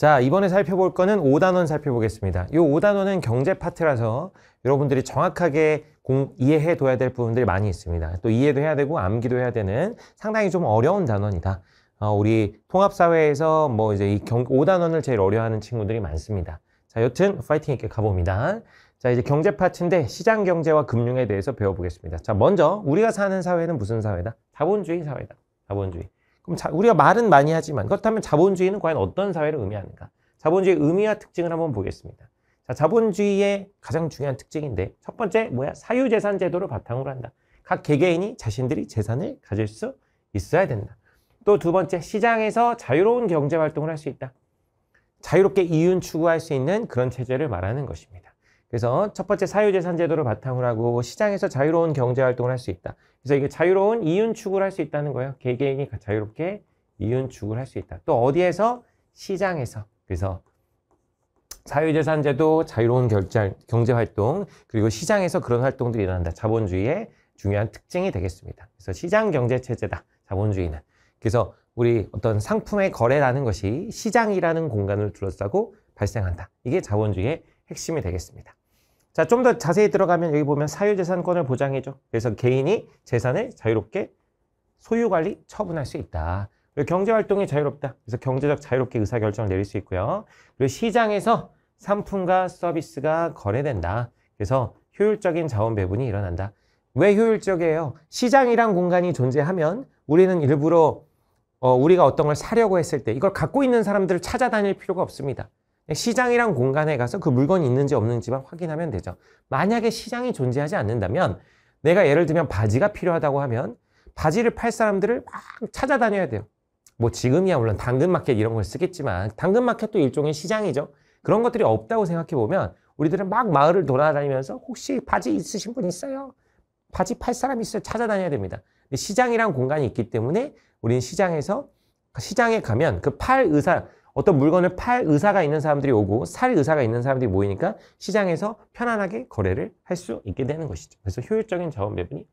자 이번에 살펴볼 거는 5단원 살펴보겠습니다. 이 5단원은 경제 파트라서 여러분들이 정확하게 공, 이해해 둬야 될 부분들이 많이 있습니다. 또 이해도 해야 되고 암기도 해야 되는 상당히 좀 어려운 단원이다. 어, 우리 통합사회에서 뭐 이제 이 경, 5단원을 제일 어려워하는 친구들이 많습니다. 자 여튼 파이팅 있게 가봅니다. 자 이제 경제 파트인데 시장 경제와 금융에 대해서 배워보겠습니다. 자 먼저 우리가 사는 사회는 무슨 사회다? 자본주의 사회다. 자본주의. 우리가 말은 많이 하지만 그렇다면 자본주의는 과연 어떤 사회를 의미하는가? 자본주의의 의미와 특징을 한번 보겠습니다. 자, 자본주의의 가장 중요한 특징인데 첫 번째 뭐야? 사유재산 제도를 바탕으로 한다. 각 개개인이 자신들이 재산을 가질 수 있어야 된다. 또 두 번째 시장에서 자유로운 경제 활동을 할 수 있다. 자유롭게 이윤 추구할 수 있는 그런 체제를 말하는 것입니다. 그래서 첫 번째 사유재산 제도를 바탕으로 하고 시장에서 자유로운 경제활동을 할 수 있다. 그래서 이게 자유로운 이윤축을 할 수 있다는 거예요. 개개인이 자유롭게 이윤축을 할 수 있다. 또 어디에서? 시장에서. 그래서 사유재산 제도, 자유로운 결제, 경제활동, 그리고 시장에서 그런 활동들이 일어난다. 자본주의의 중요한 특징이 되겠습니다. 그래서 시장경제체제다. 자본주의는. 그래서 우리 어떤 상품의 거래라는 것이 시장이라는 공간을 둘러싸고 발생한다. 이게 자본주의의 핵심이 되겠습니다. 자, 좀 더 자세히 들어가면 여기 보면 사유재산권을 보장해줘. 그래서 개인이 재산을 자유롭게 소유관리, 처분할 수 있다. 그리고 경제활동이 자유롭다. 그래서 경제적 자유롭게 의사결정을 내릴 수 있고요. 그리고 시장에서 상품과 서비스가 거래된다. 그래서 효율적인 자원 배분이 일어난다. 왜 효율적이에요? 시장이란 공간이 존재하면 우리는 일부러 어, 우리가 어떤 걸 사려고 했을 때 이걸 갖고 있는 사람들을 찾아다닐 필요가 없습니다. 시장이란 공간에 가서 그 물건이 있는지 없는지만 확인하면 되죠. 만약에 시장이 존재하지 않는다면 내가 예를 들면 바지가 필요하다고 하면 바지를 팔 사람들을 막 찾아다녀야 돼요. 뭐 지금이야 물론 당근마켓 이런 걸 쓰겠지만 당근마켓도 일종의 시장이죠. 그런 것들이 없다고 생각해 보면 우리들은 막 마을을 돌아다니면서 혹시 바지 있으신 분 있어요? 바지 팔 사람 있어요? 찾아다녀야 됩니다. 시장이란 공간이 있기 때문에 우리는 시장에서 시장에 가면 그 팔 의사 어떤 물건을 팔 의사가 있는 사람들이 오고 살 의사가 있는 사람들이 모이니까 시장에서 편안하게 거래를 할 수 있게 되는 것이죠. 그래서 효율적인 자원 배분이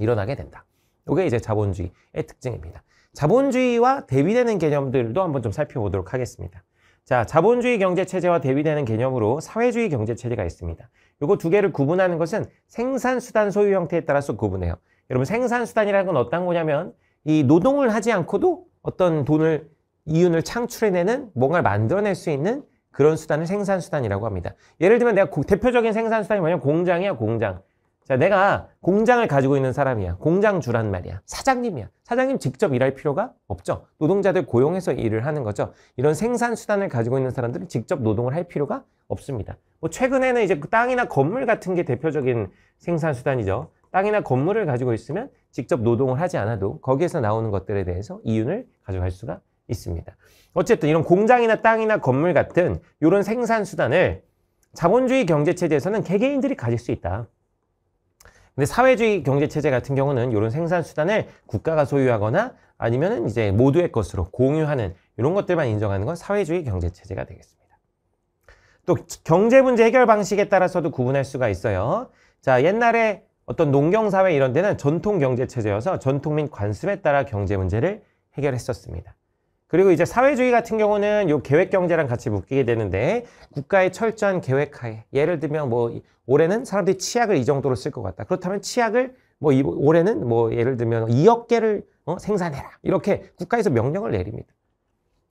일어나게 된다. 이게 이제 자본주의의 특징입니다. 자본주의와 대비되는 개념들도 한번 좀 살펴보도록 하겠습니다. 자, 자본주의 경제체제와 대비되는 개념으로 사회주의 경제체제가 있습니다. 요거 두 개를 구분하는 것은 생산수단 소유 형태에 따라서 구분해요. 여러분 생산수단이라는 건 어떤 거냐면 이 노동을 하지 않고도 어떤 돈을 이윤을 창출해내는 뭔가를 만들어낼 수 있는 그런 수단을 생산수단이라고 합니다. 예를 들면 내가 고, 대표적인 생산수단이 뭐냐면 공장이야, 공장. 자, 내가 공장을 가지고 있는 사람이야. 공장주란 말이야. 사장님이야. 사장님 직접 일할 필요가 없죠. 노동자들 고용해서 일을 하는 거죠. 이런 생산수단을 가지고 있는 사람들은 직접 노동을 할 필요가 없습니다. 뭐 최근에는 이제 그 땅이나 건물 같은 게 대표적인 생산수단이죠. 땅이나 건물을 가지고 있으면 직접 노동을 하지 않아도 거기에서 나오는 것들에 대해서 이윤을 가져갈 수가 있습니다. 어쨌든 이런 공장이나 땅이나 건물 같은 이런 생산 수단을 자본주의 경제 체제에서는 개개인들이 가질 수 있다. 근데 사회주의 경제 체제 같은 경우는 이런 생산 수단을 국가가 소유하거나 아니면 이제 모두의 것으로 공유하는 이런 것들만 인정하는 건 사회주의 경제 체제가 되겠습니다. 또 경제 문제 해결 방식에 따라서도 구분할 수가 있어요. 자, 옛날에 어떤 농경사회 이런 데는 전통 경제 체제여서 전통 및 관습에 따라 경제 문제를 해결했었습니다. 그리고 이제 사회주의 같은 경우는 요 계획 경제랑 같이 묶이게 되는데 국가의 철저한 계획하에 예를 들면 뭐 올해는 사람들이 치약을 이 정도로 쓸 것 같다. 그렇다면 치약을 뭐 이, 올해는 뭐 예를 들면 2억 개를 어, 생산해라. 이렇게 국가에서 명령을 내립니다.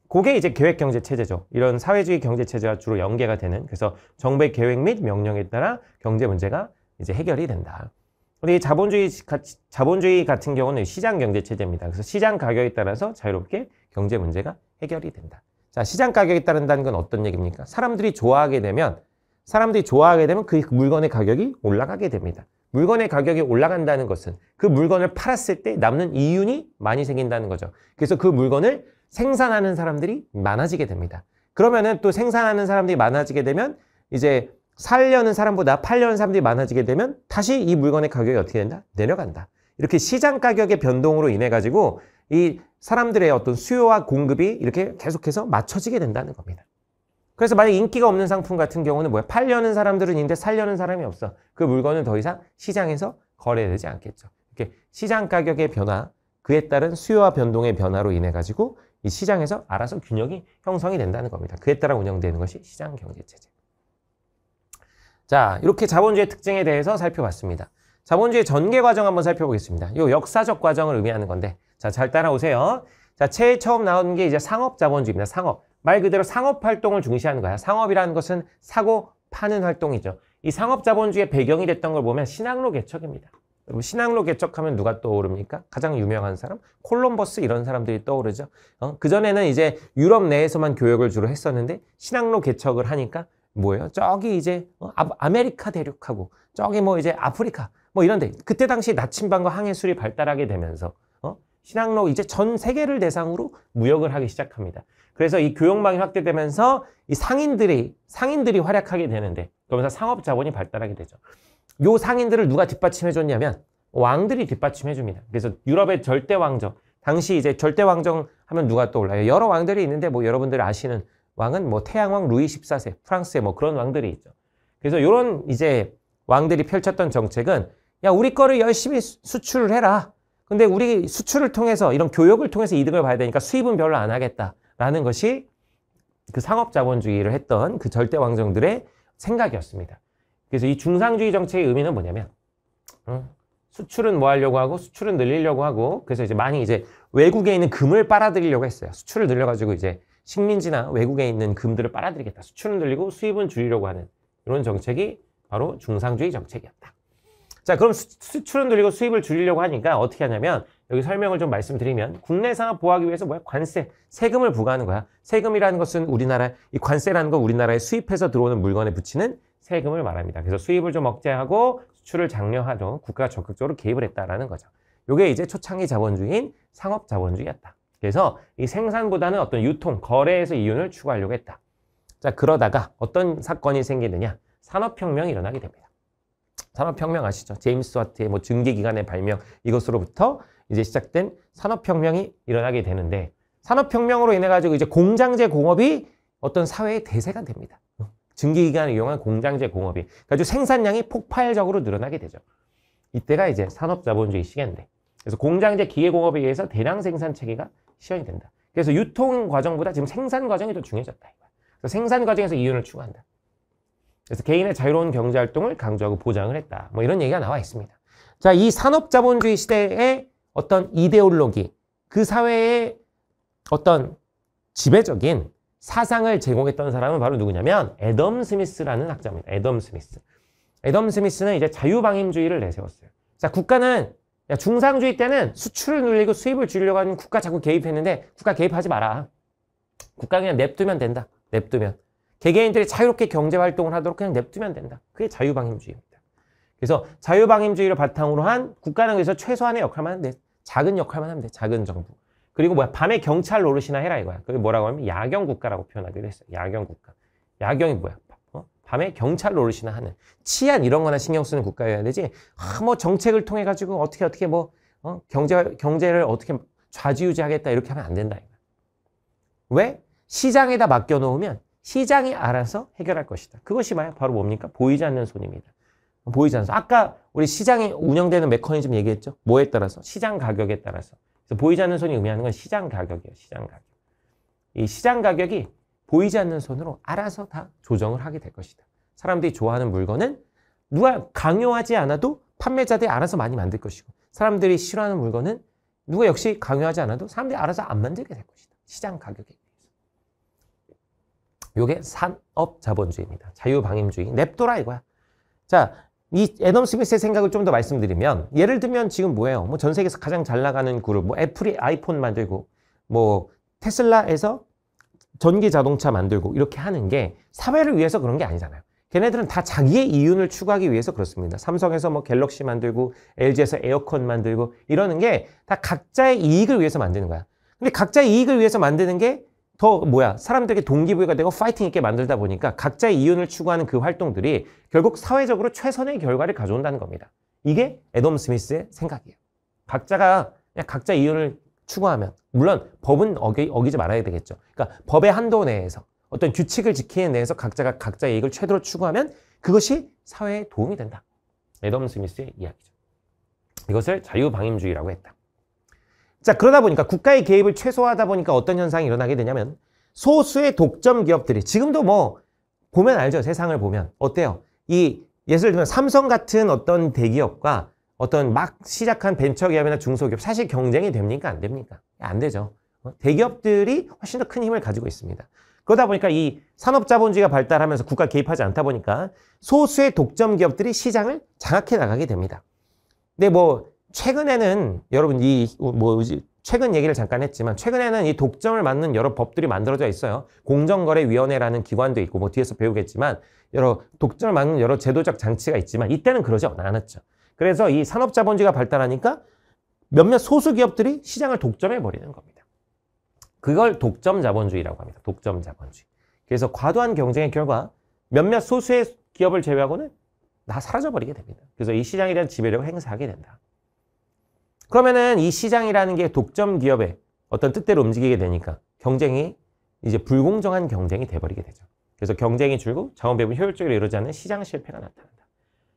그게 이제 계획 경제 체제죠. 이런 사회주의 경제 체제와 주로 연계가 되는 그래서 정부의 계획 및 명령에 따라 경제 문제가 이제 해결이 된다. 근데 이 자본주의 자본주의 같은 경우는 시장 경제 체제입니다. 그래서 시장 가격에 따라서 자유롭게 경제 문제가 해결이 된다. 자, 시장 가격에 따른다는 건 어떤 얘기입니까? 사람들이 좋아하게 되면 사람들이 좋아하게 되면 그 물건의 가격이 올라가게 됩니다. 물건의 가격이 올라간다는 것은 그 물건을 팔았을 때 남는 이윤이 많이 생긴다는 거죠. 그래서 그 물건을 생산하는 사람들이 많아지게 됩니다. 그러면은 또 생산하는 사람들이 많아지게 되면 이제 살려는 사람보다 팔려는 사람들이 많아지게 되면 다시 이 물건의 가격이 어떻게 된다? 내려간다. 이렇게 시장 가격의 변동으로 인해 가지고 이 사람들의 어떤 수요와 공급이 이렇게 계속해서 맞춰지게 된다는 겁니다. 그래서 만약 인기가 없는 상품 같은 경우는 뭐야? 팔려는 사람들은 있는데 살려는 사람이 없어. 그 물건은 더 이상 시장에서 거래되지 않겠죠. 이렇게 시장 가격의 변화, 그에 따른 수요와 변동의 변화로 인해 가지고 이 시장에서 알아서 균형이 형성이 된다는 겁니다. 그에 따라 운영되는 것이 시장 경제 체제. 자, 이렇게 자본주의 특징에 대해서 살펴봤습니다. 자본주의 전개 과정 한번 살펴보겠습니다. 이 역사적 과정을 의미하는 건데 자, 잘 따라오세요. 자, 제일 처음 나온 게 이제 상업자본주의입니다. 상업. 말 그대로 상업활동을 중시하는 거야. 상업이라는 것은 사고 파는 활동이죠. 이 상업자본주의의 배경이 됐던 걸 보면 신앙로 개척입니다. 여러분 신앙로 개척하면 누가 떠오릅니까? 가장 유명한 사람? 콜럼버스 이런 사람들이 떠오르죠. 어? 그전에는 이제 유럽 내에서만 교역을 주로 했었는데 신앙로 개척을 하니까 뭐예요? 저기 이제 어? 아, 메리카 대륙하고 저기 뭐 이제 아프리카 뭐 이런데 그때 당시 나침반과 항해술이 발달하게 되면서 신학로 이제 전 세계를 대상으로 무역을 하기 시작합니다. 그래서 이 교역망이 확대되면서 이 상인들이 상인들이 활약하게 되는데 그러면서 상업 자본이 발달하게 되죠. 요 상인들을 누가 뒷받침해 줬냐면 왕들이 뒷받침해 줍니다. 그래서 유럽의 절대 왕정 당시 이제 절대 왕정 하면 누가 떠올라요? 여러 왕들이 있는데 뭐여러분들 아시는 왕은 뭐 태양왕 루이 14세, 프랑스의 뭐 그런 왕들이 있죠. 그래서 요런 이제 왕들이 펼쳤던 정책은 야 우리 거를 열심히 수출을 해라. 근데 우리 수출을 통해서 이런 교역을 통해서 이득을 봐야 되니까 수입은 별로 안 하겠다라는 것이 그 상업자본주의를 했던 그 절대 왕정들의 생각이었습니다. 그래서 이 중상주의 정책의 의미는 뭐냐면 음, 수출은 뭐 하려고 하고 수출은 늘리려고 하고 그래서 이제 많이 이제 외국에 있는 금을 빨아들이려고 했어요. 수출을 늘려가지고 이제 식민지나 외국에 있는 금들을 빨아들이겠다. 수출은 늘리고 수입은 줄이려고 하는 이런 정책이 바로 중상주의 정책이었다. 자 그럼 수, 출은 늘리고 수입을 줄이려고 하니까 어떻게 하냐면 여기 설명을 좀 말씀드리면 국내 산업 보호하기 위해서 뭐야 관세 세금을 부과하는 거야 세금이라는 것은 우리나라 이 관세라는 건 우리나라에 수입해서 들어오는 물건에 붙이는 세금을 말합니다 그래서 수입을 좀 억제하고 수출을 장려하던 국가가 적극적으로 개입을 했다라는 거죠 요게 이제 초창기 자본주의인 상업 자본주의였다 그래서 이 생산보다는 어떤 유통 거래에서 이윤을 추구하려고 했다 자 그러다가 어떤 사건이 생기느냐 산업혁명이 일어나게 됩니다 산업혁명 아시죠? 제임스 와트의 뭐 증기기관의 발명 이것으로부터 이제 시작된 산업혁명이 일어나게 되는데 산업혁명으로 인해 가지고 이제 공장제 공업이 어떤 사회의 대세가 됩니다. 증기기관을 이용한 공장제 공업이 그래가지고 그러니까 생산량이 폭발적으로 늘어나게 되죠. 이때가 이제 산업자본주의 시기인데 그래서 공장제 기계공업에 의해서 대량 생산 체계가 시행이 된다. 그래서 유통 과정보다 지금 생산 과정이 더 중요해졌다. 그래서 생산 과정에서 이윤을 추구한다. 그래서 개인의 자유로운 경제활동을 강조하고 보장을 했다. 뭐 이런 얘기가 나와 있습니다. 자, 이 산업자본주의 시대의 어떤 이데올로기, 그 사회의 어떤 지배적인 사상을 제공했던 사람은 바로 누구냐면 애덤 스미스라는 학자입니다. 애덤 스미스. 애덤 스미스는 이제 자유방임주의를 내세웠어요. 자, 국가는 중상주의 때는 수출을 늘리고 수입을 줄이려고 하는 국가 자꾸 개입했는데 국가 개입하지 마라. 국가 그냥 냅두면 된다. 냅두면. 개개인들이 자유롭게 경제 활동을 하도록 그냥 냅두면 된다. 그게 자유방임주의입니다. 그래서 자유방임주의를 바탕으로 한 국가는 그래서 최소한의 역할만 하면 돼. 작은 역할만 하면 돼. 작은 정부. 그리고 뭐야 밤에 경찰 노릇이나 해라 이거야. 그게 뭐라고 하면 야경 국가라고 표현하기로 했어요. 야경 국가. 야경이 뭐야? 어? 밤에 경찰 노릇이나 하는 치안 이런 거나 신경 쓰는 국가여야 되지. 아, 뭐 정책을 통해 가지고 어떻게 어떻게 뭐 어? 경제 경제를 어떻게 좌지우지하겠다 이렇게 하면 안 된다. 왜? 시장에다 맡겨 놓으면 시장이 알아서 해결할 것이다. 그것이 바로 뭡니까? 보이지 않는 손입니다. 보이지 않는 손. 아까 우리 시장이 운영되는 메커니즘 얘기했죠? 뭐에 따라서? 시장 가격에 따라서. 그래서 보이지 않는 손이 의미하는 건 시장 가격이에요. 시장 가격. 이 시장 가격이 보이지 않는 손으로 알아서 다 조정을 하게 될 것이다. 사람들이 좋아하는 물건은 누가 강요하지 않아도 판매자들이 알아서 많이 만들 것이고 사람들이 싫어하는 물건은 누가 역시 강요하지 않아도 사람들이 알아서 안 만들게 될 것이다. 시장 가격이. 요게 산업 자본주의입니다. 자유방임주의. 냅둬라 이거야. 자, 이 애덤 스미스의 생각을 좀 더 말씀드리면 예를 들면 지금 뭐예요? 뭐 전 세계에서 가장 잘 나가는 그룹, 뭐 애플이 아이폰 만들고 뭐 테슬라에서 전기 자동차 만들고 이렇게 하는 게 사회를 위해서 그런 게 아니잖아요. 걔네들은 다 자기의 이윤을 추구하기 위해서 그렇습니다. 삼성에서 뭐 갤럭시 만들고 LG에서 에어컨 만들고 이러는 게 다 각자의 이익을 위해서 만드는 거야. 근데 각자의 이익을 위해서 만드는 게더 뭐야 사람들에게 동기부여가 되고 파이팅 있게 만들다 보니까 각자의 이윤을 추구하는 그 활동들이 결국 사회적으로 최선의 결과를 가져온다는 겁니다. 이게 에덤 스미스의 생각이에요. 각자가 그냥 각자 이윤을 추구하면 물론 법은 어기, 어기지 말아야 되겠죠. 그러니까 법의 한도 내에서 어떤 규칙을 지키는 내에서 각자가 각자의 이익을 최대로 추구하면 그것이 사회에 도움이 된다. 에덤 스미스의 이야기죠. 이것을 자유방임주의라고 했다. 자 그러다 보니까 국가의 개입을 최소화하다 보니까 어떤 현상이 일어나게 되냐면 소수의 독점 기업들이 지금도 뭐 보면 알죠 세상을 보면 어때요 이 예를 들면 삼성 같은 어떤 대기업과 어떤 막 시작한 벤처기업이나 중소기업 사실 경쟁이 됩니까 안 됩니까 안 되죠 어, 대기업들이 훨씬 더 큰 힘을 가지고 있습니다 그러다 보니까 이 산업자본주의가 발달하면서 국가 개입하지 않다 보니까 소수의 독점 기업들이 시장을 장악해 나가게 됩니다 근데 뭐 최근에는 여러분 이뭐 최근 얘기를 잠깐 했지만 최근에는 이 독점을 맞는 여러 법들이 만들어져 있어요. 공정거래위원회라는 기관도 있고 뭐 뒤에서 배우겠지만 여러 독점을 막는 여러 제도적 장치가 있지만 이때는 그러지 않았죠. 그래서 이 산업자본주의가 발달하니까 몇몇 소수 기업들이 시장을 독점해 버리는 겁니다. 그걸 독점 자본주의라고 합니다. 독점 자본주의. 그래서 과도한 경쟁의 결과 몇몇 소수의 기업을 제외하고는 다 사라져 버리게 됩니다. 그래서 이 시장에 대한 지배력을 행사하게 된다. 그러면은 이 시장이라는 게 독점 기업의 어떤 뜻대로 움직이게 되니까 경쟁이 이제 불공정한 경쟁이 돼버리게 되죠. 그래서 경쟁이 줄고 자원 배분 효율적으로 이루어지 않는 시장 실패가 나타난다.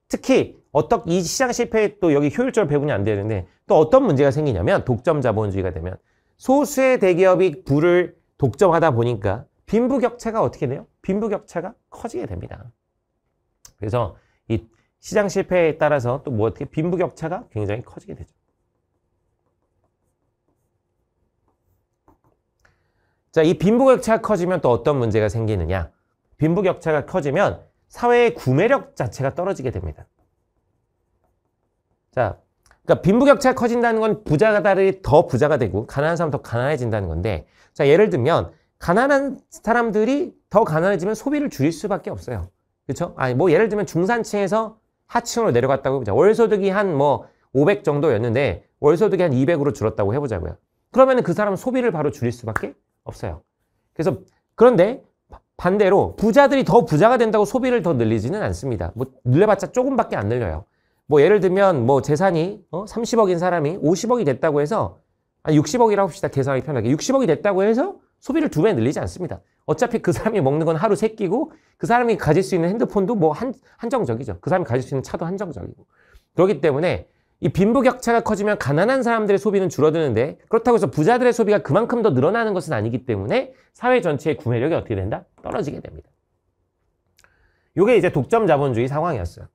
특히 어떻게 이 시장 실패에 또 여기 효율적으로 배분이 안 되는데 또 어떤 문제가 생기냐면 독점 자본주의가 되면 소수의 대기업이 부를 독점하다 보니까 빈부격차가 어떻게 돼요? 빈부격차가 커지게 됩니다. 그래서 이 시장 실패에 따라서 또 뭐 어떻게 빈부격차가 굉장히 커지게 되죠. 자, 이 빈부격차가 커지면 또 어떤 문제가 생기느냐. 빈부격차가 커지면 사회의 구매력 자체가 떨어지게 됩니다. 자, 그러니까 빈부격차가 커진다는 건 부자가 다리 더 부자가 되고 가난한 사람 더 가난해진다는 건데 자 예를 들면 가난한 사람들이 더 가난해지면 소비를 줄일 수밖에 없어요. 그렇죠? 아니 뭐 예를 들면 중산층에서 하층으로 내려갔다고 해보자. 월소득이 한뭐500 정도였는데 월소득이 한 200으로 줄었다고 해보자고요. 그러면 그 사람 소비를 바로 줄일 수밖에 없어요. 그래서 그런데 반대로 부자들이 더 부자가 된다고 소비를 더 늘리지는 않습니다. 뭐 늘려봤자 조금밖에 안 늘려요. 뭐 예를 들면 뭐 재산이 어? 30억인 사람이 50억이 됐다고 해서 아니 60억이라고 합시다. 계산하기 편하게. 60억이 됐다고 해서 소비를 두 배 늘리지 않습니다. 어차피 그 사람이 먹는 건 하루 세 끼고 그 사람이 가질 수 있는 핸드폰도 뭐 한, 한정적이죠. 그 사람이 가질 수 있는 차도 한정적이고. 그렇기 때문에 이 빈부격차가 커지면 가난한 사람들의 소비는 줄어드는데 그렇다고 해서 부자들의 소비가 그만큼 더 늘어나는 것은 아니기 때문에 사회 전체의 구매력이 어떻게 된다? 떨어지게 됩니다. 이게 이제 독점 자본주의 상황이었어요.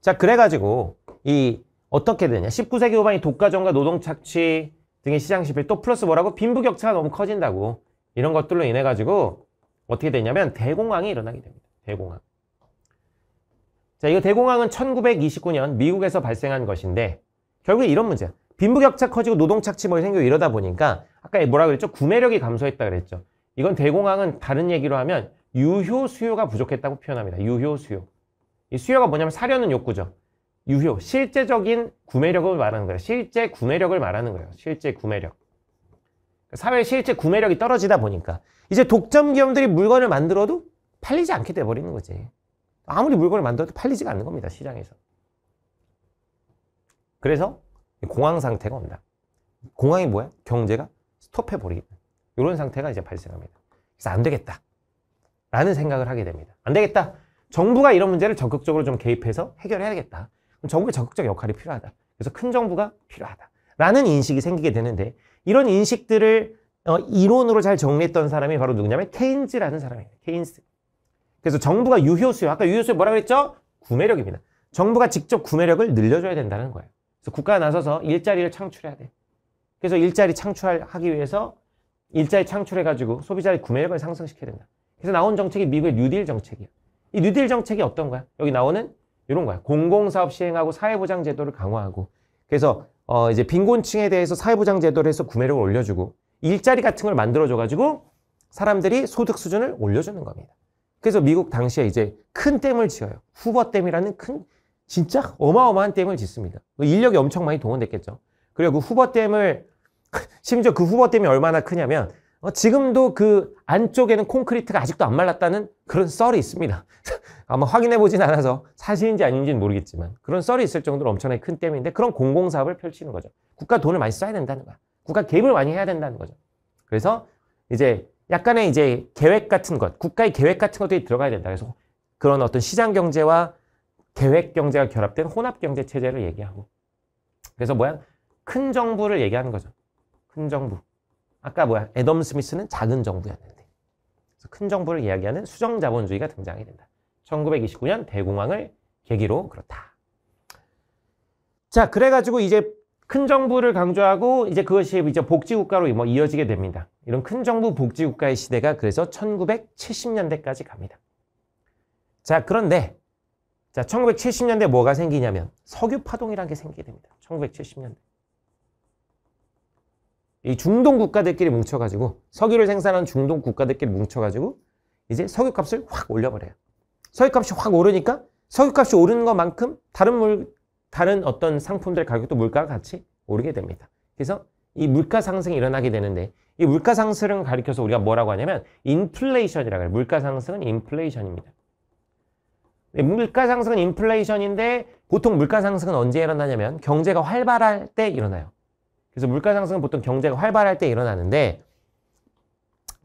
자, 그래가지고 이 어떻게 되냐. 19세기 후반이 독과점과 노동 착취 등의 시장 실패 또 플러스 뭐라고? 빈부격차가 너무 커진다고. 이런 것들로 인해가지고 어떻게 되냐면 대공황이 일어나게 됩니다. 대공황. 자, 이거 대공황은 1929년 미국에서 발생한 것인데 결국 이런 문제야. 빈부격차 커지고 노동착취뭐 생겨 이러다 보니까 아까 뭐라 고 그랬죠? 구매력이 감소했다 그랬죠. 이건 대공황은 다른 얘기로 하면 유효 수요가 부족했다고 표현합니다. 유효 수요. 이 수요가 뭐냐면 사려는 욕구죠. 유효, 실제적인 구매력을 말하는 거예요. 실제 구매력을 말하는 거예요. 실제 구매력. 그러니까 사회 실제 구매력이 떨어지다 보니까 이제 독점 기업들이 물건을 만들어도 팔리지 않게 돼버리는 거지. 아무리 물건을 만들어도 팔리지가 않는 겁니다. 시장에서. 그래서 공황 상태가 온다. 공황이 뭐야? 경제가 스톱해버리는 이런 상태가 이제 발생합니다. 그래서 안 되겠다. 라는 생각을 하게 됩니다. 안 되겠다. 정부가 이런 문제를 적극적으로 좀 개입해서 해결해야겠다. 그럼 정부의 적극적 역할이 필요하다. 그래서 큰 정부가 필요하다. 라는 인식이 생기게 되는데 이런 인식들을 어, 이론으로 잘 정리했던 사람이 바로 누구냐면 케인즈라는 사람이에요 케인스. 그래서 정부가 유효 수요, 아까 유효 수요 뭐라 고했죠 구매력입니다. 정부가 직접 구매력을 늘려줘야 된다는 거예요. 그래서 국가가 나서서 일자리를 창출해야 돼. 그래서 일자리 창출하기 위해서 일자리 창출해가지고 소비자의 구매력을 상승시켜야 된다. 그래서 나온 정책이 미국의 뉴딜 정책이에요이 뉴딜 정책이 어떤 거야? 여기 나오는 이런 거야. 공공사업 시행하고 사회보장 제도를 강화하고 그래서 어 이제 빈곤층에 대해서 사회보장 제도를 해서 구매력을 올려주고 일자리 같은 걸 만들어줘가지고 사람들이 소득 수준을 올려주는 겁니다. 그래서 미국 당시에 이제 큰 댐을 지어요. 후버댐이라는 큰 진짜 어마어마한 댐을 짓습니다. 그 인력이 엄청 많이 동원됐겠죠. 그리고 그 후버댐을 심지어 그 후버댐이 얼마나 크냐면 어, 지금도 그 안쪽에는 콘크리트가 아직도 안 말랐다는 그런 썰이 있습니다. 아마 확인해 보진 않아서 사실인지 아닌지는 모르겠지만 그런 썰이 있을 정도로 엄청나게 큰 댐인데 그런 공공사업을 펼치는 거죠. 국가 돈을 많이 써야 된다는 거야. 국가 개입을 많이 해야 된다는 거죠. 그래서 이제 약간의 이제 계획 같은 것, 국가의 계획 같은 것들이 들어가야 된다. 그래서 그런 어떤 시장 경제와 계획 경제가 결합된 혼합 경제 체제를 얘기하고. 그래서 뭐야? 큰 정부를 얘기하는 거죠. 큰 정부. 아까 뭐야? 애덤 스미스는 작은 정부였는데. 그래서 큰 정부를 이야기하는 수정 자본주의가 등장하게 된다. 1929년 대공황을 계기로 그렇다. 자, 그래가지고 이제 큰 정부를 강조하고 이제 그것이 이제 복지국가로 뭐 이어지게 됩니다. 이런 큰 정부 복지국가의 시대가 그래서 1970년대까지 갑니다. 자, 그런데 자, 1970년대 뭐가 생기냐면 석유 파동이라는 게 생기게 됩니다. 1970년대. 이 중동 국가들끼리 뭉쳐가지고 석유를 생산하는 중동 국가들끼리 뭉쳐가지고 이제 석유값을 확 올려버려요. 석유값이 확 오르니까 석유값이 오르는 것만큼 다른 물 다른 어떤 상품들 가격도 물가가 같이 오르게 됩니다. 그래서 이 물가 상승이 일어나게 되는데 이 물가 상승을 가리켜서 우리가 뭐라고 하냐면 인플레이션이라고 해요. 물가 상승은 인플레이션입니다. 네, 물가 상승은 인플레이션인데 보통 물가 상승은 언제 일어나냐면 경제가 활발할 때 일어나요. 그래서 물가 상승은 보통 경제가 활발할 때 일어나는데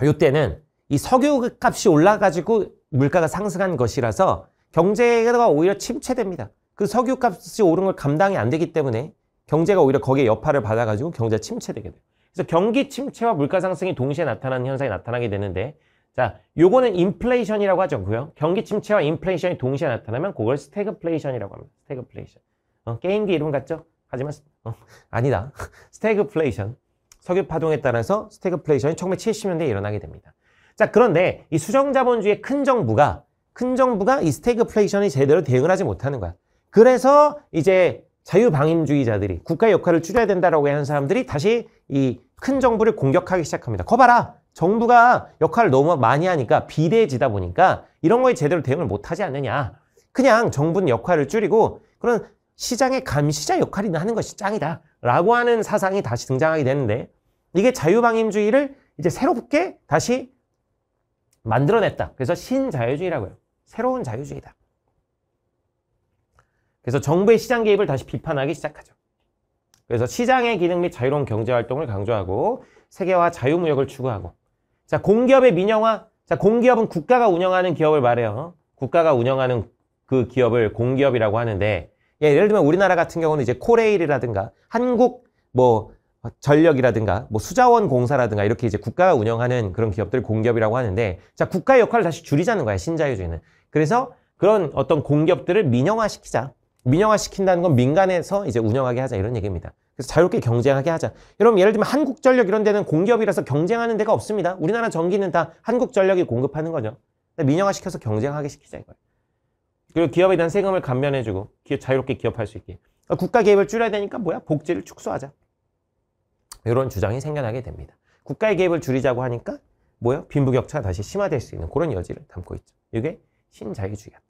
이때는 이 석유 값이 올라가지고 물가가 상승한 것이라서 경제가 오히려 침체됩니다. 그 석유 값이 오른 걸 감당이 안 되기 때문에 경제가 오히려 거기에 여파를 받아가지고 경제가 침체되게 돼요. 그래서 경기 침체와 물가 상승이 동시에 나타나는 현상이 나타나게 되는데 자, 요거는 인플레이션이라고 하죠그요 경기 침체와 인플레이션이 동시에 나타나면 그걸 스태그플레이션이라고 합니다. 스태그플레이션. 어, 게임기 이름 같죠? 하지만 어, 아니다. 스태그플레이션. 석유 파동에 따라서 스태그플레이션이 1970년대에 일어나게 됩니다. 자, 그런데 이 수정 자본주의 큰 정부가 큰 정부가 이 스태그플레이션이 제대로 대응을 하지 못하는 거야. 그래서 이제 자유방임주의자들이 국가의 역할을 줄여야 된다라고 하는 사람들이 다시 이 큰 정부를 공격하기 시작합니다. 거 봐라. 정부가 역할을 너무 많이 하니까 비대해지다 보니까 이런 거에 제대로 대응을 못 하지 않느냐. 그냥 정부는 역할을 줄이고 그런 시장의 감시자 역할이나 하는 것이 짱이다. 라고 하는 사상이 다시 등장하게 되는데 이게 자유방임주의를 이제 새롭게 다시 만들어냈다. 그래서 신자유주의라고요. 해 새로운 자유주의다. 그래서 정부의 시장 개입을 다시 비판하기 시작하죠. 그래서 시장의 기능 및 자유로운 경제활동을 강조하고 세계화 자유무역을 추구하고 자 공기업의 민영화 자 공기업은 국가가 운영하는 기업을 말해요. 국가가 운영하는 그 기업을 공기업이라고 하는데 예, 를 들면 우리나라 같은 경우는 이제 코레일이라든가 한국 뭐 전력이라든가 뭐 수자원 공사라든가 이렇게 이제 국가가 운영하는 그런 기업들 을 공기업이라고 하는데 자 국가의 역할을 다시 줄이자는 거야 신자유주의는 그래서 그런 어떤 공기업들을 민영화시키자 민영화 시킨다는 건 민간에서 이제 운영하게 하자 이런 얘기입니다. 그래서 자유롭게 경쟁하게 하자. 여러분 예를 들면 한국전력 이런 데는 공기업이라서 경쟁하는 데가 없습니다. 우리나라 전기는 다 한국전력이 공급하는 거죠. 민영화 시켜서 경쟁하게 시키자 이거예요. 그리고 기업에 대한 세금을 감면해주고 기업 자유롭게 기업할 수 있게. 그러니까 국가 개입을 줄여야 되니까 뭐야 복지를 축소하자. 이런 주장이 생겨나게 됩니다. 국가의 개입을 줄이자고 하니까 뭐야 빈부격차가 다시 심화될 수 있는 그런 여지를 담고 있죠. 이게 신자유주의입니다.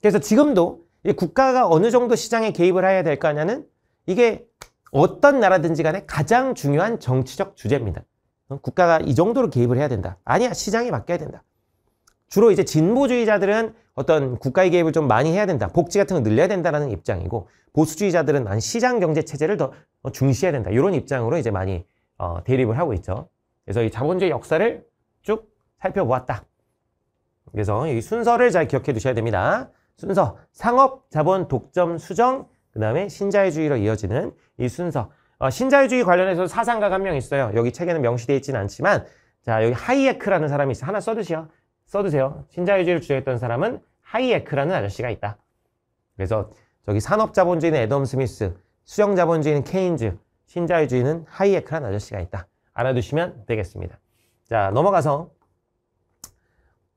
그래서 지금도 국가가 어느 정도 시장에 개입을 해야 될 거냐는 이게 어떤 나라든지 간에 가장 중요한 정치적 주제입니다. 국가가 이 정도로 개입을 해야 된다. 아니야, 시장이 맡겨야 된다. 주로 이제 진보주의자들은 어떤 국가의 개입을 좀 많이 해야 된다. 복지 같은 거 늘려야 된다라는 입장이고 보수주의자들은 난 시장 경제 체제를 더 중시해야 된다. 이런 입장으로 이제 많이 어, 대립을 하고 있죠. 그래서 이 자본주의 역사를 쭉 살펴보았다. 그래서 이 순서를 잘 기억해 두셔야 됩니다. 순서 상업 자본 독점 수정 그 다음에 신자유주의로 이어지는 이 순서 어, 신자유주의 관련해서 사상가가 한 명 있어요 여기 책에는 명시되어 있지는 않지만 자 여기 하이에크라는 사람이 있어 하나 써두세요 써두세요 신자유주의를 주장했던 사람은 하이에크라는 아저씨가 있다 그래서 저기 산업자본주의는 애덤 스미스 수정자본주의는 케인즈 신자유주의는 하이에크라는 아저씨가 있다 알아두시면 되겠습니다 자 넘어가서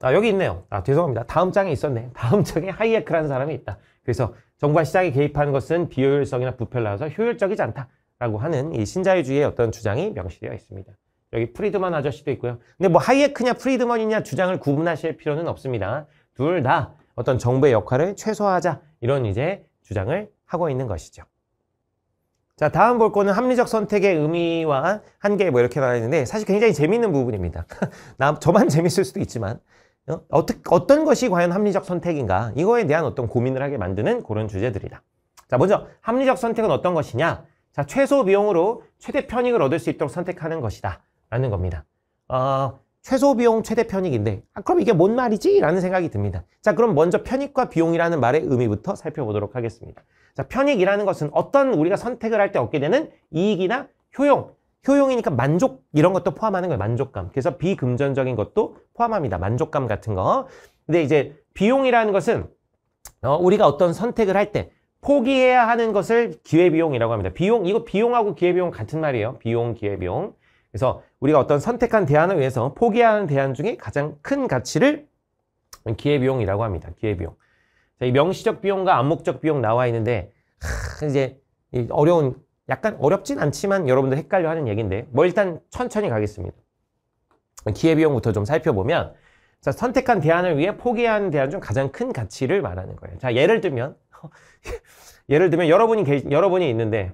아, 여기 있네요. 아, 죄송합니다. 다음 장에 있었네. 다음 장에 하이에크라는 사람이 있다. 그래서 정부가 시장에 개입하는 것은 비효율성이나 부패라서 효율적이지 않다라고 하는 이 신자유주의의 어떤 주장이 명시되어 있습니다. 여기 프리드먼 아저씨도 있고요. 근데 뭐 하이에크냐 프리드먼이냐 주장을 구분하실 필요는 없습니다. 둘 다 어떤 정부의 역할을 최소화하자 이런 이제 주장을 하고 있는 것이죠. 자 다음 볼 거는 합리적 선택의 의미와 한계 뭐 이렇게 나와 있는데 사실 굉장히 재미있는 부분입니다. 나 저만 재밌을 수도 있지만 어? 어떤 것이 과연 합리적 선택인가 이거에 대한 어떤 고민을 하게 만드는 그런 주제들이다. 자 먼저 합리적 선택은 어떤 것이냐 자 최소 비용으로 최대 편익을 얻을 수 있도록 선택하는 것이다 라는 겁니다. 어, 최소 비용 최대 편익인데 아, 그럼 이게 뭔 말이지? 라는 생각이 듭니다. 자 그럼 먼저 편익과 비용이라는 말의 의미부터 살펴보도록 하겠습니다. 자 편익이라는 것은 어떤 우리가 선택을 할 때 얻게 되는 이익이나 효용 효용이니까 만족 이런 것도 포함하는 거예요. 만족감. 그래서 비금전적인 것도 포함합니다. 만족감 같은 거. 근데 이제 비용이라는 것은 어, 우리가 어떤 선택을 할 때 포기해야 하는 것을 기회비용이라고 합니다. 비용, 이거 비용하고 기회비용 같은 말이에요. 비용, 기회비용. 그래서 우리가 어떤 선택한 대안을 위해서 포기하는 대안 중에 가장 큰 가치를 기회비용이라고 합니다. 기회비용. 자, 이 명시적 비용과 암묵적 비용 나와 있는데 하, 이제 어려운 약간 어렵진 않지만 여러분들 헷갈려하는 얘기인데 뭐 일단 천천히 가겠습니다. 기회비용부터 좀 살펴보면 자 선택한 대안을 위해 포기한 대안 중 가장 큰 가치를 말하는 거예요. 자 예를 들면 예를 들면 여러분이 계 여러분이 있는데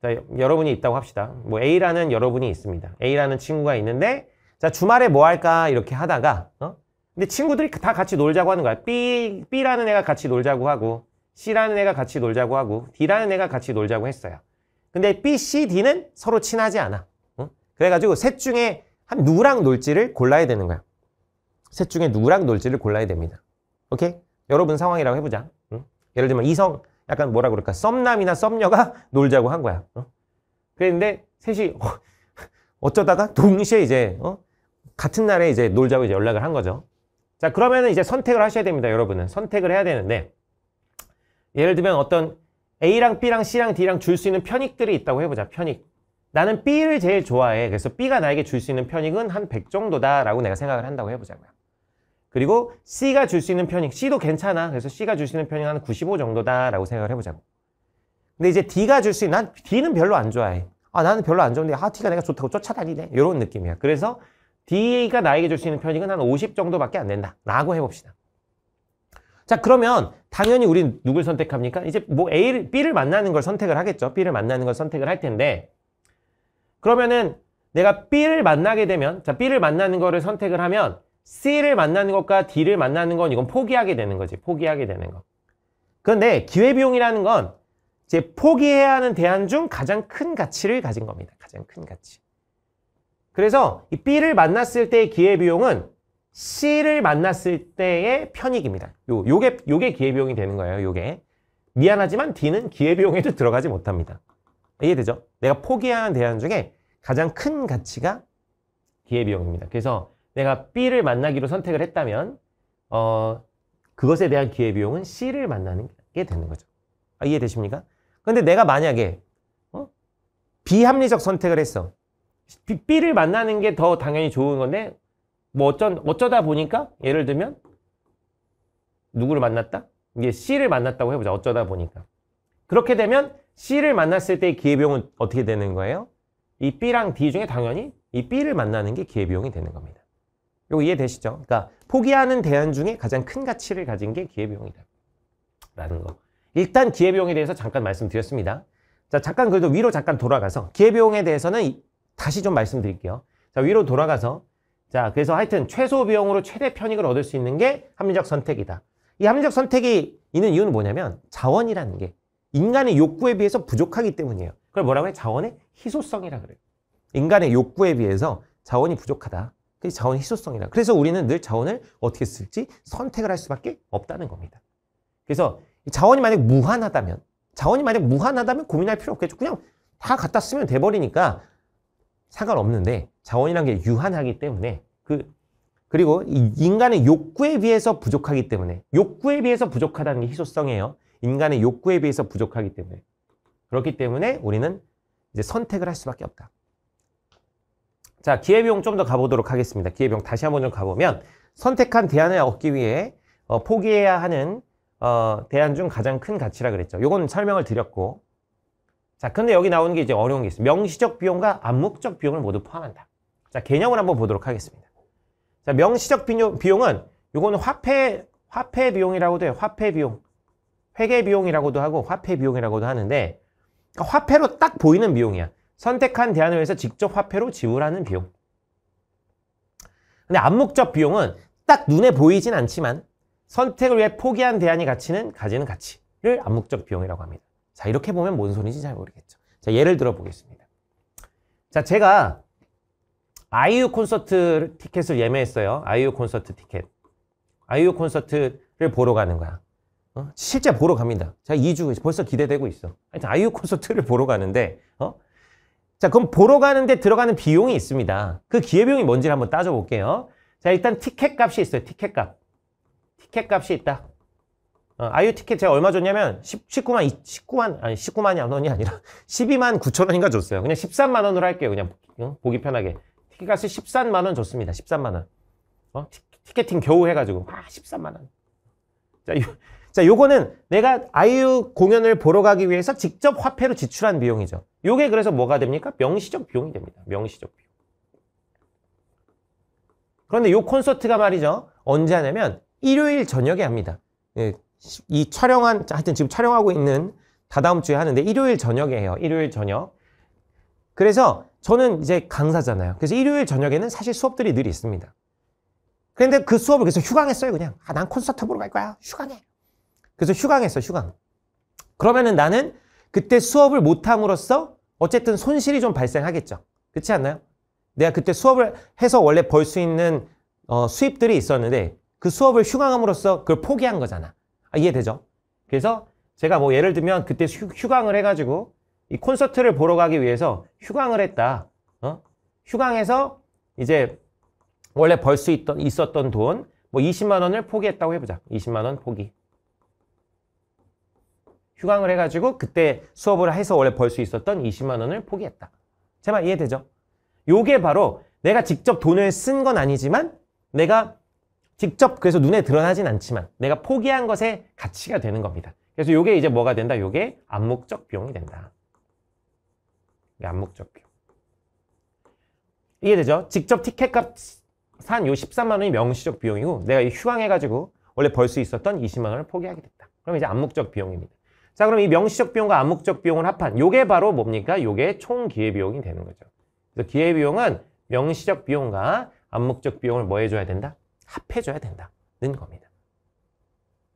자, 여러분이 있다고 합시다. 뭐 A라는 여러분이 있습니다. A라는 친구가 있는데 자 주말에 뭐 할까 이렇게 하다가 어? 근데 친구들이 다 같이 놀자고 하는 거야. B B라는 애가 같이 놀자고 하고 C라는 애가 같이 놀자고 하고 D라는 애가 같이 놀자고 했어요. 근데 B, C, D는 서로 친하지 않아. 응? 그래가지고 셋 중에 한 누구랑 놀지를 골라야 되는 거야. 셋 중에 누구랑 놀지를 골라야 됩니다. 오케이? 여러분 상황이라고 해보자. 응? 예를 들면 이성, 약간 뭐라 그럴까? 썸남이나 썸녀가 놀자고 한 거야. 어? 그랬는데 셋이 어, 쩌다가 동시에 이제 어? 같은 날에 이제 놀자고 이제 연락을 한 거죠. 자 그러면은 이제 선택을 하셔야 됩니다. 여러분은 선택을 해야 되는데 예를 들면 어떤 A랑 B랑 C랑 D랑 줄 수 있는 편익들이 있다고 해보자. 편익. 나는 B를 제일 좋아해. 그래서 B가 나에게 줄 수 있는 편익은 한 100 정도다라고 내가 생각을 한다고 해보자고요. 그리고 C가 줄 수 있는 편익, C도 괜찮아. 그래서 C가 줄 수 있는 편익 은한 95 정도다라고 생각을 해보자고. 근데 이제 D가 줄 수 있는, 난 D는 별로 안 좋아해. 아, 나는 별로 안 좋은데, 아, D가 내가 좋다고 쫓아다니네. 이런 느낌이야. 그래서 D가 나에게 줄 수 있는 편익은 한 50 정도밖에 안 된다. 라고 해봅시다. 자, 그러면 당연히 우린 누굴 선택합니까? 이제 뭐 A를, B를 만나는 걸 선택을 하겠죠. B를 만나는 걸 선택을 할 텐데 그러면은 내가 B를 만나게 되면 자 B를 만나는 거를 선택을 하면 C를 만나는 것과 D를 만나는 건 이건 포기하게 되는 거지. 포기하게 되는 거. 그런데 기회비용이라는 건 이제 포기해야 하는 대안 중 가장 큰 가치를 가진 겁니다. 가장 큰 가치. 그래서 이 B를 만났을 때의 기회비용은 C를 만났을 때의 편익입니다. 요, 요게, 요게 기회비용이 되는 거예요, 요게. 미안하지만 D는 기회비용에도 들어가지 못합니다. 이해되죠? 내가 포기한 대안 중에 가장 큰 가치가 기회비용입니다. 그래서 내가 B를 만나기로 선택을 했다면 어, 그것에 대한 기회비용은 C를 만나는 게 되는 거죠. 아, 이해되십니까? 근데 내가 만약에 어? 비합리적 선택을 했어. B, B를 만나는 게 더 당연히 좋은 건데 뭐 어쩐, 어쩌다 보니까 예를 들면 누구를 만났다? 이게 C를 만났다고 해보자. 어쩌다 보니까. 그렇게 되면 C를 만났을 때의 기회비용은 어떻게 되는 거예요? 이 B랑 D 중에 당연히 이 B를 만나는 게 기회비용이 되는 겁니다. 이거 이해되시죠? 그러니까 포기하는 대안 중에 가장 큰 가치를 가진 게 기회비용이다. 라는 거. 일단 기회비용에 대해서 잠깐 말씀드렸습니다. 자, 잠깐 그래도 위로 잠깐 돌아가서 기회비용에 대해서는 다시 좀 말씀드릴게요. 자, 위로 돌아가서 자, 그래서 하여튼 최소 비용으로 최대 편익을 얻을 수 있는 게 합리적 선택이다. 이 합리적 선택이 있는 이유는 뭐냐면 자원이라는 게 인간의 욕구에 비해서 부족하기 때문이에요. 그걸 뭐라고 해? 자원의 희소성이라 그래요. 인간의 욕구에 비해서 자원이 부족하다. 그게 자원 희소성이라 그래서 우리는 늘 자원을 어떻게 쓸지 선택을 할 수밖에 없다는 겁니다. 그래서 자원이 만약 무한하다면 자원이 만약 무한하다면 고민할 필요 없겠죠. 그냥 다 갖다 쓰면 돼버리니까 상관없는데 자원이란 게 유한하기 때문에 그 그리고 인간의 욕구에 비해서 부족하기 때문에 욕구에 비해서 부족하다는 게 희소성이에요. 인간의 욕구에 비해서 부족하기 때문에 그렇기 때문에 우리는 이제 선택을 할 수밖에 없다. 자 기회비용 좀 더 가보도록 하겠습니다. 기회비용 다시 한 번 좀 가보면 선택한 대안을 얻기 위해 어, 포기해야 하는 어, 대안 중 가장 큰 가치라 그랬죠. 요건 설명을 드렸고 자 근데 여기 나오는 게 이제 어려운 게 있어요. 명시적 비용과 암묵적 비용을 모두 포함한다. 자, 개념을 한번 보도록 하겠습니다. 자, 명시적 비용, 은이거는 화폐 화폐 비용이라고도 해요. 화폐 비용. 회계 비용이라고도 하고 화폐 비용이라고도 하는데 그러니까 화폐로 딱 보이는 비용이야. 선택한 대안을 위해서 직접 화폐로 지불하는 비용. 근데 암묵적 비용은 딱 눈에 보이진 않지만 선택을 위해 포기한 대안이 가치는 가지는 가치를 암묵적 비용이라고 합니다. 자 이렇게 보면 뭔 소리인지 잘 모르겠죠. 자 예를 들어 보겠습니다. 자 제가 아이유 콘서트 티켓을 예매했어요. 아이유 콘서트 티켓. 아이유 콘서트를 보러 가는 거야. 어? 실제 보러 갑니다. 자, 가 2주 벌써 기대되고 있어. 하여튼 아이유 콘서트를 보러 가는데 어? 자 그럼 보러 가는데 들어가는 비용이 있습니다. 그 기회비용이 뭔지를 한번 따져볼게요. 자 일단 티켓 값이 있어요. 티켓 값. 티켓 값이 있다. 어, 아이유 티켓 제가 얼마 줬냐면 10, 19만 19만 아니 19만이 안 원이 아니라 12만 9천 원인가 줬어요. 그냥 13만 원으로 할게요. 그냥 어? 보기 편하게. 티켓값이 13만원 좋습니다 13만원 어? 티, 켓팅 겨우 해가지고 아 13만원 자, 요, 자 요거는 내가 아이유 공연을 보러 가기 위해서 직접 화폐로 지출한 비용이죠 요게 그래서 뭐가 됩니까? 명시적 비용이 됩니다 명시적 비용 그런데 요 콘서트가 말이죠 언제 하냐면 일요일 저녁에 합니다 예, 이 촬영한 하여튼 지금 촬영하고 있는 다다음 주에 하는데 일요일 저녁에 해요 일요일 저녁 그래서 저는 이제 강사잖아요. 그래서 일요일 저녁에는 사실 수업들이 늘 있습니다. 그런데 그 수업을 그래서 휴강했어요, 그냥. 아, 난 콘서트 보러 갈 거야. 휴강해. 그래서 휴강했어, 휴강. 그러면은 나는 그때 수업을 못함으로써 어쨌든 손실이 좀 발생하겠죠. 그렇지 않나요? 내가 그때 수업을 해서 원래 벌 수 있는 어, 수입들이 있었는데 그 수업을 휴강함으로써 그걸 포기한 거잖아. 아, 이해되죠? 그래서 제가 뭐 예를 들면 그때 휴, 강을 해가지고 이 콘서트를 보러 가기 위해서 휴강을 했다. 어? 휴강해서 이제 원래 벌 수 있던 있었던 돈 뭐 20만 원을 포기했다고 해보자. 20만 원 포기. 휴강을 해가지고 그때 수업을 해서 원래 벌 수 있었던 20만 원을 포기했다. 제말 이해되죠? 요게 바로 내가 직접 돈을 쓴 건 아니지만 내가 직접 그래서 눈에 드러나진 않지만 내가 포기한 것에 가치가 되는 겁니다. 그래서 요게 이제 뭐가 된다? 요게 암묵적 비용이 된다. 암묵적 비용. 이게 되죠? 직접 티켓값 산 요 13만 원이 명시적 비용이고 내가 휴강해가지고 원래 벌 수 있었던 20만 원을 포기하게 됐다. 그럼 이제 암묵적 비용입니다. 자 그럼 이 명시적 비용과 암묵적 비용을 합한 요게 바로 뭡니까? 요게 총 기회비용이 되는 거죠. 그래서 기회비용은 명시적 비용과 암묵적 비용을 뭐 해줘야 된다? 합해줘야 된다는 겁니다.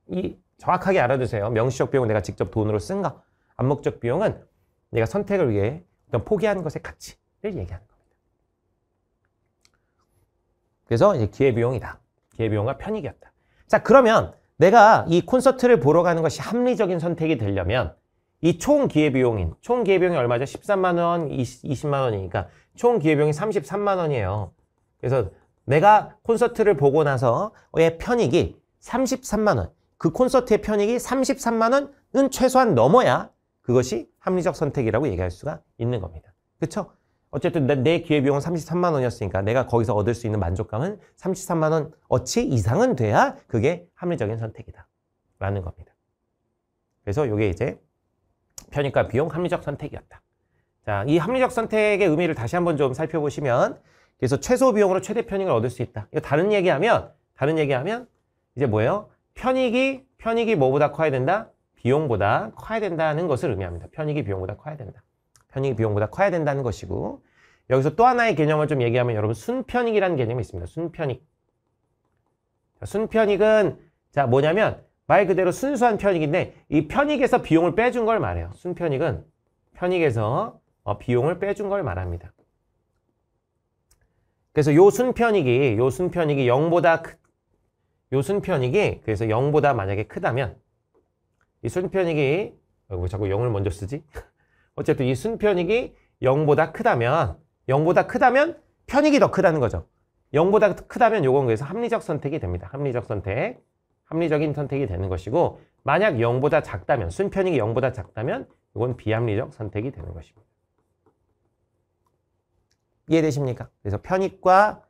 이 정확하게 알아두세요. 명시적 비용은 내가 직접 돈으로 쓴 거. 암묵적 비용은 내가 선택을 위해 그냥 포기하는 것의 가치를 얘기하는 겁니다. 그래서 이제 기회비용이다. 기회비용과 편익이었다. 자, 그러면 내가 이 콘서트를 보러 가는 것이 합리적인 선택이 되려면 이 총 기회비용인, 총 기회비용이 얼마죠? 13만원, 20만원이니까 총 기회비용이 33만원이에요. 그래서 내가 콘서트를 보고 나서의 편익이 33만원, 그 콘서트의 편익이 33만원은 최소한 넘어야 그것이 합리적 선택이라고 얘기할 수가 있는 겁니다. 그렇죠? 어쨌든 내 기회비용은 33만 원이었으니까 내가 거기서 얻을 수 있는 만족감은 33만 원 어치 이상은 돼야 그게 합리적인 선택이다. 라는 겁니다. 그래서 이게 이제 편익과 비용 합리적 선택이었다. 자, 이 합리적 선택의 의미를 다시 한번 좀 살펴보시면 그래서 최소 비용으로 최대 편익을 얻을 수 있다. 이거 다른 얘기하면 다른 얘기하면 이제 뭐예요? 편익이 편익이 뭐보다 커야 된다? 비용보다 커야 된다는 것을 의미합니다. 편익이 비용보다 커야 된다. 편익이 비용보다 커야 된다는 것이고 여기서 또 하나의 개념을 좀 얘기하면 여러분 순편익이라는 개념이 있습니다. 순편익. 순편익은 자 뭐냐면 말 그대로 순수한 편익인데 이 편익에서 비용을 빼준 걸 말해요. 순편익은 편익에서 어, 비용을 빼준 걸 말합니다. 그래서 요 순편익이 요 순편익이 0보다 크, 요 순편익이 그래서 0보다 만약에 크다면 이 순편익이 어, 왜 자꾸 0을 먼저 쓰지? 어쨌든 이 순편익이 0보다 크다면 0보다 크다면 편익이 더 크다는 거죠. 0보다 크다면 요건 그래서 합리적 선택이 됩니다. 합리적 선택. 합리적인 선택이 되는 것이고 만약 0보다 작다면 순편익이 0보다 작다면 이건 비합리적 선택이 되는 것입니다. 이해되십니까? 그래서 편익과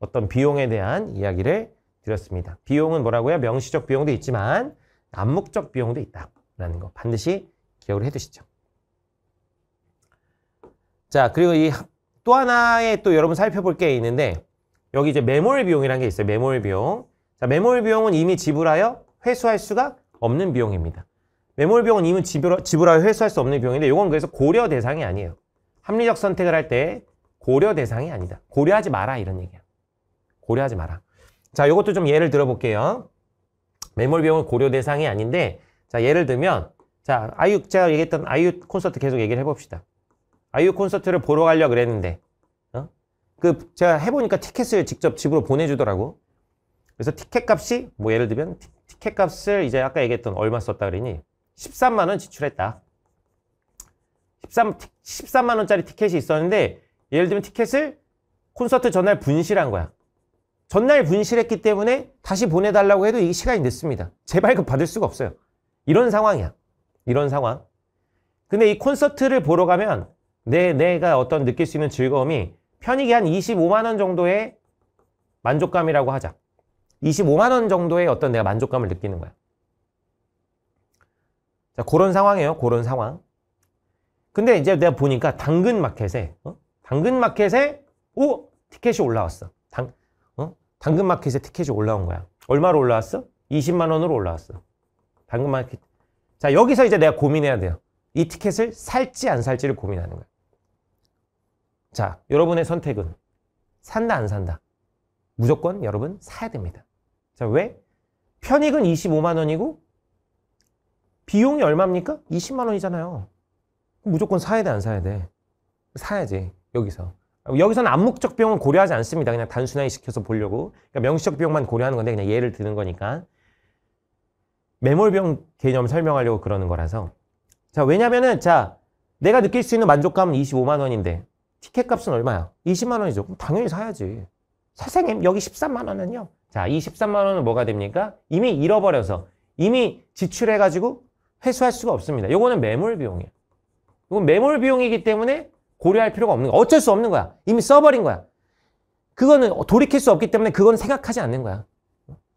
어떤 비용에 대한 이야기를 드렸습니다. 비용은 뭐라고요? 명시적 비용도 있지만 암묵적 비용도 있다라는 거 반드시 기억을 해두시죠. 자 그리고 이 또 하나의 또 여러분 살펴볼 게 있는데 여기 이제 메모리 비용이라는 게 있어요. 메모리 비용. 자 메모리 비용은 이미 지불하여 회수할 수가 없는 비용입니다. 메모리 비용은 이미 지불하, 지불하여 회수할 수 없는 비용인데 이건 그래서 고려 대상이 아니에요. 합리적 선택을 할 때 고려 대상이 아니다. 고려하지 마라 이런 얘기야. 고려하지 마라. 자, 이것도 좀 예를 들어볼게요. 매몰 비용은 고려 대상이 아닌데 자 예를 들면 자 아이유 제가 얘기했던 아이유 콘서트 계속 얘기를 해봅시다. 아이유 콘서트를 보러 가려 그랬는데 어? 그 제가 해보니까 티켓을 직접 집으로 보내주더라고. 그래서 티켓 값이 뭐 예를 들면 티, 티켓 값을 이제 아까 얘기했던 얼마 썼다 그러니 13만 원 지출했다. 13, 13만 원짜리 티켓이 있었는데 예를 들면 티켓을 콘서트 전날 분실한 거야. 전날 분실했기 때문에 다시 보내달라고 해도 이 시간이 늦습니다. 재발급 받을 수가 없어요. 이런 상황이야. 이런 상황. 근데 이 콘서트를 보러 가면 내, 내가 어떤 느낄 수 있는 즐거움이 편익이 한 25만원 정도의 만족감이라고 하자. 25만원 정도의 어떤 내가 만족감을 느끼는 거야. 자, 그런 상황이에요. 그런 상황. 근데 이제 내가 보니까 당근마켓에, 어? 당근마켓에, 오! 티켓이 올라왔어. 당, 당근마켓에 티켓이 올라온 거야. 얼마로 올라왔어? 20만 원으로 올라왔어. 당근마켓. 자 여기서 이제 내가 고민해야 돼요. 이 티켓을 살지 안 살지를 고민하는 거야. 자 여러분의 선택은 산다 안 산다. 무조건 여러분 사야 됩니다. 자 왜? 편익은 25만 원이고 비용이 얼마입니까? 20만 원이잖아요. 무조건 사야 돼안 사야 돼? 사야지 여기서. 여기서는 암묵적 비용은 고려하지 않습니다. 그냥 단순하게 시켜서 보려고. 그러니까 명시적 비용만 고려하는 건데 그냥 예를 드는 거니까. 매몰 비용 개념 설명하려고 그러는 거라서. 자, 왜냐면은 자, 내가 느낄 수 있는 만족감은 25만 원인데 티켓 값은 얼마야? 20만 원이죠. 그럼 당연히 사야지. 선생님, 여기 13만 원은요? 자, 이 13만 원은 뭐가 됩니까? 이미 잃어버려서 이미 지출해 가지고 회수할 수가 없습니다. 요거는 매몰 비용이에요. 이건 매몰 비용이기 때문에 고려할 필요가 없는 거야. 어쩔 수 없는 거야. 이미 써버린 거야. 그거는 돌이킬 수 없기 때문에 그건 생각하지 않는 거야.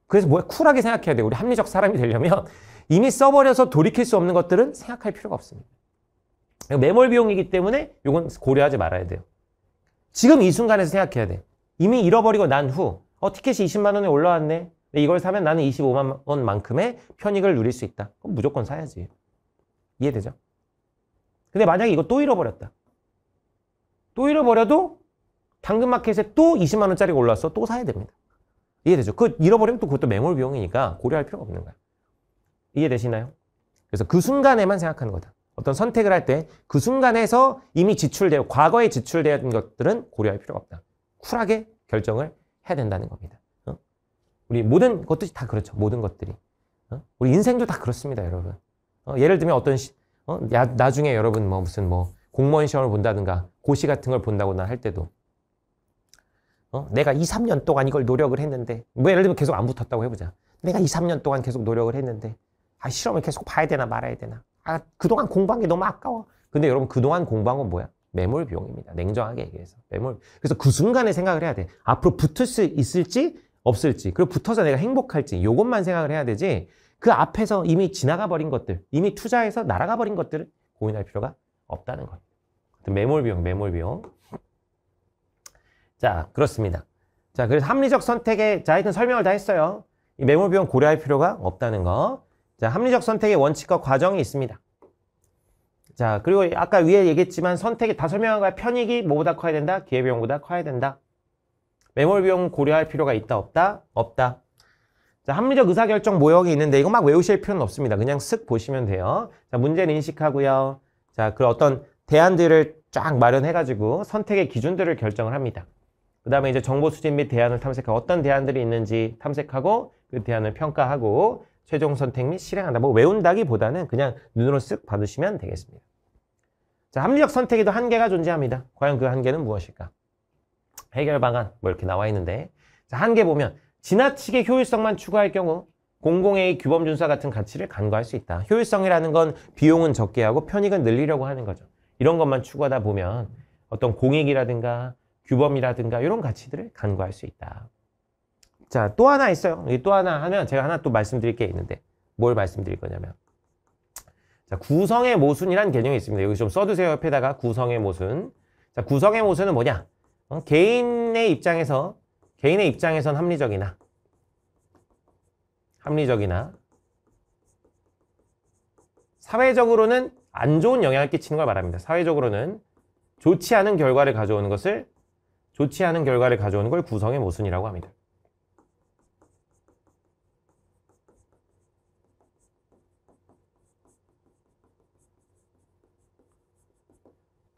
그래서 뭐야 쿨하게 생각해야 돼. 우리 합리적 사람이 되려면 이미 써버려서 돌이킬 수 없는 것들은 생각할 필요가 없습니다. 매몰 비용이기 때문에 이건 고려하지 말아야 돼요. 지금 이 순간에서 생각해야 돼. 이미 잃어버리고 난 후, 어, 티켓이 20만 원에 올라왔네. 이걸 사면 나는 25만 원만큼의 편익을 누릴 수 있다. 그럼 무조건 사야지. 이해되죠? 근데 만약에 이거 또 잃어버렸다. 또 잃어버려도 당근마켓에 또 20만 원짜리가 올랐서또 사야 됩니다. 이해되죠? 그 잃어버리면 또 그것도 매몰 비용이니까 고려할 필요가 없는 거야. 이해되시나요? 그래서 그 순간에만 생각하는 거다. 어떤 선택을 할 때 그 순간에서 이미 지출되어 과거에 지출된 것들은 고려할 필요가 없다. 쿨하게 결정을 해야 된다는 겁니다. 어? 우리 모든 것들이 다 그렇죠. 모든 것들이. 어? 우리 인생도 다 그렇습니다, 여러분. 어? 예를 들면 어떤 시, 어? 야, 나중에 여러분 뭐 무슨 뭐 공무원 시험을 본다든가 고시 같은 걸 본다거나 할 때도 어? 내가 2, 3년 동안 이걸 노력을 했는데 뭐 예를 들면 계속 안 붙었다고 해보자. 내가 2, 3년 동안 계속 노력을 했는데 아, 실험을 계속 봐야 되나 말아야 되나. 아, 그동안 공부한 게 너무 아까워. 근데 여러분 그동안 공부한 건 뭐야? 매몰 비용입니다. 냉정하게 얘기해서. 매몰. 그래서 그 순간에 생각을 해야 돼. 앞으로 붙을 수 있을지 없을지 그리고 붙어서 내가 행복할지 요것만 생각을 해야 되지 그 앞에서 이미 지나가 버린 것들 이미 투자해서 날아가 버린 것들을 고민할 필요가 없다는 거예요. 매몰 네, 비용, 매몰 비용. 자, 그렇습니다. 자, 그래서 합리적 선택에 자, 하여튼 설명을 다 했어요. 이 매몰 비용 고려할 필요가 없다는 거. 자, 합리적 선택의 원칙과 과정이 있습니다. 자, 그리고 아까 위에 얘기했지만 선택이 다 설명한 거야. 편익이 뭐보다 커야 된다? 기회비용보다 커야 된다. 매몰 비용 고려할 필요가 있다, 없다? 없다. 자, 합리적 의사결정 모형이 있는데 이거 막 외우실 필요는 없습니다. 그냥 쓱 보시면 돼요. 자, 문제는 인식하고요. 자, 그 어떤 대안들을 쫙 마련해가지고 선택의 기준들을 결정을 합니다. 그 다음에 이제 정보 수집 및 대안을 탐색하고 어떤 대안들이 있는지 탐색하고 그 대안을 평가하고 최종 선택 및 실행한다. 뭐 외운다기보다는 그냥 눈으로 쓱 받으시면 되겠습니다. 자, 합리적 선택에도 한계가 존재합니다. 과연 그 한계는 무엇일까? 해결 방안 뭐 이렇게 나와 있는데 자, 한계 보면 지나치게 효율성만 추구할 경우 공공의 규범준사 같은 가치를 간과할 수 있다. 효율성이라는 건 비용은 적게 하고 편익은 늘리려고 하는 거죠. 이런 것만 추구하다 보면 어떤 공익이라든가 규범이라든가 이런 가치들을 간과할 수 있다. 자, 또 하나 있어요. 또 하나 하면 제가 하나 또 말씀드릴 게 있는데 뭘 말씀드릴 거냐면 자, 구성의 모순이라는 개념이 있습니다. 여기 좀 써두세요. 옆에다가 구성의 모순. 자, 구성의 모순은 뭐냐? 어? 개인의 입장에서 개인의 입장에선 합리적이나 합리적이나 사회적으로는 안 좋은 영향을 끼치는 걸 말합니다. 사회적으로는 좋지 않은 결과를 가져오는 것을 좋지 않은 결과를 가져오는 걸 구성의 모순이라고 합니다.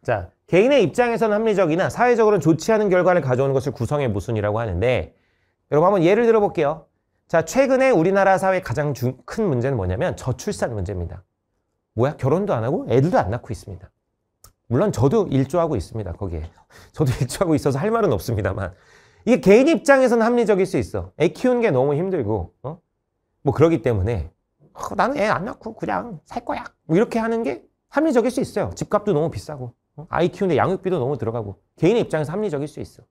자, 개인의 입장에서는 합리적이나 사회적으로는 좋지 않은 결과를 가져오는 것을 구성의 모순이라고 하는데 여러분 한번 예를 들어 볼게요. 자, 최근에 우리나라 사회 가장 중, 큰 문제는 뭐냐면 저출산 문제입니다. 뭐야 결혼도 안 하고 애들도 안 낳고 있습니다. 물론 저도 일조하고 있습니다. 거기에 저도 일조하고 있어서 할 말은 없습니다만 이게 개인 입장에서는 합리적일 수 있어. 애 키우는 게 너무 힘들고 어? 뭐 그러기 때문에 어, 나는 애 안 낳고 그냥 살 거야. 뭐 이렇게 하는 게 합리적일 수 있어요. 집값도 너무 비싸고 어? 아이 키우는데 양육비도 너무 들어가고 개인의 입장에서 합리적일 수 있어.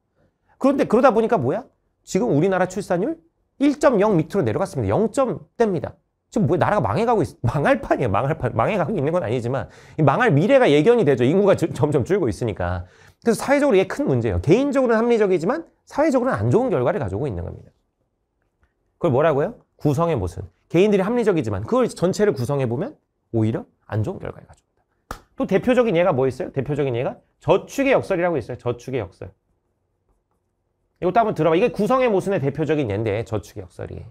그런데 그러다 보니까 뭐야? 지금 우리나라 출산율 1.0 밑으로 내려갔습니다. 0점대입니다. 지금 뭐 나라가 망해가고 있, 어 망할 판이에요. 망할 판. 망해가고 있는 건 아니지만 망할 미래가 예견이 되죠. 인구가 주, 점점 줄고 있으니까. 그래서 사회적으로 이게 큰 문제예요. 개인적으로는 합리적이지만 사회적으로는 안 좋은 결과를 가지고 있는 겁니다. 그걸 뭐라고요? 구성의 모순. 개인들이 합리적이지만 그걸 전체를 구성해보면 오히려 안 좋은 결과를 가져옵니다. 또 대표적인 예가 뭐 있어요? 대표적인 예가 저축의 역설이라고 있어요. 저축의 역설. 이것도 한번 들어봐. 이게 구성의 모순의 대표적인 예인데 저축의 역설이.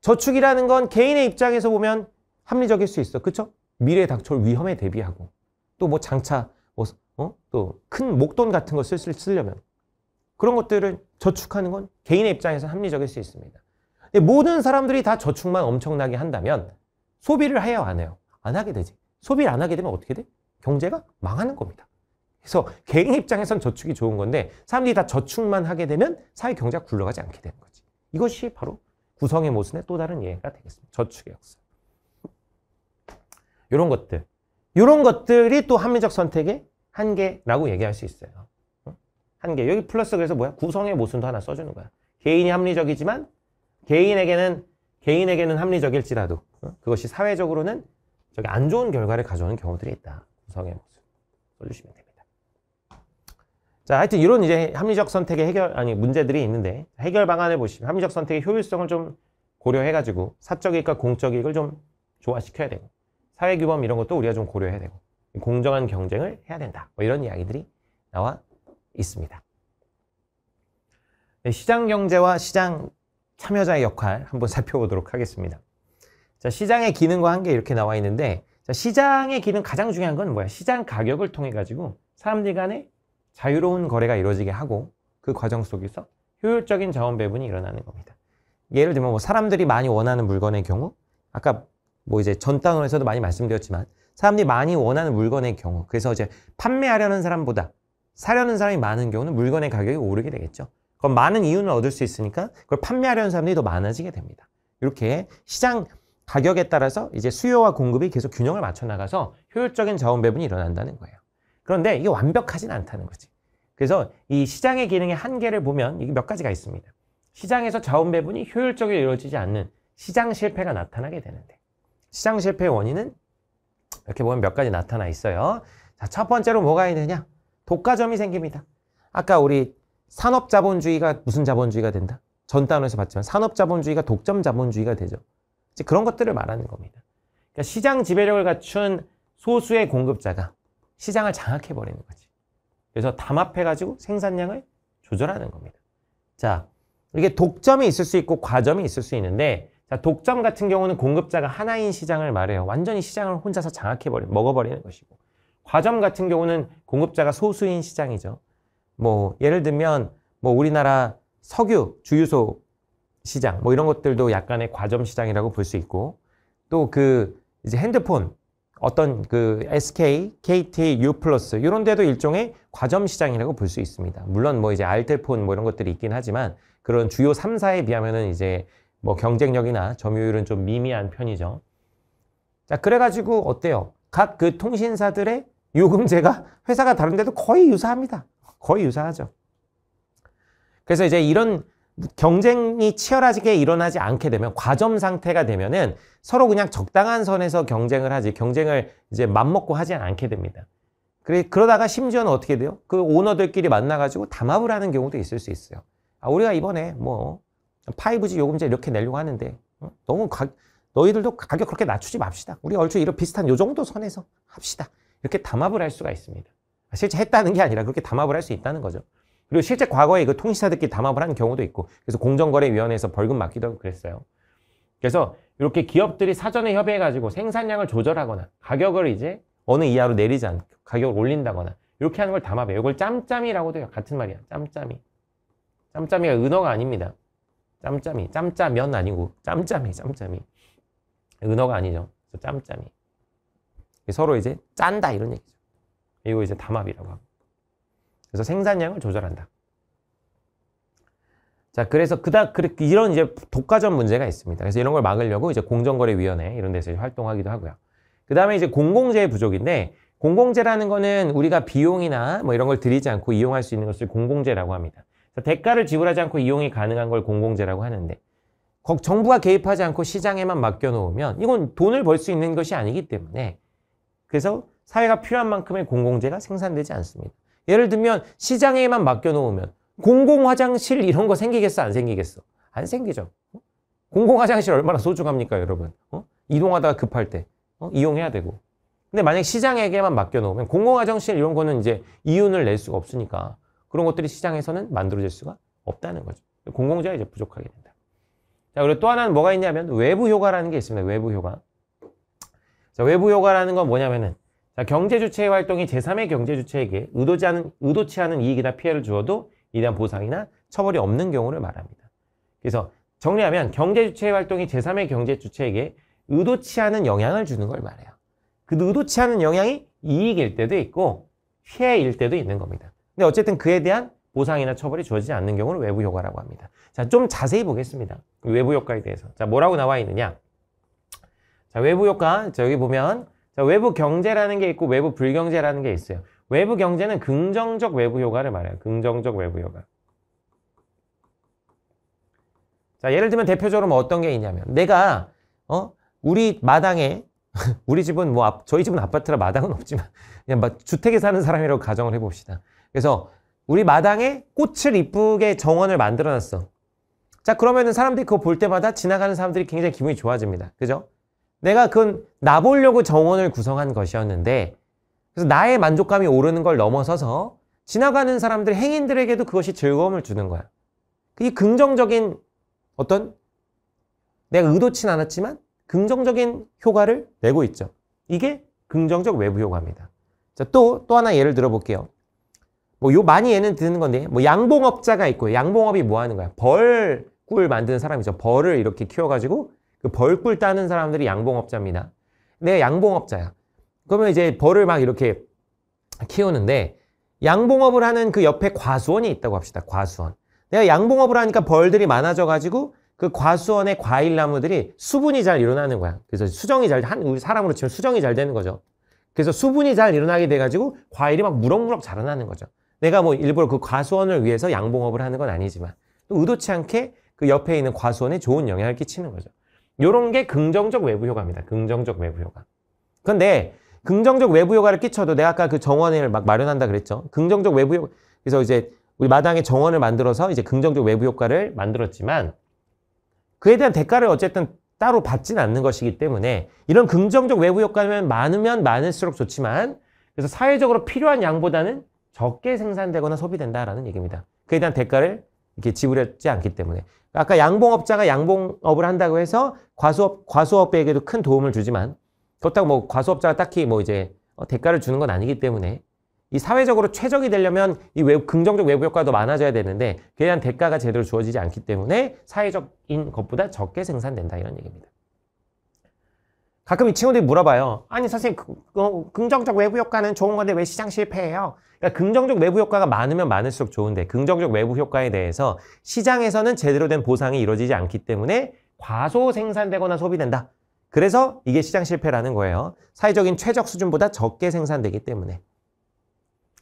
저축이라는 건 개인의 입장에서 보면 합리적일 수 있어. 그쵸? 미래에 닥쳐올 위험에 대비하고 또 뭐 장차 뭐, 어? 또 큰 목돈 같은 거 쓸, 쓰려면 그런 것들을 저축하는 건 개인의 입장에서 합리적일 수 있습니다. 근데 모든 사람들이 다 저축만 엄청나게 한다면 소비를 해야안 해요? 안 하게 되지. 소비를 안 하게 되면 어떻게 돼? 경제가 망하는 겁니다. 그래서 개인 입장에선 저축이 좋은 건데 사람들이 다 저축만 하게 되면 사회 경제가 굴러가지 않게 되는 거지. 이것이 바로 구성의 모순의 또 다른 예가 되겠습니다. 저축의 역사. 이런 것들. 이런 것들이 또 합리적 선택의 한계라고 얘기할 수 있어요. 한계. 여기 플러스 그래서 뭐야? 구성의 모순도 하나 써주는 거야. 개인이 합리적이지만 개인에게는 개인에게는 합리적일지라도 그것이 사회적으로는 저기 안 좋은 결과를 가져오는 경우들이 있다. 구성의 모순 써주시면 됩니다. 자, 하여튼 이런 이제 합리적 선택의 해결, 아니, 문제들이 있는데, 해결 방안을 보시면 합리적 선택의 효율성을 좀 고려해가지고, 사적 이익과 공적 이익을 좀 조화시켜야 되고, 사회 규범 이런 것도 우리가 좀 고려해야 되고, 공정한 경쟁을 해야 된다. 뭐 이런 이야기들이 나와 있습니다. 네, 시장 경제와 시장 참여자의 역할 한번 살펴보도록 하겠습니다. 자, 시장의 기능과 한계 이렇게 나와 있는데, 자, 시장의 기능 가장 중요한 건 뭐야? 시장 가격을 통해 가지고 사람들 간에 자유로운 거래가 이루어지게 하고 그 과정 속에서 효율적인 자원 배분이 일어나는 겁니다. 예를 들면 뭐 사람들이 많이 원하는 물건의 경우 아까 뭐 이제 전단원에서도 많이 말씀드렸지만 사람들이 많이 원하는 물건의 경우 그래서 이제 판매하려는 사람보다 사려는 사람이 많은 경우는 물건의 가격이 오르게 되겠죠. 그럼 많은 이윤을 얻을 수 있으니까 그걸 판매하려는 사람들이 더 많아지게 됩니다. 이렇게 시장 가격에 따라서 이제 수요와 공급이 계속 균형을 맞춰 나가서 효율적인 자원 배분이 일어난다는 거예요. 그런데 이게 완벽하진 않다는 거지. 그래서 이 시장의 기능의 한계를 보면 이게 몇 가지가 있습니다. 시장에서 자원 배분이 효율적으로 이루어지지 않는 시장 실패가 나타나게 되는데 시장 실패의 원인은 이렇게 보면 몇 가지 나타나 있어요. 자, 첫 번째로 뭐가 있느냐? 독과점이 생깁니다. 아까 우리 산업자본주의가 무슨 자본주의가 된다? 전 단원에서 봤지만 산업자본주의가 독점자본주의가 되죠. 이제 그런 것들을 말하는 겁니다. 그러니까 시장 지배력을 갖춘 소수의 공급자가 시장을 장악해버리는 거지. 그래서 담합해가지고 생산량을 조절하는 겁니다. 자, 이게 독점이 있을 수 있고 과점이 있을 수 있는데 자, 독점 같은 경우는 공급자가 하나인 시장을 말해요. 완전히 시장을 혼자서 장악해버리, 먹어버리는 것이고 과점 같은 경우는 공급자가 소수인 시장이죠. 뭐 예를 들면 뭐 우리나라 석유, 주유소 시장 뭐 이런 것들도 약간의 과점 시장이라고 볼 수 있고 또 그 이제 핸드폰 어떤 그 SK, KT, U 이런 데도 일종의 과점 시장이라고 볼 수 있습니다. 물론 뭐 이제 알텔폰 뭐 이런 것들이 있긴 하지만 그런 주요 3사에 비하면은 이제 뭐 경쟁력이나 점유율은 좀 미미한 편이죠. 자, 그래가지고 어때요? 각 그 통신사들의 요금제가 회사가 다른데도 거의 유사합니다. 거의 유사하죠. 그래서 이제 이런 경쟁이 치열하게 일어나지 않게 되면 과점 상태가 되면은 서로 그냥 적당한 선에서 경쟁을 하지 경쟁을 이제 맘먹고 하지 않게 됩니다. 그래 그러다가 심지어는 어떻게 돼요? 그 오너들끼리 만나가지고 담합을 하는 경우도 있을 수 있어요. 아 우리가 이번에 뭐 5G 요금제 이렇게 내려고 하는데 어? 너무 가, 너희들도 가격 그렇게 낮추지 맙시다. 우리 얼추 이런 비슷한 요 정도 선에서 합시다. 이렇게 담합을 할 수가 있습니다. 실제 했다는 게 아니라 그렇게 담합을 할 수 있다는 거죠. 그리고 실제 과거에 그 통신사들끼리 담합을 한 경우도 있고 그래서 공정거래위원회에서 벌금 맞기도 하고 그랬어요. 그래서 이렇게 기업들이 사전에 협의해가지고 생산량을 조절하거나 가격을 이제 어느 이하로 내리지 않고 가격을 올린다거나 이렇게 하는 걸 담합해요. 이걸 짬짬이라고도 해요. 같은 말이야. 짬짬이. 짬짬이가 은어가 아닙니다. 짬짬이. 짬짜면 아니고 짬짬이. 짬짬이. 은어가 아니죠. 짬짬이. 서로 이제 짠다 이런 얘기죠. 이거 이제 담합이라고 하고. 그래서 생산량을 조절한다. 자, 그래서 그다 그렇게 이런 이제 독과점 문제가 있습니다. 그래서 이런 걸 막으려고 이제 공정거래위원회 이런 데서 활동하기도 하고요. 그 다음에 이제 공공재 부족인데 공공재라는 거는 우리가 비용이나 뭐 이런 걸 들이지 않고 이용할 수 있는 것을 공공재라고 합니다. 그래서 대가를 지불하지 않고 이용이 가능한 걸 공공재라고 하는데 정부가 개입하지 않고 시장에만 맡겨놓으면 이건 돈을 벌 수 있는 것이 아니기 때문에 그래서 사회가 필요한 만큼의 공공재가 생산되지 않습니다. 예를 들면 시장에만 맡겨놓으면 공공화장실 이런 거 생기겠어? 안 생기겠어? 안 생기죠. 어? 공공화장실 얼마나 소중합니까, 여러분? 어? 이동하다가 급할 때 어? 이용해야 되고. 근데 만약 시장에게만 맡겨놓으면 공공화장실 이런 거는 이제 이윤을 낼 수가 없으니까 그런 것들이 시장에서는 만들어질 수가 없다는 거죠. 공공재가 이제 부족하게 된다. 자, 그리고 또 하나는 뭐가 있냐면 외부 효과라는 게 있습니다. 외부 효과. 자, 외부 효과라는 건 뭐냐면은 그러니까 경제 주체의 활동이 제3의 경제 주체에게 의도치 않은, 의도치 않은 이익이나 피해를 주어도 이에 대한 보상이나 처벌이 없는 경우를 말합니다. 그래서 정리하면 경제 주체의 활동이 제3의 경제 주체에게 의도치 않은 영향을 주는 걸 말해요. 그 의도치 않은 영향이 이익일 때도 있고 피해일 때도 있는 겁니다. 근데 어쨌든 그에 대한 보상이나 처벌이 주어지지 않는 경우를 외부 효과라고 합니다. 자, 좀 자세히 보겠습니다. 외부 효과에 대해서. 자, 뭐라고 나와 있느냐? 자, 외부 효과. 자, 여기 보면 그러니까 외부 경제라는 게 있고 외부 불경제라는 게 있어요. 외부 경제는 긍정적 외부 효과를 말해요. 긍정적 외부 효과. 자, 예를 들면 대표적으로 뭐 어떤 게 있냐면 내가 어 우리 마당에 우리 집은 뭐 앞, 아, 저희 집은 아파트라 마당은 없지만 그냥 막 주택에 사는 사람이라고 가정을 해봅시다. 그래서 우리 마당에 꽃을 이쁘게 정원을 만들어놨어. 자 그러면은 사람들이 그거 볼 때마다 지나가는 사람들이 굉장히 기분이 좋아집니다. 그죠? 내가 그건 나보려고 정원을 구성한 것이었는데 그래서 나의 만족감이 오르는 걸 넘어서서 지나가는 사람들, 행인들에게도 그것이 즐거움을 주는 거야. 이 긍정적인 어떤 내가 의도치 않았지만 긍정적인 효과를 내고 있죠. 이게 긍정적 외부 효과입니다. 자, 또, 또 하나 예를 들어볼게요. 뭐, 요, 많이 예는 드는 건데, 뭐, 양봉업자가 있고, 양봉업이 뭐 하는 거야? 벌 꿀 만드는 사람이죠. 벌을 이렇게 키워가지고 그 벌꿀 따는 사람들이 양봉업자입니다. 내가 네, 양봉업자야. 그러면 이제 벌을 막 이렇게 키우는데 양봉업을 하는 그 옆에 과수원이 있다고 합시다. 과수원. 내가 양봉업을 하니까 벌들이 많아져가지고 그 과수원의 과일 나무들이 수분이 잘 일어나는 거야. 그래서 수정이 잘, 한, 우리 사람으로 치면 수정이 잘 되는 거죠. 그래서 수분이 잘 일어나게 돼가지고 과일이 막 무럭무럭 자라나는 거죠. 내가 뭐 일부러 그 과수원을 위해서 양봉업을 하는 건 아니지만 또 의도치 않게 그 옆에 있는 과수원에 좋은 영향을 끼치는 거죠. 이런 게 긍정적 외부 효과입니다. 긍정적 외부 효과. 그런데 긍정적 외부 효과를 끼쳐도 내가 아까 그 정원을 막 마련한다 그랬죠. 긍정적 외부 효과. 그래서 이제 우리 마당에 정원을 만들어서 이제 긍정적 외부 효과를 만들었지만 그에 대한 대가를 어쨌든 따로 받진 않는 것이기 때문에 이런 긍정적 외부 효과면 많으면 많을수록 좋지만 그래서 사회적으로 필요한 양보다는 적게 생산되거나 소비된다라는 얘기입니다. 그에 대한 대가를 이렇게 지불하지 않기 때문에 아까 양봉업자가 양봉업을 한다고 해서 과수업, 과수업에게도 큰 도움을 주지만 그렇다고 뭐 과수업자가 딱히 뭐 이제 어, 대가를 주는 건 아니기 때문에 이 사회적으로 최적이 되려면 이 외부, 긍정적 외부 효과도 많아져야 되는데 그에 대한 대가가 제대로 주어지지 않기 때문에 사회적인 것보다 적게 생산된다 이런 얘기입니다. 가끔 이 친구들이 물어봐요. 아니 선생님 그, 그, 긍정적 외부 효과는 좋은 건데 왜 시장 실패해요? 그러니까 긍정적 외부 효과가 많으면 많을수록 좋은데 긍정적 외부 효과에 대해서 시장에서는 제대로 된 보상이 이루어지지 않기 때문에 과소 생산되거나 소비된다. 그래서 이게 시장 실패라는 거예요. 사회적인 최적 수준보다 적게 생산되기 때문에.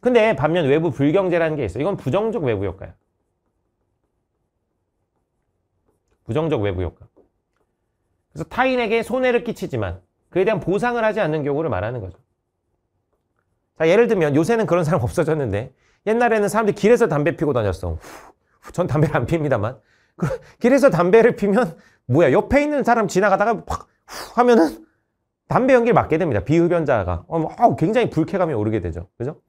근데 반면 외부 불경제라는 게 있어요. 이건 부정적 외부 효과야. 부정적 외부 효과. 그래서 타인에게 손해를 끼치지만 그에 대한 보상을 하지 않는 경우를 말하는 거죠. 자, 예를 들면 요새는 그런 사람 없어졌는데 옛날에는 사람들이 길에서 담배 피고 다녔어. 전 담배를 안 핍니다만. 그, 길에서 담배를 피면 뭐야 옆에 있는 사람 지나가다가 팍 하면은 담배 연기를 맞게 됩니다. 비흡연자가. 어, 어, 굉장히 불쾌감이 오르게 되죠. 그죠?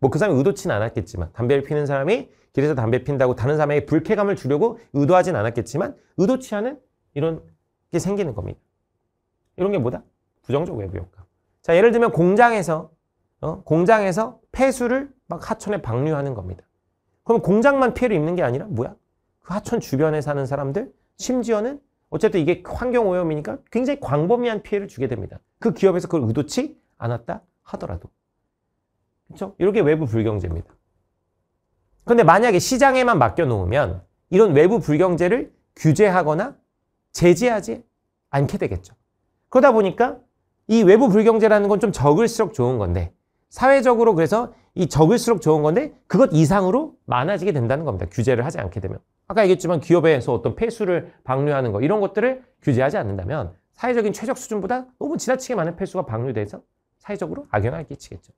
뭐 그 사람이 의도치는 않았겠지만 담배를 피는 사람이 길에서 담배 핀다고 다른 사람에게 불쾌감을 주려고 의도하진 않았겠지만 의도치 않은 이런 이게 생기는 겁니다. 이런 게 뭐다? 부정적 외부 효과. 자, 예를 들면 공장에서 어? 공장에서 폐수를 막 하천에 방류하는 겁니다. 그럼 공장만 피해를 입는 게 아니라 뭐야? 그 하천 주변에 사는 사람들 심지어는 어쨌든 이게 환경오염이니까 굉장히 광범위한 피해를 주게 됩니다. 그 기업에서 그걸 의도치 않았다 하더라도. 그렇죠? 이렇게 외부 불경제입니다. 그런데 만약에 시장에만 맡겨놓으면 이런 외부 불경제를 규제하거나 제지하지 않게 되겠죠. 그러다 보니까 이 외부 불경제라는 건 좀 적을수록 좋은 건데 사회적으로 그래서 이 적을수록 좋은 건데 그것 이상으로 많아지게 된다는 겁니다. 규제를 하지 않게 되면. 아까 얘기했지만 기업에서 어떤 폐수를 방류하는 거 이런 것들을 규제하지 않는다면 사회적인 최적 수준보다 너무 지나치게 많은 폐수가 방류돼서 사회적으로 악영향을 끼치겠죠.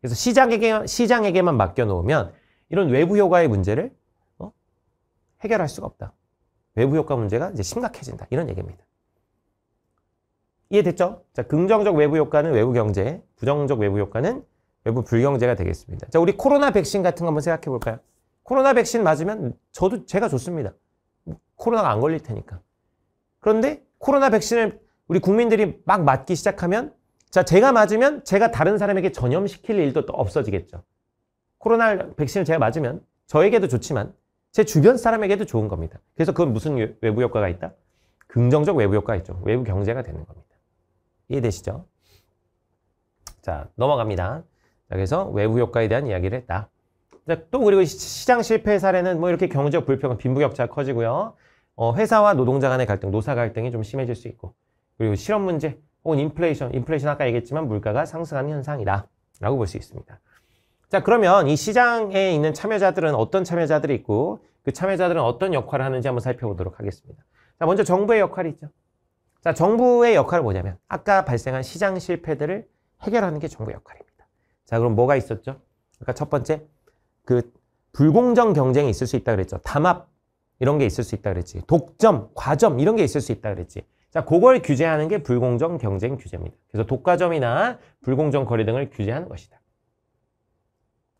그래서 시장에게, 시장에게만 맡겨놓으면 이런 외부 효과의 문제를 어? 해결할 수가 없다. 외부 효과 문제가 이제 심각해진다. 이런 얘기입니다. 이해됐죠? 자, 긍정적 외부 효과는 외부 경제, 부정적 외부 효과는 외부 불경제가 되겠습니다. 자, 우리 코로나 백신 같은 거 한번 생각해 볼까요? 코로나 백신 맞으면 저도 제가 좋습니다. 코로나가 안 걸릴 테니까. 그런데 코로나 백신을 우리 국민들이 막 맞기 시작하면 자, 제가 맞으면 제가 다른 사람에게 전염시킬 일도 또 없어지겠죠. 코로나 백신을 제가 맞으면 저에게도 좋지만 제 주변 사람에게도 좋은 겁니다. 그래서 그건 무슨 외부 효과가 있다? 긍정적 외부 효과가 있죠. 외부 경제가 되는 겁니다. 이해되시죠? 자, 넘어갑니다. 자, 그래서 외부 효과에 대한 이야기를 했다. 자, 또 그리고 시장 실패 사례는 뭐 이렇게 경제적 불평은 빈부격차가 커지고요. 어, 회사와 노동자 간의 갈등, 노사 갈등이 좀 심해질 수 있고 그리고 실업 문제 혹은 인플레이션, 인플레이션 아까 얘기했지만 물가가 상승하는 현상이다 라고 볼 수 있습니다. 자 그러면 이 시장에 있는 참여자들은 어떤 참여자들이 있고 그 참여자들은 어떤 역할을 하는지 한번 살펴보도록 하겠습니다. 자 먼저 정부의 역할이 있죠. 자 정부의 역할은 뭐냐면 아까 발생한 시장 실패들을 해결하는 게 정부 역할입니다. 자 그럼 뭐가 있었죠? 아까 첫 번째 그 불공정 경쟁이 있을 수 있다 그랬죠. 담합 이런 게 있을 수 있다 그랬지. 독점, 과점 이런 게 있을 수 있다 그랬지. 자, 그걸 규제하는 게 불공정 경쟁 규제입니다. 그래서 독과점이나 불공정 거래 등을 규제하는 것이다.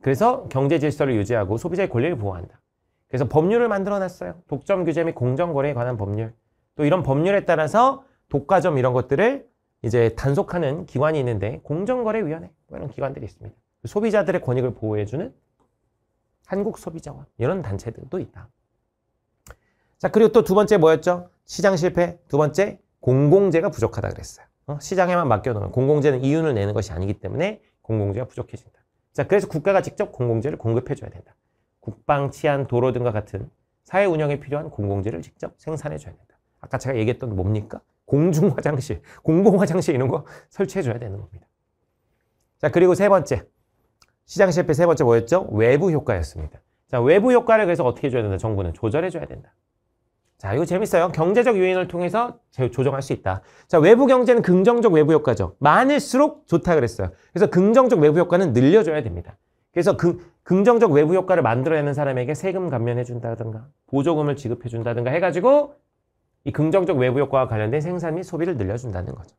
그래서 경제 질서를 유지하고 소비자의 권리를 보호한다. 그래서 법률을 만들어놨어요. 독점 규제 및 공정거래에 관한 법률. 또 이런 법률에 따라서 독과점 이런 것들을 이제 단속하는 기관이 있는데 공정거래위원회 뭐 이런 기관들이 있습니다. 소비자들의 권익을 보호해주는 한국소비자원 이런 단체들도 있다. 자 그리고 또 두 번째 뭐였죠? 시장 실패. 두 번째 공공재가 부족하다 그랬어요. 어? 시장에만 맡겨놓으면 공공재는 이윤을 내는 것이 아니기 때문에 공공재가 부족해진다. 자, 그래서 국가가 직접 공공재를 공급해줘야 된다. 국방, 치안, 도로 등과 같은 사회 운영에 필요한 공공재를 직접 생산해줘야 된다. 아까 제가 얘기했던 뭡니까? 공중 화장실, 공공 화장실 이런 거 설치해줘야 되는 겁니다. 자, 그리고 세 번째. 시장 실패 세 번째 뭐였죠? 외부 효과였습니다. 자, 외부 효과를 그래서 어떻게 해줘야 된다? 정부는 조절해줘야 된다. 자, 이거 재밌어요. 경제적 요인을 통해서 조정할 수 있다. 자, 외부 경제는 긍정적 외부 효과죠. 많을수록 좋다 그랬어요. 그래서 긍정적 외부 효과는 늘려줘야 됩니다. 그래서 긍, 긍정적 외부 효과를 만들어내는 사람에게 세금 감면해준다든가 보조금을 지급해준다든가 해가지고 이 긍정적 외부 효과와 관련된 생산 및 소비를 늘려준다는 거죠.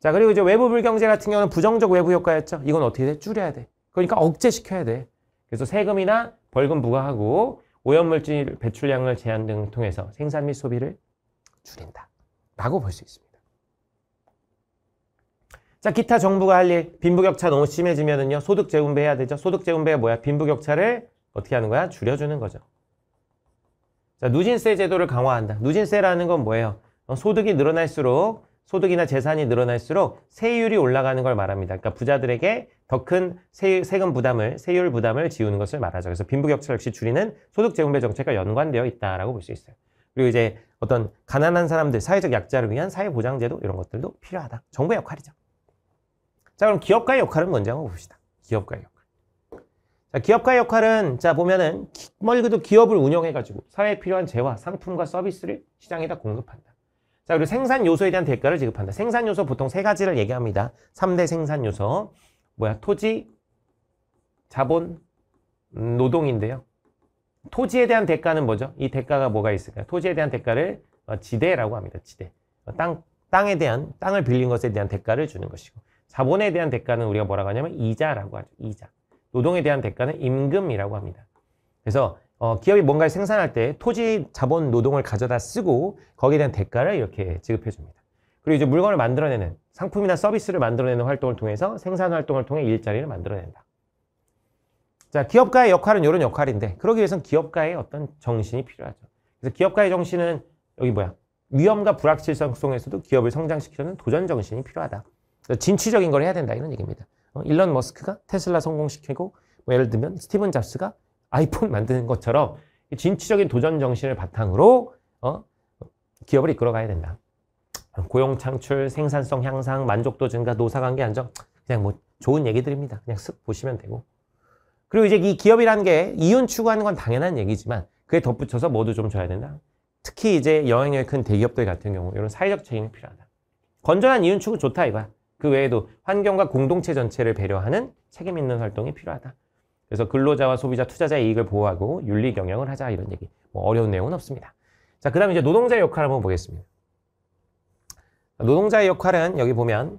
자, 그리고 이제 외부 불경제 같은 경우는 부정적 외부 효과였죠. 이건 어떻게 돼? 줄여야 돼. 그러니까 억제시켜야 돼. 그래서 세금이나 벌금 부과하고 오염물질 배출량을 제한 등을 통해서 생산 및 소비를 줄인다. 라고 볼 수 있습니다. 자, 기타 정부가 할 일, 빈부격차 너무 심해지면은요, 소득재분배 해야 되죠. 소득재분배가 뭐야? 빈부격차를 어떻게 하는 거야? 줄여주는 거죠. 자, 누진세 제도를 강화한다. 누진세라는 건 뭐예요? 어, 소득이 늘어날수록 소득이나 재산이 늘어날수록 세율이 올라가는 걸 말합니다. 그러니까 부자들에게 더 큰 세금 부담을, 세율 부담을 지우는 것을 말하죠. 그래서 빈부격차 역시 줄이는 소득재분배 정책과 연관되어 있다라고 볼 수 있어요. 그리고 이제 어떤 가난한 사람들, 사회적 약자를 위한 사회보장제도 이런 것들도 필요하다. 정부의 역할이죠. 자, 그럼 기업가의 역할은 뭔지 한번 봅시다. 기업가의 역할. 자, 기업가의 역할은 자 보면은 기, 뭘 뭐, 그도 기업을 운영해가지고 사회에 필요한 재화, 상품과 서비스를 시장에다 공급한다. 자, 그리고 생산 요소에 대한 대가를 지급한다. 생산 요소 보통 세 가지를 얘기합니다. 3대 생산 요소. 뭐야? 토지, 자본, 음, 노동인데요. 토지에 대한 대가는 뭐죠? 이 대가가 뭐가 있을까요? 토지에 대한 대가를 어, 지대라고 합니다. 지대. 어, 땅, 땅에 대한, 땅을 빌린 것에 대한 대가를 주는 것이고. 자본에 대한 대가는 우리가 뭐라고 하냐면 이자라고 하죠. 이자. 노동에 대한 대가는 임금이라고 합니다. 그래서 어, 기업이 뭔가를 생산할 때 토지 자본 노동을 가져다 쓰고 거기에 대한 대가를 이렇게 지급해 줍니다. 그리고 이제 물건을 만들어내는 상품이나 서비스를 만들어내는 활동을 통해서 생산 활동을 통해 일자리를 만들어낸다. 자, 기업가의 역할은 이런 역할인데 그러기 위해서는 기업가의 어떤 정신이 필요하죠. 그래서 기업가의 정신은 여기 뭐야? 위험과 불확실성 속에서도 기업을 성장시키는 도전 정신이 필요하다. 진취적인 걸 해야 된다 이런 얘기입니다. 어, 일론 머스크가 테슬라 성공시키고 뭐 예를 들면 스티븐 잡스가 아이폰 만드는 것처럼 진취적인 도전 정신을 바탕으로 어? 기업을 이끌어가야 된다. 고용 창출, 생산성 향상, 만족도 증가, 노사관계 안정 그냥 뭐 좋은 얘기들입니다. 그냥 쓱 보시면 되고 그리고 이제 이 기업이라는 게 이윤 추구하는 건 당연한 얘기지만 그에 덧붙여서 뭐도 좀 줘야 된다. 특히 이제 영향력이 큰 대기업들 같은 경우 이런 사회적 책임이 필요하다. 건전한 이윤 추구 좋다 이거야. 그 외에도 환경과 공동체 전체를 배려하는 책임 있는 활동이 필요하다. 그래서 근로자와 소비자, 투자자의 이익을 보호하고 윤리 경영을 하자 이런 얘기. 뭐 어려운 내용은 없습니다. 자, 그다음 에 이제 노동자의 역할 한번 보겠습니다. 노동자의 역할은 여기 보면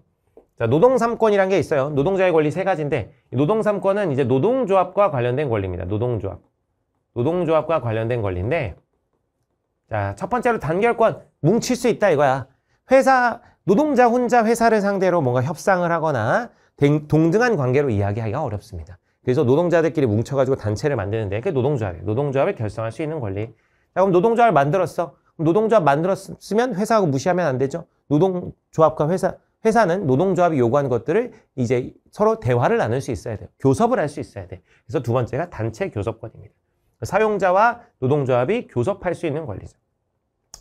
자, 노동삼권이란 게 있어요. 노동자의 권리 세 가지인데 노동삼권은 이제 노동조합과 관련된 권리입니다. 노동조합. 노동조합과 관련된 권리인데 자, 첫 번째로 단결권 뭉칠 수 있다 이거야. 회사 노동자 혼자 회사를 상대로 뭔가 협상을 하거나 동등한 관계로 이야기하기가 어렵습니다. 그래서 노동자들끼리 뭉쳐가지고 단체를 만드는데 그게 노동조합이에요. 노동조합을 결성할 수 있는 권리. 자, 그럼 노동조합을 만들었어. 그럼 노동조합 만들었으면 회사하고 무시하면 안 되죠. 노동조합과 회사, 회사는 노동조합이 요구하는 것들을 이제 서로 대화를 나눌 수 있어야 돼요. 교섭을 할 수 있어야 돼. 그래서 두 번째가 단체 교섭권입니다. 사용자와 노동조합이 교섭할 수 있는 권리죠.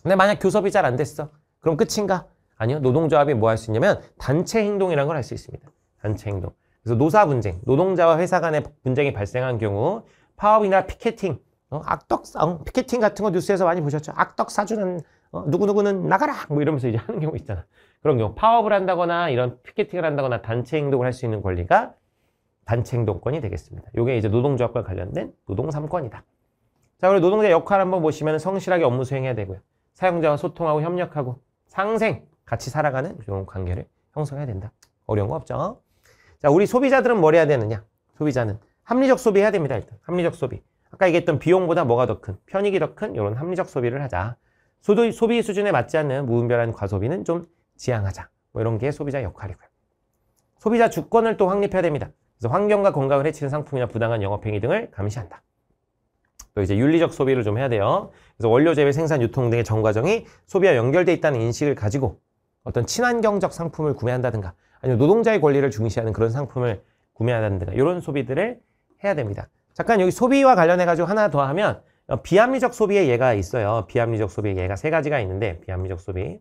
근데 만약 교섭이 잘 안 됐어. 그럼 끝인가? 아니요. 노동조합이 뭐 할 수 있냐면 단체 행동이라는 걸 할 수 있습니다. 단체 행동. 그래서 노사 분쟁, 노동자와 회사 간의 분쟁이 발생한 경우 파업이나 피켓팅, 어, 악덕 싸 피켓팅 같은 거 뉴스에서 많이 보셨죠? 악덕 사주는 어, 누구누구는 나가라! 뭐 이러면서 이제 하는 경우 있잖아. 그런 경우 파업을 한다거나 이런 피켓팅을 한다거나 단체 행동을 할 수 있는 권리가 단체 행동권이 되겠습니다. 이게 이제 노동조합과 관련된 노동삼권이다. 자, 우리 노동자 역할 한번 보시면 성실하게 업무 수행해야 되고요. 사용자와 소통하고 협력하고 상생, 같이 살아가는 이런 관계를 형성해야 된다. 어려운 거 없죠? 자, 우리 소비자들은 뭘 해야 되느냐? 소비자는 합리적 소비해야 됩니다. 일단 합리적 소비. 아까 얘기했던 비용보다 뭐가 더 큰, 편익이 더큰 이런 합리적 소비를 하자. 소비, 소비 수준에 맞지 않는 무분별한 과소비는 좀 지양하자. 뭐 이런 게 소비자 역할이고요. 소비자 주권을 또 확립해야 됩니다. 그래서 환경과 건강을 해치는 상품이나 부당한 영업행위 등을 감시한다. 또 이제 윤리적 소비를 좀 해야 돼요. 그래서 원료 재배, 생산, 유통 등의 전 과정이 소비와 연결돼 있다는 인식을 가지고 어떤 친환경적 상품을 구매한다든가 아니면 노동자의 권리를 중시하는 그런 상품을 구매한다든가 이런 소비들을 해야 됩니다. 잠깐 여기 소비와 관련해 가지고 하나 더 하면 어, 비합리적 소비의 예가 있어요. 비합리적 소비의 예가 세 가지가 있는데 비합리적 소비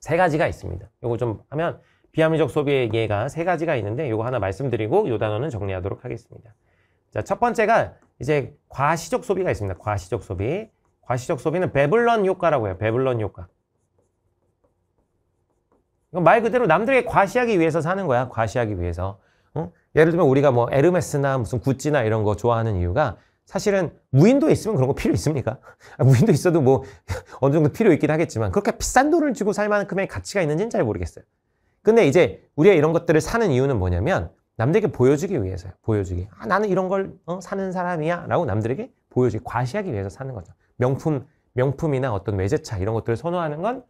세 가지가 있습니다. 이거좀 하면 비합리적 소비의 예가 세 가지가 있는데 이거 하나 말씀드리고 요 단어는 정리하도록 하겠습니다. 자, 첫 번째가 이제 과시적 소비가 있습니다. 과시적 소비. 과시적 소비는 베블런 효과라고 해요. 베블런 효과. 말 그대로 남들에게 과시하기 위해서 사는 거야. 과시하기 위해서. 응? 예를 들면 우리가 뭐 에르메스나 무슨 구찌나 이런 거 좋아하는 이유가 사실은 무인도에 있으면 그런 거 필요 있습니까? 아, 무인도에 있어도 뭐 어느 정도 필요 있긴 하겠지만 그렇게 비싼 돈을 주고 살 만큼의 가치가 있는지는 잘 모르겠어요. 근데 이제 우리가 이런 것들을 사는 이유는 뭐냐면 남들에게 보여주기 위해서요. 보여주기. 아, 나는 이런 걸 어, 사는 사람이야. 라고 남들에게 보여주기, 과시하기 위해서 사는 거죠. 명품, 명품이나 어떤 외제차 이런 것들을 선호하는 건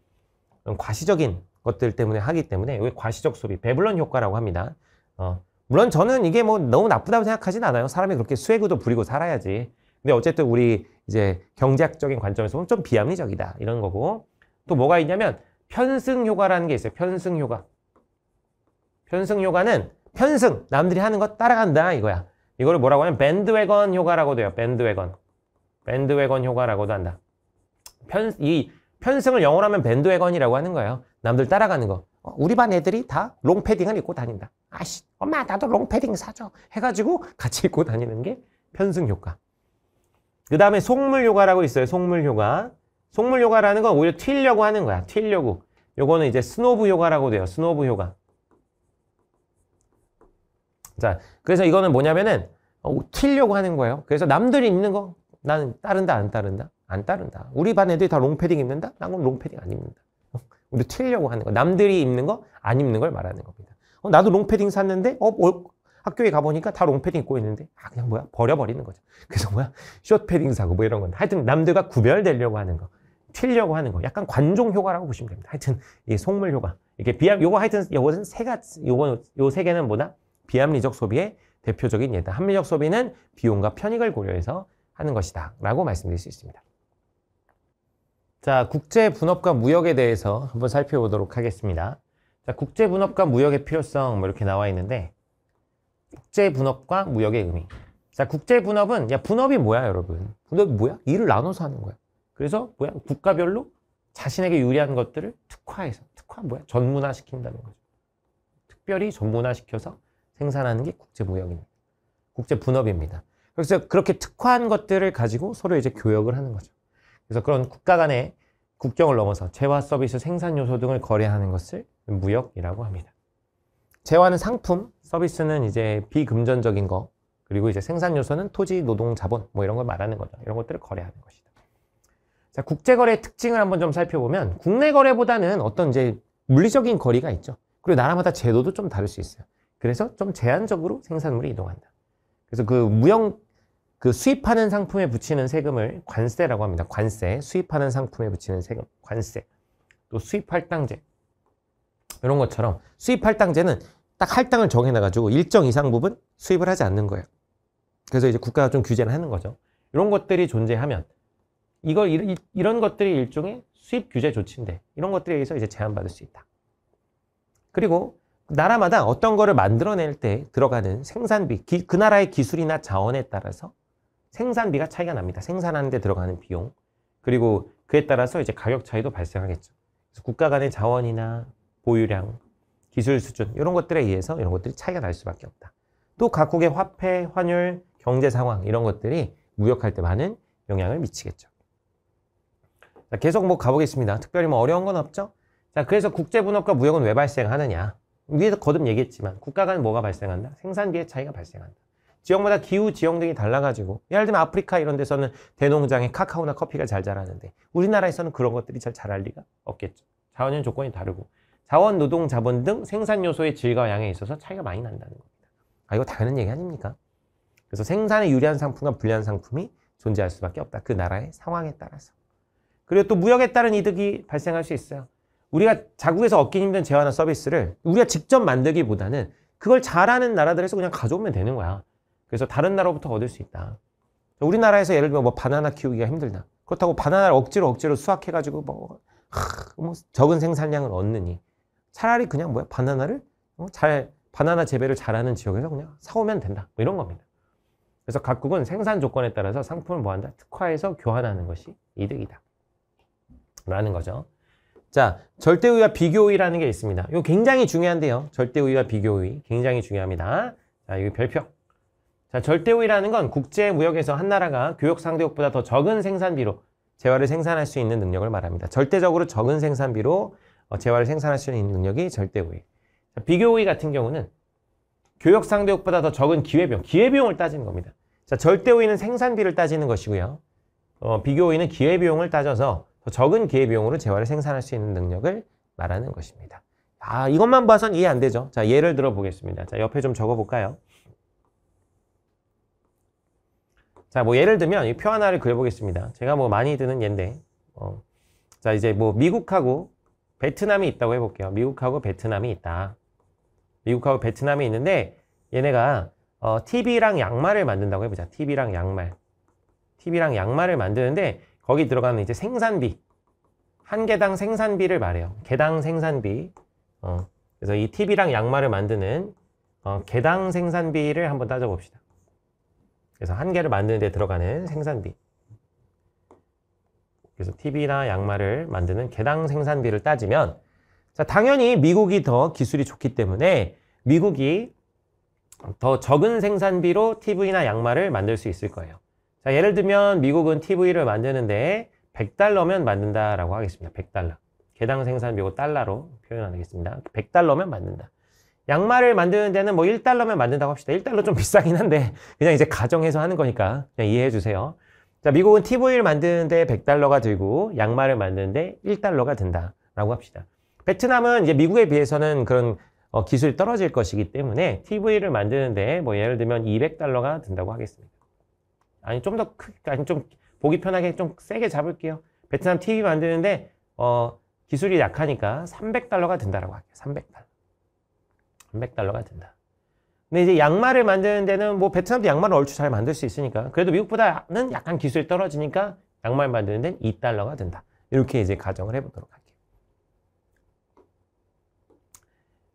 과시적인 것들 때문에 하기 때문에 왜 과시적 소비, 배불런 효과라고 합니다. 어, 물론 저는 이게 뭐 너무 나쁘다고 생각하진 않아요. 사람이 그렇게 수혜구도 부리고 살아야지. 근데 어쨌든 우리 이제 경제학적인 관점에서 보면 좀 비합리적이다 이런 거고 또 뭐가 있냐면 편승 효과라는 게 있어요. 편승 효과. 편승 효과는 편승 남들이 하는 거 따라간다 이거야. 이거를 뭐라고 하면 냐 밴드웨건 효과라고도 해요. 밴드웨건. 밴드웨건 효과라고도 한다. 편, 이 편승을 영어로 하면 밴드웨건이라고 하는 거예요. 남들 따라가는 거. 어, 우리 반 애들이 다 롱패딩을 입고 다닌다. 아씨, 엄마 나도 롱패딩 사줘. 해가지고 같이 입고 다니는 게 편승 효과. 그 다음에 속물 효과라고 있어요. 속물 효과. 속물 효과라는 건 오히려 튀려고 하는 거야. 튀려고. 요거는 이제 스노브 효과라고 돼요. 스노브 효과. 자, 그래서 이거는 뭐냐면은 어, 튀려고 하는 거예요. 그래서 남들이 입는 거 나는 따른다 안 따른다? 안 따른다. 우리 반 애들이 다 롱패딩 입는다? 나는 롱패딩 안 입는다. 우리 튀려고 하는 거. 남들이 입는 거, 안 입는 걸 말하는 겁니다. 어, 나도 롱패딩 샀는데, 어, 뭐, 학교에 가보니까 다 롱패딩 입고 있는데, 아, 그냥 뭐야? 버려버리는 거죠. 그래서 뭐야? 숏패딩 사고 뭐 이런 건. 하여튼 남들과 구별되려고 하는 거. 튀려고 하는 거. 약간 관종 효과라고 보시면 됩니다. 하여튼, 이 속물 효과. 이게 비합, 요거 하여튼, 요거는 세 가지, 요거, 요세 개는 뭐다? 비합리적 소비의 대표적인 예다. 합리적 소비는 비용과 편익을 고려해서 하는 것이다. 라고 말씀드릴 수 있습니다. 자, 국제 분업과 무역에 대해서 한번 살펴보도록 하겠습니다. 자, 국제 분업과 무역의 필요성 뭐 이렇게 나와 있는데 국제 분업과 무역의 의미. 자, 국제 분업은 야 분업이 뭐야, 여러분? 분업이 뭐야? 일을 나눠서 하는 거야. 그래서 뭐야? 국가별로 자신에게 유리한 것들을 특화해서 특화 뭐야? 전문화 시킨다는 거죠. 특별히 전문화 시켜서 생산하는 게 국제 무역입니다. 국제 분업입니다. 그래서 그렇게 특화한 것들을 가지고 서로 이제 교역을 하는 거죠. 그래서 그런 국가 간의 국경을 넘어서 재화 서비스 생산 요소 등을 거래하는 것을 무역이라고 합니다. 재화는 상품, 서비스는 이제 비금전적인 거, 그리고 이제 생산 요소는 토지, 노동, 자본 뭐 이런 걸 말하는 거죠. 이런 것들을 거래하는 것이다. 자, 국제 거래의 특징을 한번 좀 살펴보면 국내 거래보다는 어떤 이제 물리적인 거리가 있죠. 그리고 나라마다 제도도 좀 다를 수 있어요. 그래서 좀 제한적으로 생산물이 이동한다. 그래서 그 무역 그 수입하는 상품에 붙이는 세금을 관세라고 합니다. 관세, 수입하는 상품에 붙이는 세금, 관세, 또 수입할당제 이런 것처럼 수입할당제는 딱 할당을 정해놔가지고 일정 이상 부분 수입을 하지 않는 거예요. 그래서 이제 국가가 좀 규제를 하는 거죠. 이런 것들이 존재하면 이걸 이, 이런 것들이 일종의 수입 규제 조치인데 이런 것들에 의해서 이제 제한받을 수 있다. 그리고 나라마다 어떤 거를 만들어낼 때 들어가는 생산비, 기, 그 나라의 기술이나 자원에 따라서 생산비가 차이가 납니다. 생산하는 데 들어가는 비용. 그리고 그에 따라서 이제 가격 차이도 발생하겠죠. 그래서 국가 간의 자원이나 보유량, 기술 수준 이런 것들에 의해서 이런 것들이 차이가 날 수밖에 없다. 또 각국의 화폐, 환율, 경제 상황 이런 것들이 무역할 때 많은 영향을 미치겠죠. 자, 계속 뭐 가보겠습니다. 특별히 뭐 어려운 건 없죠? 자, 그래서 국제분업과 무역은 왜 발생하느냐? 위에서 거듭 얘기했지만 국가 간 뭐가 발생한다? 생산비의 차이가 발생한다. 지역마다 기후, 지형 등이 달라가지고 예를 들면 아프리카 이런 데서는 대농장에 카카오나 커피가 잘 자라는데 우리나라에서는 그런 것들이 잘 자랄 리가 없겠죠. 자원형 조건이 다르고 자원, 노동, 자본 등 생산 요소의 질과 양에 있어서 차이가 많이 난다는 겁니다. 아 이거 당연한 얘기 아닙니까? 그래서 생산에 유리한 상품과 불리한 상품이 존재할 수밖에 없다. 그 나라의 상황에 따라서. 그리고 또 무역에 따른 이득이 발생할 수 있어요. 우리가 자국에서 얻기 힘든 재화나 서비스를 우리가 직접 만들기보다는 그걸 잘하는 나라들에서 그냥 가져오면 되는 거야. 그래서 다른 나라로부터 얻을 수 있다. 우리나라에서 예를 들면 뭐 바나나 키우기가 힘들다. 그렇다고 바나나를 억지로 억지로 수확해가지고 뭐, 하, 뭐 적은 생산량을 얻느니 차라리 그냥 뭐야 바나나를 어? 잘 바나나 재배를 잘하는 지역에서 그냥 사오면 된다. 뭐 이런 겁니다. 그래서 각국은 생산 조건에 따라서 상품을 뭐한다? 특화해서 교환하는 것이 이득이다. 라는 거죠. 자, 절대우위와 비교우위라는 게 있습니다. 이거 굉장히 중요한데요. 절대우위와 비교우위 굉장히 중요합니다. 자, 여기 별표. 자, 절대우위라는 건 국제무역에서 한 나라가 교역 상대국보다 더 적은 생산비로 재화를 생산할 수 있는 능력을 말합니다. 절대적으로 적은 생산비로 어, 재화를 생산할 수 있는 능력이 절대우위. 비교우위 같은 경우는 교역 상대국보다 더 적은 기회비용, 기회비용을 따지는 겁니다. 자, 절대우위는 생산비를 따지는 것이고요. 어, 비교우위는 기회비용을 따져서 더 적은 기회비용으로 재화를 생산할 수 있는 능력을 말하는 것입니다. 아, 이것만 봐선 이해 안 되죠. 자, 예를 들어 보겠습니다. 자, 옆에 좀 적어 볼까요? 자, 뭐 예를 들면 이 표 하나를 그려보겠습니다. 제가 뭐 많이 드는 예인데. 어. 자, 이제 뭐 미국하고 베트남이 있다고 해볼게요. 미국하고 베트남이 있다. 미국하고 베트남이 있는데 얘네가 어, TV랑 양말을 만든다고 해보자. TV랑 양말. TV랑 양말을 만드는데 거기 들어가는 이제 생산비. 한 개당 생산비를 말해요. 개당 생산비. 어, 그래서 이 TV랑 양말을 만드는 어, 개당 생산비를 한번 따져봅시다. 그래서 한 개를 만드는 데 들어가는 생산비. 그래서 TV나 양말을 만드는 개당 생산비를 따지면 자, 당연히 미국이 더 기술이 좋기 때문에 미국이 더 적은 생산비로 TV나 양말을 만들 수 있을 거예요. 자, 예를 들면 미국은 TV를 만드는데 100달러면 만든다라고 하겠습니다. 100달러. 개당 생산비고 달러로 표현하겠습니다. 100달러면 만든다. 양말을 만드는 데는 뭐 1달러면 만든다고 합시다. 1달러 좀 비싸긴 한데 그냥 이제 가정해서 하는 거니까 그냥 이해해 주세요. 자, 미국은 TV를 만드는데 100달러가 들고 양말을 만드는데 1달러가 든다라고 합시다. 베트남은 이제 미국에 비해서는 그런 어, 기술이 떨어질 것이기 때문에 TV를 만드는데 뭐 예를 들면 200달러가 든다고 하겠습니다. 아니 좀 더 크, 아니 좀 보기 편하게 좀 세게 잡을게요. 베트남 TV 만드는데 어, 기술이 약하니까 300달러가 든다라고 할게요. 300달러. 300달러가 된다. 근데 이제 양말을 만드는 데는 뭐 베트남도 양말을 얼추 잘 만들 수 있으니까 그래도 미국보다는 약간 기술이 떨어지니까 양말 만드는 데는 2달러가 된다. 이렇게 이제 가정을 해보도록 할게요.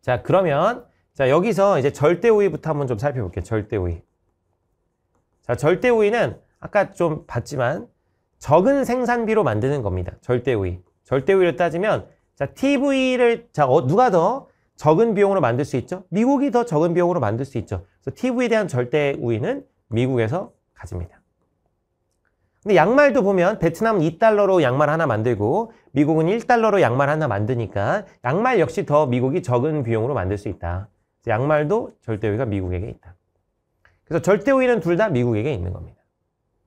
자 그러면 자 여기서 이제 절대 오이부터 한번 좀 살펴볼게요. 절대 오이. 자 절대 오이는 아까 좀 봤지만 적은 생산비로 만드는 겁니다. 절대 오이. 절대 오이를 따지면 자 TV를 자 어, 누가 더 적은 비용으로 만들 수 있죠. 미국이 더 적은 비용으로 만들 수 있죠. 그래서 TV에 대한 절대 우위는 미국에서 가집니다. 근데 양말도 보면 베트남은 2달러로 양말 하나 만들고 미국은 1달러로 양말 하나 만드니까 양말 역시 더 미국이 적은 비용으로 만들 수 있다. 양말도 절대 우위가 미국에게 있다. 그래서 절대 우위는 둘 다 미국에게 있는 겁니다.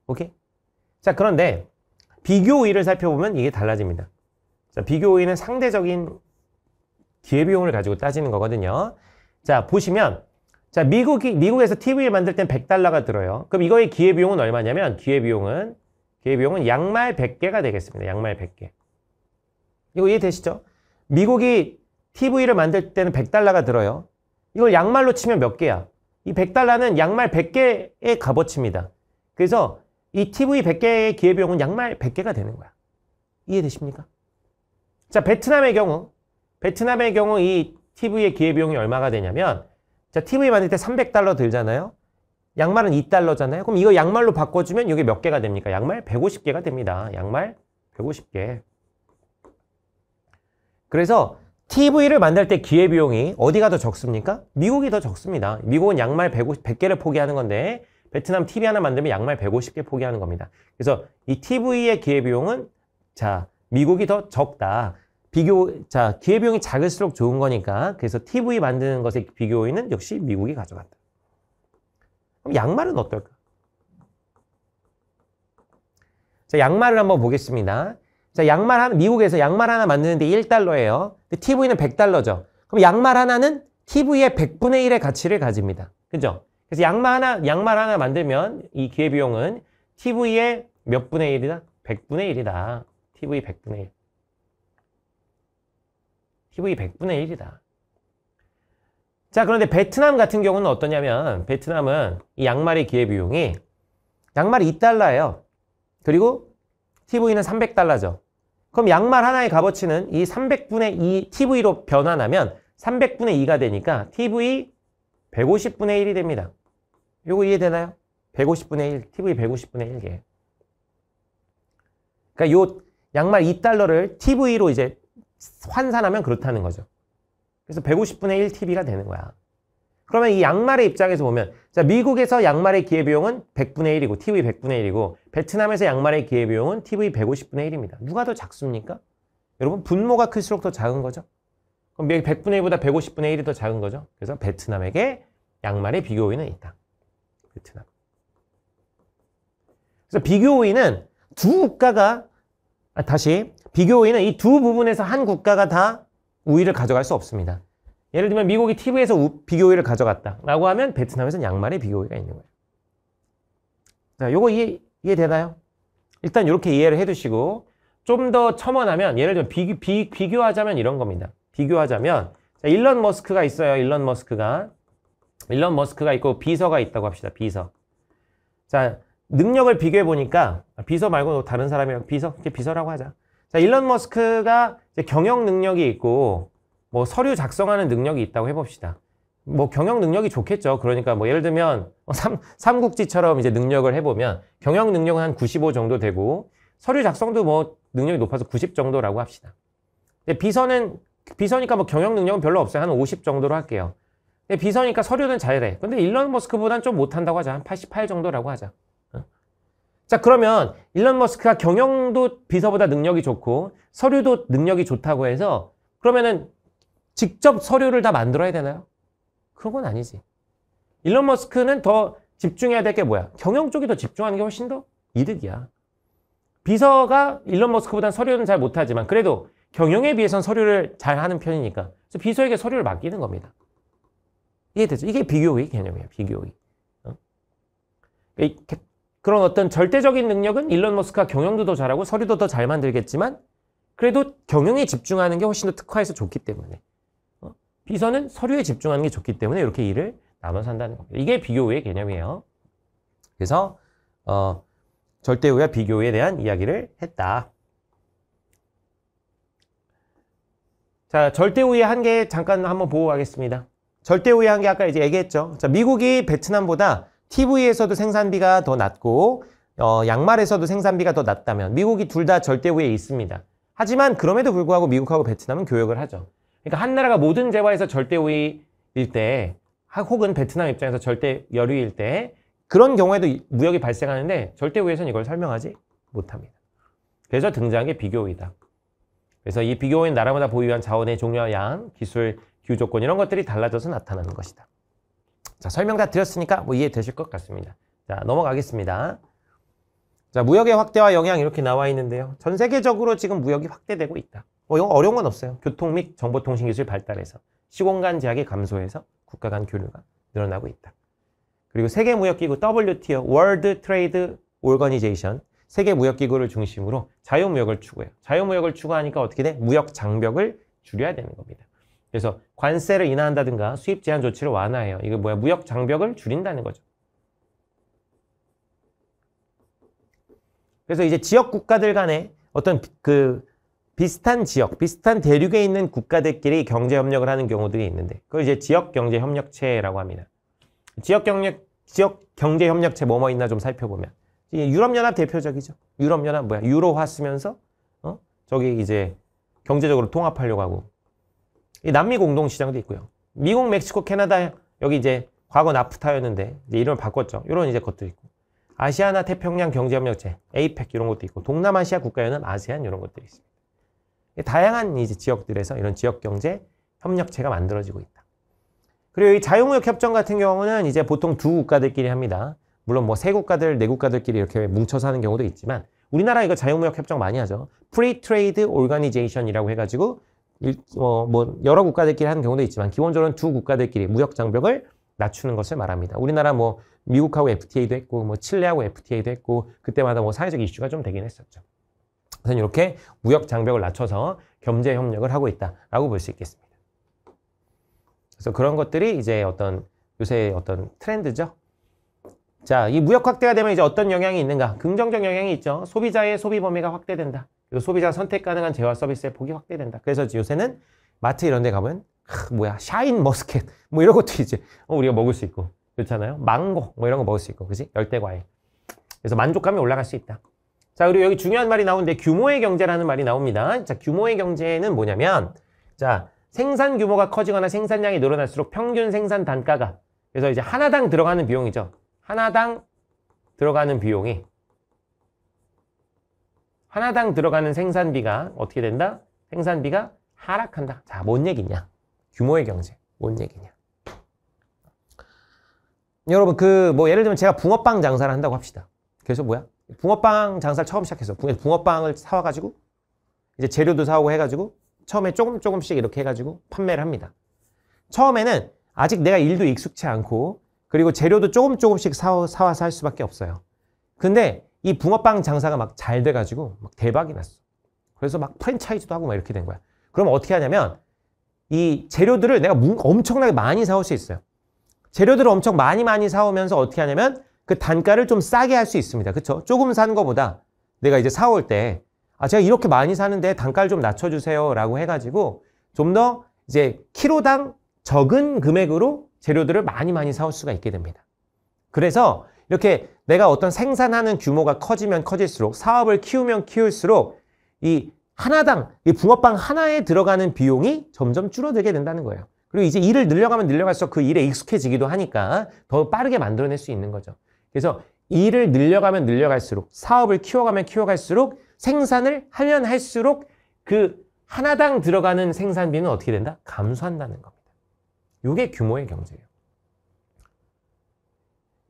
오케이? 자 그런데 비교 우위를 살펴보면 이게 달라집니다. 자, 비교 우위는 상대적인 기회비용을 가지고 따지는 거거든요. 자, 보시면 자, 미국이, 미국에서 TV를 만들 땐 100달러가 들어요. 그럼 이거의 기회비용은 얼마냐면 기회비용은 기회비용은 양말 100개가 되겠습니다. 양말 100개. 이거 이해되시죠? 미국이 TV를 만들 때는 100달러가 들어요. 이걸 양말로 치면 몇 개야? 이 100달러는 양말 100개의 값어치입니다. 그래서 이 TV 100개의 기회비용은 양말 100개가 되는 거야. 이해되십니까? 자, 베트남의 경우 베트남의 경우 이 TV의 기회비용이 얼마가 되냐면 자 TV 만들 때 300달러 들잖아요. 양말은 2달러잖아요. 그럼 이거 양말로 바꿔주면 이게 몇 개가 됩니까? 양말 150개가 됩니다. 양말 150개. 그래서 TV를 만들 때 기회비용이 어디가 더 적습니까? 미국이 더 적습니다. 미국은 양말 150, 100개를 포기하는 건데 베트남 TV 하나 만들면 양말 150개 포기하는 겁니다. 그래서 이 TV의 기회비용은 자 미국이 더 적다. 비교, 자, 기회비용이 작을수록 좋은 거니까, 그래서 TV 만드는 것의 비교인은 역시 미국이 가져간다. 그럼 양말은 어떨까? 자, 양말을 한번 보겠습니다. 자, 양말 하나, 미국에서 양말 하나 만드는데 1달러예요. 근데 TV는 100달러죠. 그럼 양말 하나는 TV의 100분의 1의 가치를 가집니다. 그죠? 그래서 양말 하나, 양말 하나 만들면 이 기회비용은 TV의 몇 분의 1이다? 100분의 1이다. TV 100분의 1. 희복이 100분의 1이다. 자 그런데 베트남 같은 경우는 어떠냐면 베트남은 이 양말의 기회비용이 양말이 2달러예요. 그리고 TV는 300달러죠. 그럼 양말 하나의 값어치는 이 300분의 2 TV로 변환하면 300분의 2가 되니까 TV 150분의 1이 됩니다. 이거 이해되나요? 150분의 1, TV 150분의 1개. 그러니까 이 양말 2달러를 TV로 이제 환산하면 그렇다는 거죠. 그래서 150분의 1TV가 되는 거야. 그러면 이 양말의 입장에서 보면 자 미국에서 양말의 기회비용은 100분의 1이고 TV 100분의 1이고 베트남에서 양말의 기회비용은 TV 150분의 1입니다. 누가 더 작습니까? 여러분 분모가 클수록 더 작은 거죠. 그럼 100분의 1보다 150분의 1이 더 작은 거죠. 그래서 베트남에게 양말의 비교 의는 있다. 베트남. 그래서 비교 의는두 국가가 아, 다시 비교 우위는 이 두 부분에서 한 국가가 다 우위를 가져갈 수 없습니다. 예를 들면 미국이 TV에서 우, 비교 우위를 가져갔다라고 하면 베트남에서는 양말의 비교 우위가 있는 거예요. 자, 요거 이해, 이해되나요? 일단 이렇게 이해를 해두시고 좀 더 첨언하면 예를 들면 비, 비, 비교하자면 이런 겁니다. 비교하자면 자, 일론 머스크가 있어요. 일론 머스크가 일론 머스크가 있고 비서가 있다고 합시다. 비서. 자, 능력을 비교해 보니까 아, 비서 말고 다른 사람이랑 비서, 이렇게 비서라고 하자. 자, 일론 머스크가 경영 능력이 있고 뭐 서류 작성하는 능력이 있다고 해봅시다. 뭐 경영 능력이 좋겠죠. 그러니까 뭐 예를 들면 뭐 삼, 삼국지처럼 이제 능력을 해보면 경영 능력은 한 95 정도 되고 서류 작성도 뭐 능력이 높아서 90 정도라고 합시다. 근데 비서는 비서니까 뭐 경영 능력은 별로 없어요. 한 50 정도로 할게요. 근데 비서니까 서류는 잘해. 근데 일론 머스크보단 좀 못한다고 하자. 한 88 정도라고 하자. 자 그러면 일론 머스크가 경영도 비서보다 능력이 좋고 서류도 능력이 좋다고 해서 그러면은 직접 서류를 다 만들어야 되나요? 그런 건 아니지. 일론 머스크는 더 집중해야 될 게 뭐야? 경영 쪽이 더 집중하는 게 훨씬 더 이득이야. 비서가 일론 머스크보단 서류는 잘 못하지만 그래도 경영에 비해선 서류를 잘 하는 편이니까 그래서 비서에게 서류를 맡기는 겁니다. 이해되죠? 이게 비교의 개념이에요. 비교의. 어? 그런 어떤 절대적인 능력은 일론 머스크가 경영도 더 잘하고 서류도 더 잘 만들겠지만 그래도 경영에 집중하는 게 훨씬 더 특화해서 좋기 때문에 어? 비서는 서류에 집중하는 게 좋기 때문에 이렇게 일을 나눠서 한다는 겁니다. 이게 비교의 개념이에요. 그래서 어, 절대우와 비교에 대한 이야기를 했다. 자, 절대우의 한계 잠깐 한번 보고 가겠습니다. 절대우의 한계 아까 이제 얘기했죠. 자, 미국이 베트남보다 TV에서도 생산비가 더 낮고 어, 양말에서도 생산비가 더 낮다면 미국이 둘 다 절대 우위에 있습니다. 하지만 그럼에도 불구하고 미국하고 베트남은 교역을 하죠. 그러니까 한 나라가 모든 재화에서 절대 우위일 때 혹은 베트남 입장에서 절대 열위일 때 그런 경우에도 무역이 발생하는데 절대 우위에서는 이걸 설명하지 못합니다. 그래서 등장한 게 비교우위다. 그래서 이 비교우위는 나라마다 보유한 자원의 종류와 양, 기술, 규 조건 이런 것들이 달라져서 나타나는 것이다. 자, 설명 다 드렸으니까 뭐 이해되실 것 같습니다. 자, 넘어가겠습니다. 자, 무역의 확대와 영향 이렇게 나와 있는데요. 전 세계적으로 지금 무역이 확대되고 있다. 뭐 이거 어려운 건 없어요. 교통 및 정보통신 기술 발달해서 시공간 제약이 감소해서 국가 간 교류가 늘어나고 있다. 그리고 세계 무역기구 WTO (World Trade Organization) 세계 무역기구를 중심으로 자유무역을 추구해요. 자유무역을 추구하니까 어떻게 돼? 무역 장벽을 줄여야 되는 겁니다. 그래서 관세를 인하한다든가 수입 제한 조치를 완화해요. 이거 뭐야? 무역 장벽을 줄인다는 거죠. 그래서 이제 지역 국가들 간에 어떤 그 비슷한 지역, 비슷한 대륙에 있는 국가들끼리 경제 협력을 하는 경우들이 있는데 그걸 이제 지역 경제 협력체라고 합니다. 지역 경력 지역 경제 협력체 뭐뭐 있나 좀 살펴보면 유럽 연합 대표적이죠. 유럽 연합 뭐야? 유로화 쓰면서 어? 저기 이제 경제적으로 통합하려고 하고 남미 공동시장도 있고요. 미국, 멕시코, 캐나다 여기 이제 과거 나프타였는데 이제 이름을 바꿨죠. 이런 이제 것도 있고 아시아나 태평양 경제협력체 에이펙 이런 것도 있고 동남아시아 국가연합 아세안 이런 것들이 있습니다. 다양한 이제 지역들에서 이런 지역 경제 협력체가 만들어지고 있다. 그리고 이 자유무역 협정 같은 경우는 이제 보통 두 국가들끼리 합니다. 물론 뭐 세 국가들, 네 국가들끼리 이렇게 뭉쳐서 하는 경우도 있지만 우리나라 이거 자유무역 협정 많이 하죠. 프리 트레이드 오가니제이션이라고 해가지고 어, 뭐 여러 국가들끼리 하는 경우도 있지만 기본적으로는 두 국가들끼리 무역 장벽을 낮추는 것을 말합니다. 우리나라 뭐 미국하고 FTA도 했고 뭐 칠레하고 FTA도 했고 그때마다 뭐 사회적 이슈가 좀 되긴 했었죠. 우선 이렇게 무역 장벽을 낮춰서 경제 협력을 하고 있다라고 볼 수 있겠습니다. 그래서 그런 것들이 이제 어떤 요새 어떤 트렌드죠. 자, 이 무역 확대가 되면 이제 어떤 영향이 있는가? 긍정적 영향이 있죠. 소비자의 소비 범위가 확대된다. 그래서 소비자 선택 가능한 재화 서비스의 폭이 확대된다. 그래서 요새는 마트 이런 데 가면 크, 뭐야 샤인 머스켓 뭐 이런 것도 이제 어, 우리가 먹을 수 있고 그렇잖아요. 망고 뭐 이런 거 먹을 수 있고 그지 열대 과일. 그래서 만족감이 올라갈 수 있다. 자 그리고 여기 중요한 말이 나오는데 규모의 경제라는 말이 나옵니다. 자 규모의 경제는 뭐냐면 자 생산 규모가 커지거나 생산량이 늘어날수록 평균 생산 단가가 그래서 이제 하나당 들어가는 비용이죠. 하나당 들어가는 비용이 하나당 들어가는 생산비가 어떻게 된다? 생산비가 하락한다. 자, 뭔 얘기냐? 규모의 경제. 뭔 얘기냐? 여러분 그 뭐 예를 들면 제가 붕어빵 장사를 한다고 합시다. 그래서 뭐야? 붕어빵 장사를 처음 시작해서 붕어빵을 사와가지고 이제 재료도 사오고 해가지고 처음에 조금 조금씩 이렇게 해가지고 판매를 합니다. 처음에는 아직 내가 일도 익숙치 않고 그리고 재료도 조금 조금씩 사, 와서할 수밖에 없어요. 근데 이 붕어빵 장사가 막 잘 돼가지고 막 대박이 났어. 그래서 막 프랜차이즈도 하고 막 이렇게 된 거야. 그럼 어떻게 하냐면 이 재료들을 내가 엄청나게 많이 사올 수 있어요. 재료들을 엄청 많이 많이 사오면서 어떻게 하냐면 그 단가를 좀 싸게 할 수 있습니다. 그렇죠? 조금 산 거보다 내가 이제 사올 때 아, 제가 이렇게 많이 사는데 단가를 좀 낮춰주세요. 라고 해가지고 좀 더 이제 키로당 적은 금액으로 재료들을 많이 많이 사올 수가 있게 됩니다. 그래서 이렇게 내가 어떤 생산하는 규모가 커지면 커질수록 사업을 키우면 키울수록 이 하나당 이 붕어빵 하나에 들어가는 비용이 점점 줄어들게 된다는 거예요. 그리고 이제 일을 늘려가면 늘려갈수록 그 일에 익숙해지기도 하니까 더 빠르게 만들어낼 수 있는 거죠. 그래서 일을 늘려가면 늘려갈수록 사업을 키워가면 키워갈수록 생산을 하면 할수록 그 하나당 들어가는 생산비는 어떻게 된다? 감소한다는 겁니다. 이게 규모의 경제예요.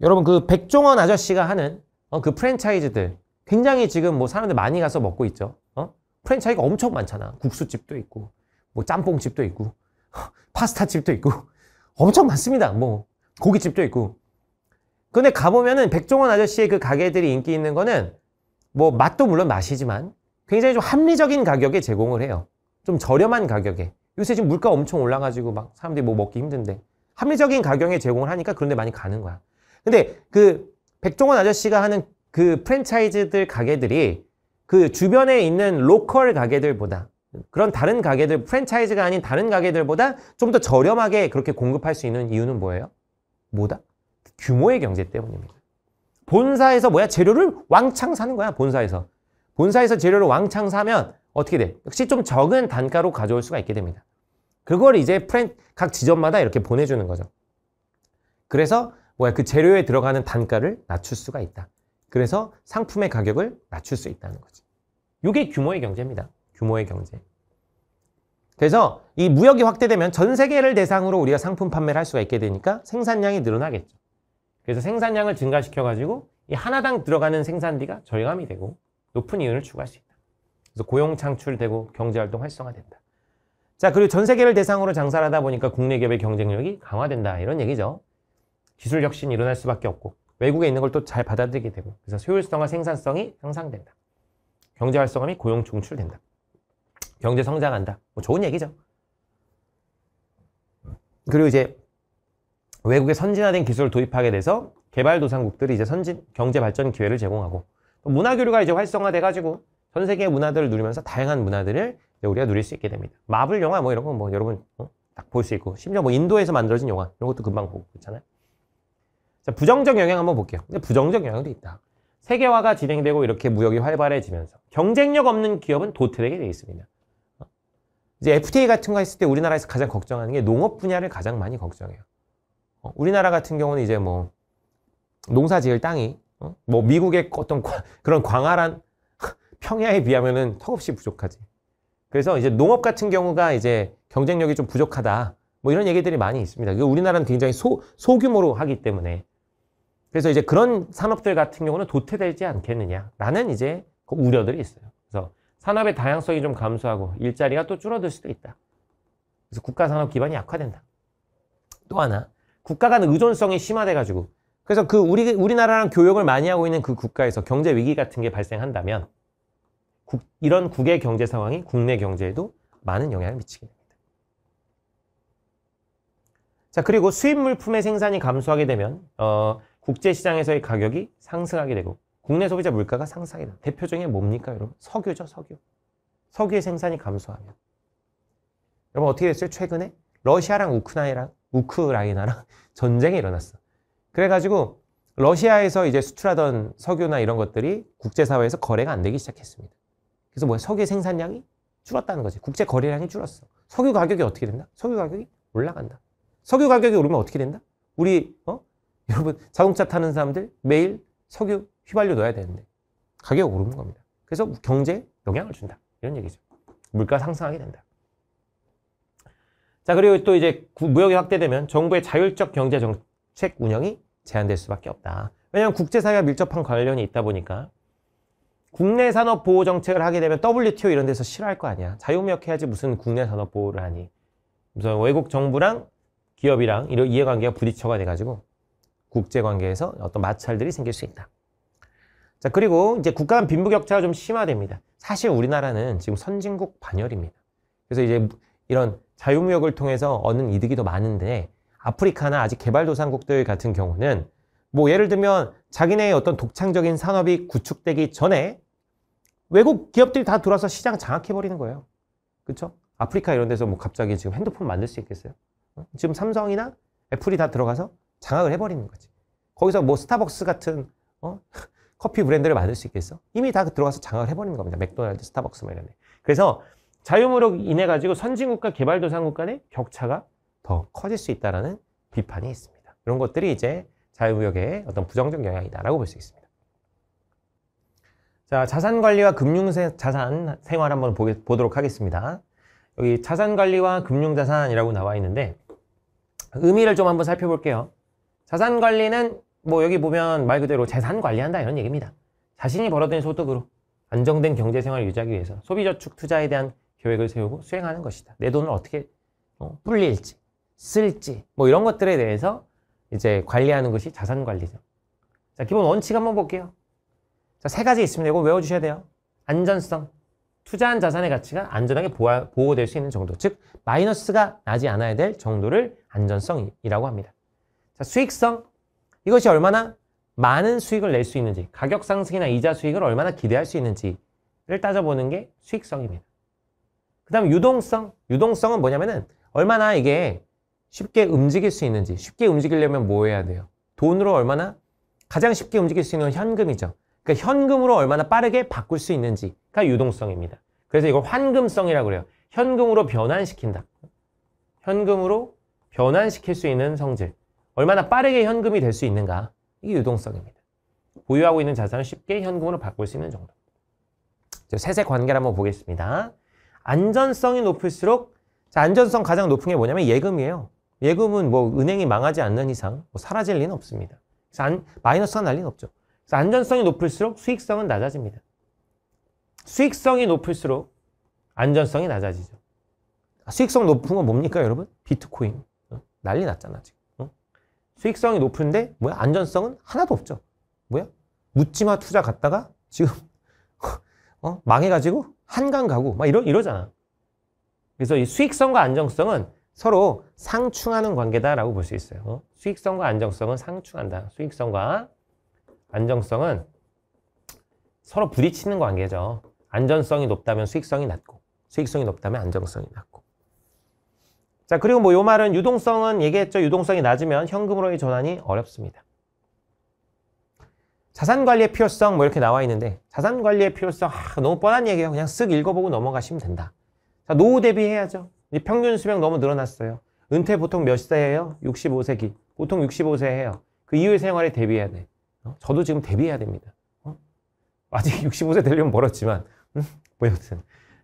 여러분 그 백종원 아저씨가 하는 어, 그 프랜차이즈들 굉장히 지금 뭐 사람들 많이 가서 먹고 있죠. 어? 프랜차이가 즈 엄청 많잖아. 국수집도 있고 뭐 짬뽕집도 있고 파스타집도 있고 엄청 많습니다. 뭐 고깃집도 있고. 근데 가보면은 백종원 아저씨의 그 가게들이 인기 있는 거는 뭐 맛도 물론 맛이지만 굉장히 좀 합리적인 가격에 제공을 해요. 좀 저렴한 가격에. 요새 지금 물가 엄청 올라가지고 막 사람들이 뭐 먹기 힘든데 합리적인 가격에 제공을 하니까 그런데 많이 가는 거야. 근데 그 백종원 아저씨가 하는 그 프랜차이즈들 가게들이 그 주변에 있는 로컬 가게들보다 그런 다른 가게들 프랜차이즈가 아닌 다른 가게들보다 좀 더 저렴하게 그렇게 공급할 수 있는 이유는 뭐예요? 뭐다? 규모의 경제 때문입니다. 본사에서 뭐야? 재료를 왕창 사는 거야, 본사에서. 본사에서 재료를 왕창 사면 어떻게 돼? 역시 좀 적은 단가로 가져올 수가 있게 됩니다. 그걸 이제 프랜, 각 지점마다 이렇게 보내주는 거죠. 그래서 뭐야 그 재료에 들어가는 단가를 낮출 수가 있다. 그래서 상품의 가격을 낮출 수 있다는 거지. 이게 규모의 경제입니다. 규모의 경제. 그래서 이 무역이 확대되면 전 세계를 대상으로 우리가 상품 판매를 할 수가 있게 되니까 생산량이 늘어나겠죠. 그래서 생산량을 증가시켜가지고 이 하나당 들어가는 생산비가 절감이 되고 높은 이윤을 추구할 수 있다. 그래서 고용 창출되고 경제활동 활성화된다. 자 그리고 전 세계를 대상으로 장사를 하다 보니까 국내 기업의 경쟁력이 강화된다 이런 얘기죠. 기술 혁신이 일어날 수밖에 없고 외국에 있는 걸 또 잘 받아들이게 되고 그래서 효율성과 생산성이 향상된다. 경제 활성화및 고용 중출된다. 경제 성장한다. 뭐 좋은 얘기죠. 그리고 이제 외국의 선진화된 기술을 도입하게 돼서 개발도상국들이 이제 선진 경제 발전 기회를 제공하고 문화 교류가 이제 활성화돼 가지고 전 세계의 문화들을 누리면서 다양한 문화들을 우리가 누릴 수 있게 됩니다. 마블 영화 뭐 이런 거 뭐 여러분 어? 딱볼 수 있고 심지어 뭐 인도에서 만들어진 영화 이런 것도 금방 보고 그렇잖아요. 자, 부정적 영향 한번 볼게요. 부정적 영향도 있다. 세계화가 진행되고 이렇게 무역이 활발해지면서 경쟁력 없는 기업은 도태되게 되어 있습니다. 이제 FTA 같은 거 했을 때 우리나라에서 가장 걱정하는 게 농업 분야를 가장 많이 걱정해요. 어, 우리나라 같은 경우는 이제 뭐 농사 지을 땅이 어? 뭐 미국의 어떤 과, 그런 광활한 평야에 비하면은 턱없이 부족하지. 그래서 이제 농업 같은 경우가 이제 경쟁력이 좀 부족하다. 뭐 이런 얘기들이 많이 있습니다. 우리나라는 굉장히 소, 소규모로 하기 때문에 그래서 이제 그런 산업들 같은 경우는 도태되지 않겠느냐라는 이제 그 우려들이 있어요. 그래서 산업의 다양성이 좀 감소하고 일자리가 또 줄어들 수도 있다. 그래서 국가 산업 기반이 약화된다. 또 하나 국가 간 의존성이 심화돼가지고 그래서 그 우리 우리나라랑 교역을 많이 하고 있는 그 국가에서 경제 위기 같은 게 발생한다면 국, 이런 국외 경제 상황이 국내 경제에도 많은 영향을 미치게 됩니다. 자 그리고 수입 물품의 생산이 감소하게 되면 어, 국제시장에서의 가격이 상승하게 되고 국내 소비자 물가가 상승하게 됩니다. 대표적인 게 뭡니까 여러분? 석유죠 석유. 석유의 생산이 감소하면 여러분 어떻게 됐어요? 최근에 러시아랑 우크라이나랑 우크라이나랑 전쟁이 일어났어. 그래가지고 러시아에서 이제 수출하던 석유나 이런 것들이 국제사회에서 거래가 안 되기 시작했습니다. 그래서 뭐야 석유 의 생산량이 줄었다는 거지. 국제 거래량이 줄었어. 석유 가격이 어떻게 된다? 석유 가격이 올라간다. 석유 가격이 오르면 어떻게 된다? 우리 어? 여러분 자동차 타는 사람들 매일 석유 휘발유 넣어야 되는데 가격 오르는 겁니다. 그래서 경제에 영향을 준다. 이런 얘기죠. 물가 상승하게 된다. 자 그리고 또 이제 무역이 확대되면 정부의 자율적 경제 정책 운영이 제한될 수밖에 없다. 왜냐하면 국제사회와 밀접한 관련이 있다 보니까 국내 산업 보호 정책을 하게 되면 WTO 이런 데서 싫어할 거 아니야. 자유무역 해야지 무슨 국내 산업 보호를 하니. 무슨 외국 정부랑 기업이랑 이런 이해관계가 부딪혀가 돼가지고 국제관계에서 어떤 마찰들이 생길 수 있다. 자 그리고 이제 국가 간 빈부격차가 좀 심화됩니다. 사실 우리나라는 지금 선진국 반열입니다. 그래서 이제 이런 자유무역을 통해서 얻는 이득이 더 많은데 아프리카나 아직 개발도상국들 같은 경우는 뭐 예를 들면 자기네의 어떤 독창적인 산업이 구축되기 전에 외국 기업들이 다 들어와서 시장 장악해버리는 거예요. 그렇죠? 아프리카 이런 데서 뭐 갑자기 지금 핸드폰 만들 수 있겠어요? 지금 삼성이나 애플이 다 들어가서 장악을 해버리는 거지. 거기서 뭐 스타벅스 같은 어? 커피 브랜드를 만들 수 있겠어? 이미 다 들어가서 장악을 해버리는 겁니다. 맥도날드, 스타벅스 뭐 이런 데. 그래서 자유무역 인해 가지고 선진국과 개발도상국 간의 격차가 더 커질 수 있다라는 비판이 있습니다. 이런 것들이 이제 자유무역의 어떤 부정적 영향이다라고 볼 수 있습니다. 자, 자산 관리와 금융 자산 생활 한번 보 보도록 하겠습니다. 여기 자산 관리와 금융 자산이라고 나와 있는데 의미를 좀 한번 살펴볼게요. 자산 관리는 뭐 여기 보면 말 그대로 재산 관리한다 이런 얘기입니다. 자신이 벌어든 소득으로 안정된 경제 생활을 유지하기 위해서 소비 저축 투자에 대한 계획을 세우고 수행하는 것이다. 내 돈을 어떻게 어, 불릴지 쓸지 뭐 이런 것들에 대해서 이제 관리하는 것이 자산 관리죠. 자 기본 원칙 한번 볼게요. 자 세 가지 있습니다. 이거 외워주셔야 돼요. 안전성, 투자한 자산의 가치가 안전하게 보호될수 있는 정도, 즉 마이너스가 나지 않아야 될 정도를 안전성이라고 합니다. 자, 수익성. 이것이 얼마나 많은 수익을 낼 수 있는지, 가격 상승이나 이자 수익을 얼마나 기대할 수 있는지를 따져보는 게 수익성입니다. 그 다음 유동성. 유동성은 뭐냐면은 얼마나 이게 쉽게 움직일 수 있는지, 쉽게 움직이려면 뭐 해야 돼요? 돈으로 얼마나 가장 쉽게 움직일 수 있는 현금이죠. 그러니까 현금으로 얼마나 빠르게 바꿀 수 있는지가 유동성입니다. 그래서 이걸 환금성이라고 그래요. 현금으로 변환시킨다. 현금으로 변환시킬 수 있는 성질. 얼마나 빠르게 현금이 될 수 있는가. 이게 유동성입니다. 보유하고 있는 자산을 쉽게 현금으로 바꿀 수 있는 정도. 세세 관계를 한번 보겠습니다. 안전성이 높을수록 자, 안전성 가장 높은 게 뭐냐면 예금이에요. 예금은 뭐 은행이 망하지 않는 이상 뭐 사라질 리는 없습니다. 그래서 안, 마이너스가 날 리는 없죠. 그래서 안전성이 높을수록 수익성은 낮아집니다. 수익성이 높을수록 안전성이 낮아지죠. 아, 수익성 높은 건 뭡니까, 여러분? 비트코인. 어? 난리 났잖아, 지금. 수익성이 높은데 뭐야 안전성은 하나도 없죠. 뭐야 묻지마 투자 갔다가 지금 어? 망해가지고 한강 가고 막 이러 이러잖아. 그래서 이 수익성과 안정성은 서로 상충하는 관계다라고 볼 수 있어요. 어? 수익성과 안정성은 상충한다. 수익성과 안정성은 서로 부딪히는 관계죠. 안전성이 높다면 수익성이 낮고 수익성이 높다면 안정성이 낮고 자 그리고 뭐 요 말은 유동성은 얘기했죠. 유동성이 낮으면 현금으로의 전환이 어렵습니다. 자산관리의 필요성 뭐 이렇게 나와 있는데 자산관리의 필요성 아, 너무 뻔한 얘기예요. 그냥 쓱 읽어보고 넘어가시면 된다. 자, 노후 대비해야죠. 평균 수명 너무 늘어났어요. 은퇴 보통 몇 세예요? 65세기. 보통 65세 해요. 그 이후의 생활에 대비해야 돼. 어? 저도 지금 대비해야 됩니다. 어? 아직 65세 되려면 멀었지만 음? 뭐 여튼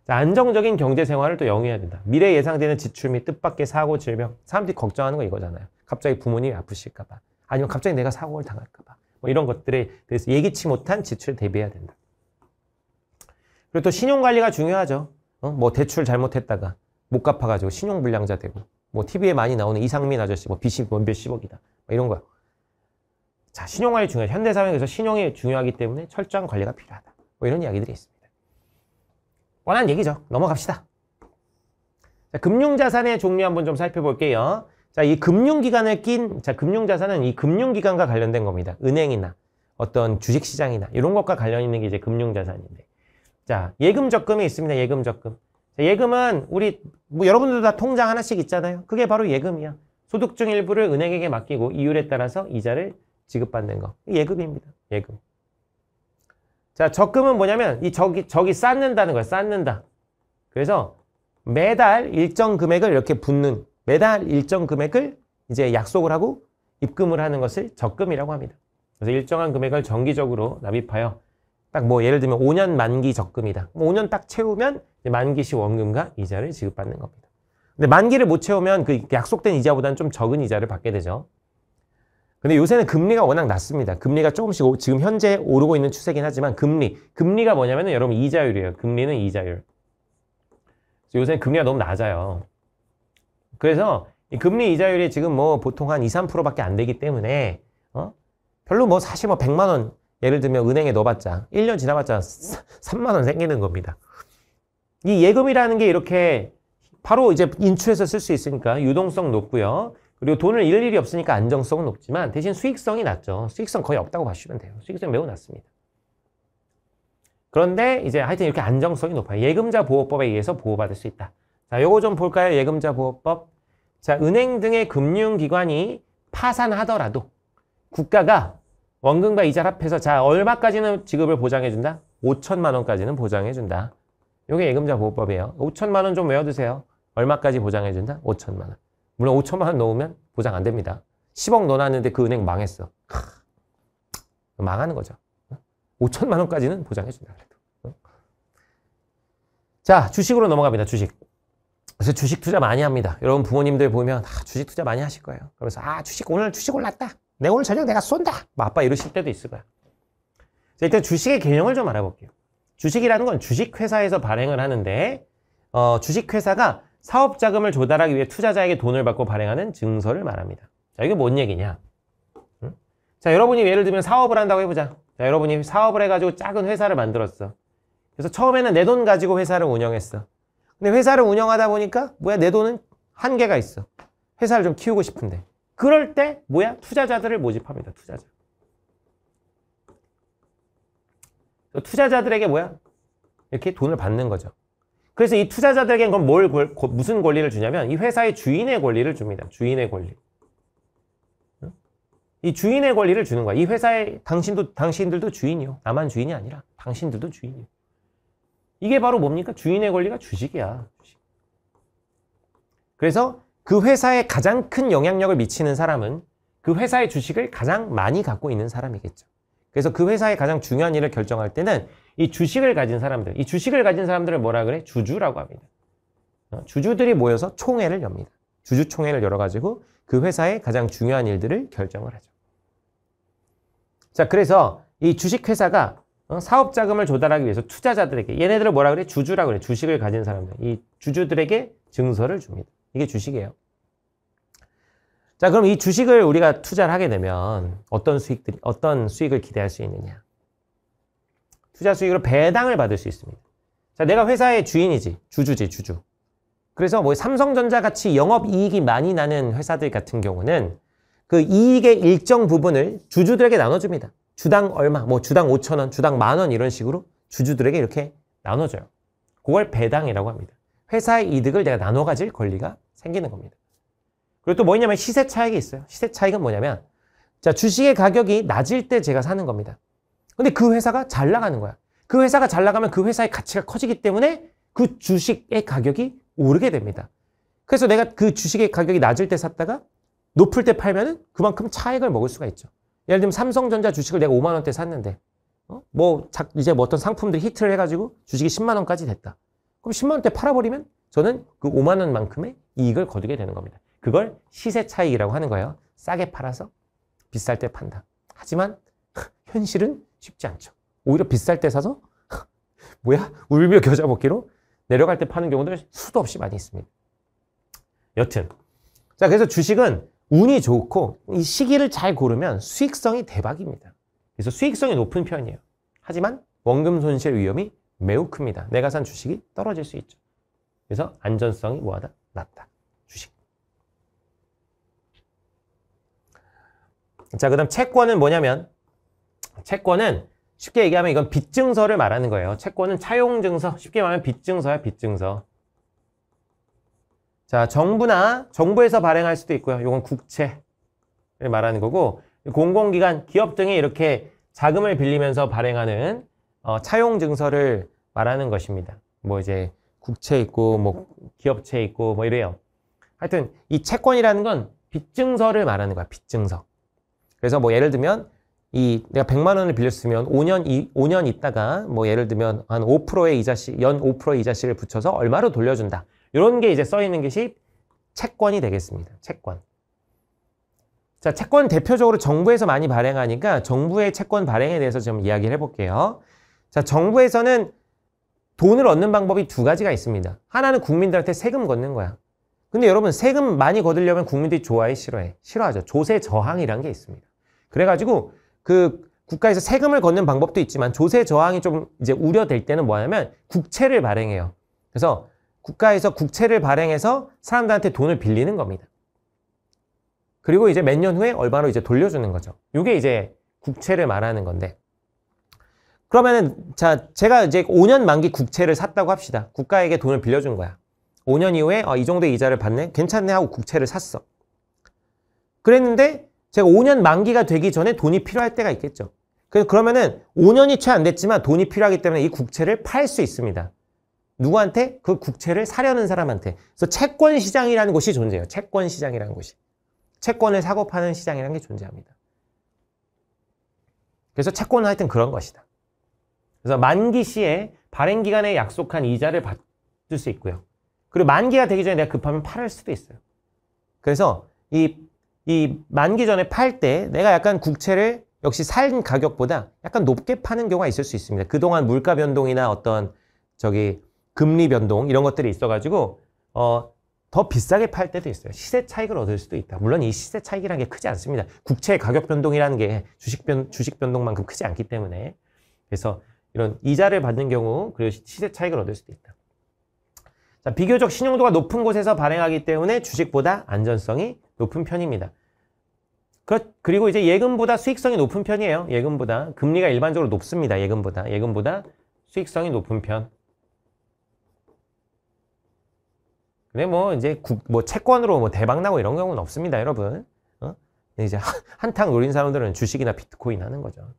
안정적인 경제 생활을 또 영위해야 된다. 미래 예상되는 지출 및 뜻밖의 사고, 질병. 사람들이 걱정하는 거 이거잖아요. 갑자기 부모님이 아프실까 봐. 아니면 갑자기 내가 사고를 당할까 봐. 뭐 이런 것들에 대해서 예기치 못한 지출 대비해야 된다. 그리고 또 신용관리가 중요하죠. 어? 뭐 대출 잘못했다가 못 갚아가지고 신용불량자 되고 뭐 TV에 많이 나오는 이상민 아저씨 뭐 빚이 몇십억이다. 뭐 이런 거 자, 신용관리 중요해 현대사회에서 신용이 중요하기 때문에 철저한 관리가 필요하다. 뭐 이런 이야기들이 있습니다. 뻔한 얘기죠. 넘어갑시다. 자, 금융자산의 종류 한번 좀 살펴볼게요. 자, 이 금융기관을 낀, 자, 금융자산은 이 금융기관과 관련된 겁니다. 은행이나 어떤 주식시장이나 이런 것과 관련 있는 게 이제 금융자산인데. 자, 예금 적금이 있습니다. 예금 적금. 자, 예금은 우리, 뭐 여러분들도 다 통장 하나씩 있잖아요. 그게 바로 예금이야. 소득 중 일부를 은행에게 맡기고 이율에 따라서 이자를 지급받는 거. 예금입니다. 예금. 자, 적금은 뭐냐면 이 적이 적이 쌓는다는 거예요 쌓는다. 그래서 매달 일정 금액을 이렇게 붓는 매달 일정 금액을 이제 약속을 하고 입금을 하는 것을 적금이라고 합니다. 그래서 일정한 금액을 정기적으로 납입하여 딱 뭐 예를 들면 5년 만기 적금이다. 5년 뭐 딱 채우면 만기시 원금과 이자를 지급받는 겁니다. 근데 만기를 못 채우면 그 약속된 이자보다는 좀 적은 이자를 받게 되죠. 근데 요새는 금리가 워낙 낮습니다. 금리가 조금씩 오, 지금 현재 오르고 있는 추세긴 하지만 금리, 금리가 뭐냐면은 여러분 이자율이에요. 금리는 이자율. 요새는 금리가 너무 낮아요. 그래서 금리 이자율이 지금 뭐 보통 한 2, 3%밖에 안 되기 때문에 어? 별로 뭐 사실 뭐 100만 원 예를 들면 은행에 넣어봤자 1년 지나봤자 3만 원 생기는 겁니다. 이 예금이라는 게 이렇게 바로 이제 인출해서 쓸 수 있으니까 유동성 높고요. 그리고 돈을 잃을 일이 없으니까 안정성은 높지만 대신 수익성이 낮죠. 수익성 거의 없다고 봐주시면 돼요. 수익성 이 매우 낮습니다. 그런데 이제 하여튼 이렇게 안정성이 높아요. 예금자 보호법에 의해서 보호받을 수 있다. 자, 요거 좀 볼까요? 예금자 보호법. 자, 은행 등의 금융기관이 파산하더라도 국가가 원금과 이자 를 합해서 자, 얼마까지는 지급을 보장해준다? 5천만 원까지는 보장해준다. 요게 예금자 보호법이에요. 5천만 원 좀 외워두세요. 얼마까지 보장해준다? 5천만 원. 물론 5천만 원 넣으면 보장 안 됩니다. 10억 넣어놨는데 그 은행 망했어. 크, 망하는 거죠. 5천만 어? 원까지는 보장해준다. 그래도. 어? 자, 주식으로 넘어갑니다. 주식. 그래서 주식 투자 많이 합니다. 여러분 부모님들 보면 아, 주식 투자 많이 하실 거예요. 그래서 아 주식 오늘 주식 올랐다. 내 오늘 저녁 내가 쏜다. 막 뭐 아빠 이러실 때도 있을 거야. 일단 주식의 개념을 좀 알아볼게요. 주식이라는 건 주식회사에서 발행을 하는데 어, 주식회사가 사업 자금을 조달하기 위해 투자자에게 돈을 받고 발행하는 증서를 말합니다. 자, 이게 뭔 얘기냐? 응? 자, 여러분이 예를 들면 사업을 한다고 해보자. 자, 여러분이 사업을 해가지고 작은 회사를 만들었어. 그래서 처음에는 내 돈 가지고 회사를 운영했어. 근데 회사를 운영하다 보니까 뭐야 내 돈은 한계가 있어. 회사를 좀 키우고 싶은데. 그럴 때 뭐야 투자자들을 모집합니다. 투자자. 투자자들에게 뭐야 이렇게 돈을 받는 거죠. 그래서 이 투자자들에게 그럼 뭘 무슨 권리를 주냐면 이 회사의 주인의 권리를 줍니다. 주인의 권리. 이 주인의 권리를 주는 거야. 이 회사의 당신도 당신들도 주인이요. 나만 주인이 아니라 당신들도 주인이요. 이게 바로 뭡니까? 주인의 권리가 주식이야. 그래서 그 회사에 가장 큰 영향력을 미치는 사람은 그 회사의 주식을 가장 많이 갖고 있는 사람이겠죠. 그래서 그 회사의 가장 중요한 일을 결정할 때는 이 주식을 가진 사람들, 이 주식을 가진 사람들을 뭐라 그래? 주주라고 합니다. 어, 주주들이 모여서 총회를 엽니다. 주주총회를 열어가지고 그 회사의 가장 중요한 일들을 결정을 하죠. 자, 그래서 이 주식회사가 어, 사업 자금을 조달하기 위해서 투자자들에게 얘네들을 뭐라 그래? 주주라고 그래. 주식을 가진 사람들. 이 주주들에게 증서를 줍니다. 이게 주식이에요. 자, 그럼 이 주식을 우리가 투자를 하게 되면 어떤 수익들, 어떤 수익을 기대할 수 있느냐? 투자 수익으로 배당을 받을 수 있습니다. 자, 내가 회사의 주인이지, 주주지, 주주. 그래서 뭐 삼성전자 같이 영업 이익이 많이 나는 회사들 같은 경우는 그 이익의 일정 부분을 주주들에게 나눠줍니다. 주당 얼마, 뭐 주당 5천 원, 주당 만원 이런 식으로 주주들에게 이렇게 나눠줘요. 그걸 배당이라고 합니다. 회사의 이득을 내가 나눠 가질 권리가 생기는 겁니다. 그리고 또 뭐냐면 시세 차익이 있어요. 시세 차익은 뭐냐면 자 주식의 가격이 낮을 때 제가 사는 겁니다. 근데 그 회사가 잘 나가는 거야. 그 회사가 잘 나가면 그 회사의 가치가 커지기 때문에 그 주식의 가격이 오르게 됩니다. 그래서 내가 그 주식의 가격이 낮을 때 샀다가 높을 때 팔면은 그만큼 차익을 먹을 수가 있죠. 예를 들면 삼성전자 주식을 내가 5만 원대 샀는데 어? 뭐 작, 이제 뭐 어떤 상품들 히트를 해가지고 주식이 10만 원까지 됐다. 그럼 10만 원대 팔아버리면 저는 그 5만 원만큼의 이익을 거두게 되는 겁니다. 그걸 시세 차익이라고 하는 거예요. 싸게 팔아서 비쌀 때 판다. 하지만 현실은 쉽지 않죠. 오히려 비쌀 때 사서 뭐야? 울며 겨자 먹기로 내려갈 때 파는 경우도 수도 없이 많이 있습니다. 여튼 자 그래서 주식은 운이 좋고 이 시기를 잘 고르면 수익성이 대박입니다. 그래서 수익성이 높은 편이에요. 하지만 원금 손실 위험이 매우 큽니다. 내가 산 주식이 떨어질 수 있죠. 그래서 안전성이 뭐하다? 낮다. 자, 그 다음 채권은 뭐냐면 채권은 쉽게 얘기하면 이건 빚증서를 말하는 거예요. 채권은 차용증서, 쉽게 말하면 빚증서야, 빚증서. 자, 정부나 정부에서 발행할 수도 있고요. 이건 국채를 말하는 거고 공공기관, 기업 등이 이렇게 자금을 빌리면서 발행하는 어, 차용증서를 말하는 것입니다. 뭐 이제 국채 있고 뭐 기업채 있고 뭐 이래요. 하여튼 이 채권이라는 건 빚증서를 말하는 거야. 빚증서. 그래서 뭐 예를 들면 이 내가 100만 원을 빌렸으면 5년 이 5년 있다가 뭐 예를 들면 한 5%의 이자씩 연 5%의 이자씨를 붙여서 얼마로 돌려준다. 이런 게 이제 써 있는 것이 채권이 되겠습니다. 채권. 자, 채권 대표적으로 정부에서 많이 발행하니까 정부의 채권 발행에 대해서 좀 이야기를 해볼게요. 자, 정부에서는 돈을 얻는 방법이 두 가지가 있습니다. 하나는 국민들한테 세금 걷는 거야. 근데 여러분 세금 많이 걷으려면 국민들이 좋아해 싫어해? 싫어하죠. 조세 저항이란 게 있습니다. 그래가지고 그 국가에서 세금을 걷는 방법도 있지만 조세 저항이 좀 이제 우려될 때는 뭐냐면 국채를 발행해요. 그래서 국가에서 국채를 발행해서 사람들한테 돈을 빌리는 겁니다. 그리고 이제 몇 년 후에 얼마로 이제 돌려주는 거죠. 이게 이제 국채를 말하는 건데. 그러면은 자 제가 이제 5년 만기 국채를 샀다고 합시다. 국가에게 돈을 빌려준 거야. 5년 이후에 어, 이 정도 이자를 받네? 괜찮네 하고 국채를 샀어. 그랬는데 제가 5년 만기가 되기 전에 돈이 필요할 때가 있겠죠. 그래서 그러면은 5년이 채 안 됐지만 돈이 필요하기 때문에 이 국채를 팔 수 있습니다. 누구한테? 그 국채를 사려는 사람한테. 그래서 채권 시장이라는 곳이 존재해요. 채권 시장이라는 곳이. 채권을 사고 파는 시장이라는 게 존재합니다. 그래서 채권은 하여튼 그런 것이다. 그래서 만기 시에 발행 기간에 약속한 이자를 받을 수 있고요. 그리고 만기가 되기 전에 내가 급하면 팔을 수도 있어요. 그래서 이이 만기 전에 팔 때 내가 약간 국채를 역시 산 가격보다 약간 높게 파는 경우가 있을 수 있습니다. 그동안 물가 변동이나 어떤 저기 금리 변동 이런 것들이 있어가지고 어, 더 비싸게 팔 때도 있어요. 시세 차익을 얻을 수도 있다. 물론 이 시세 차익이라는 게 크지 않습니다. 국채 가격 변동이라는 게 주식 변 주식 변동만큼 크지 않기 때문에 그래서 이런 이자를 받는 경우 그리고 시세 차익을 얻을 수도 있다. 자, 비교적 신용도가 높은 곳에서 발행하기 때문에 주식보다 안전성이 높은 편입니다. 그리고 이제 예금보다 수익성이 높은 편이에요. 예금보다. 금리가 일반적으로 높습니다. 예금보다. 예금보다 수익성이 높은 편. 근데 뭐 이제 국, 뭐 채권으로 뭐 대박나고 이런 경우는 없습니다. 여러분. 어? 이제 한탕 노린 사람들은 주식이나 비트코인 하는 거죠.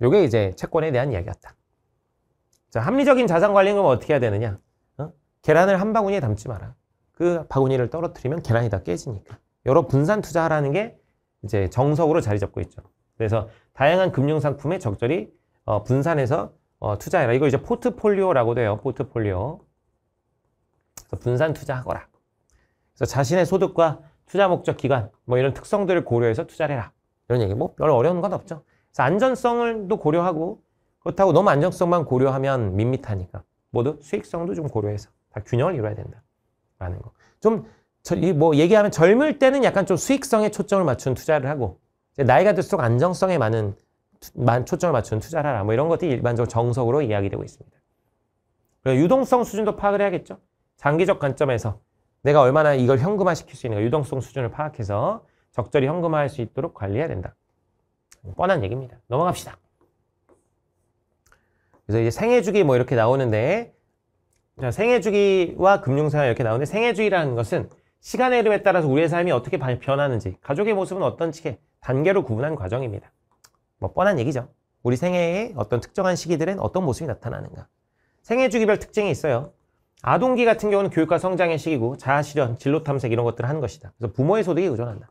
요게 이제 채권에 대한 이야기였다. 자, 합리적인 자산 관리는 어떻게 해야 되느냐? 어? 계란을 한 바구니에 담지 마라. 그 바구니를 떨어뜨리면 계란이 다 깨지니까. 여러 분산 투자하라는 게 이제 정석으로 자리 잡고 있죠. 그래서 다양한 금융 상품에 적절히 어, 분산해서 어, 투자해라. 이거 이제 포트폴리오라고돼요 포트폴리오. 그래서 분산 투자하거라. 그래서 자신의 소득과 투자 목적 기간 뭐 이런 특성들을 고려해서 투자를 해라. 이런 얘기. 뭐 별로 어려운 건 없죠. 그래서 안전성을 또 고려하고 그렇다고 너무 안정성만 고려하면 밋밋하니까 모두 수익성도 좀 고려해서 다 균형을 이루어야 된다. 라는 거. 좀, 이뭐 얘기하면 젊을 때는 약간 좀 수익성에 초점을 맞춘 투자를 하고, 이제 나이가 들수록 안정성에 많은, 만 초점을 맞춘 투자를 하라. 뭐 이런 것들이 일반적으로 정석으로 이야기되고 있습니다. 그리고 유동성 수준도 파악을 해야겠죠. 장기적 관점에서 내가 얼마나 이걸 현금화 시킬 수 있는가, 유동성 수준을 파악해서 적절히 현금화할 수 있도록 관리해야 된다. 뻔한 얘기입니다. 넘어갑시다. 그래서 이제 생애 주기 뭐 이렇게 나오는데 자, 생애주기와 금융생활 이렇게 나오는데 생애주기라는 것은 시간의 흐름에 따라서 우리의 삶이 어떻게 변하는지 가족의 모습은 어떤지 단계로 구분한 과정입니다. 뭐 뻔한 얘기죠. 우리 생애의 어떤 특정한 시기들은 어떤 모습이 나타나는가. 생애주기별 특징이 있어요. 아동기 같은 경우는 교육과 성장의 시기고 자아실현, 진로탐색 이런 것들을 하는 것이다. 그래서 부모의 소득이 의존한다.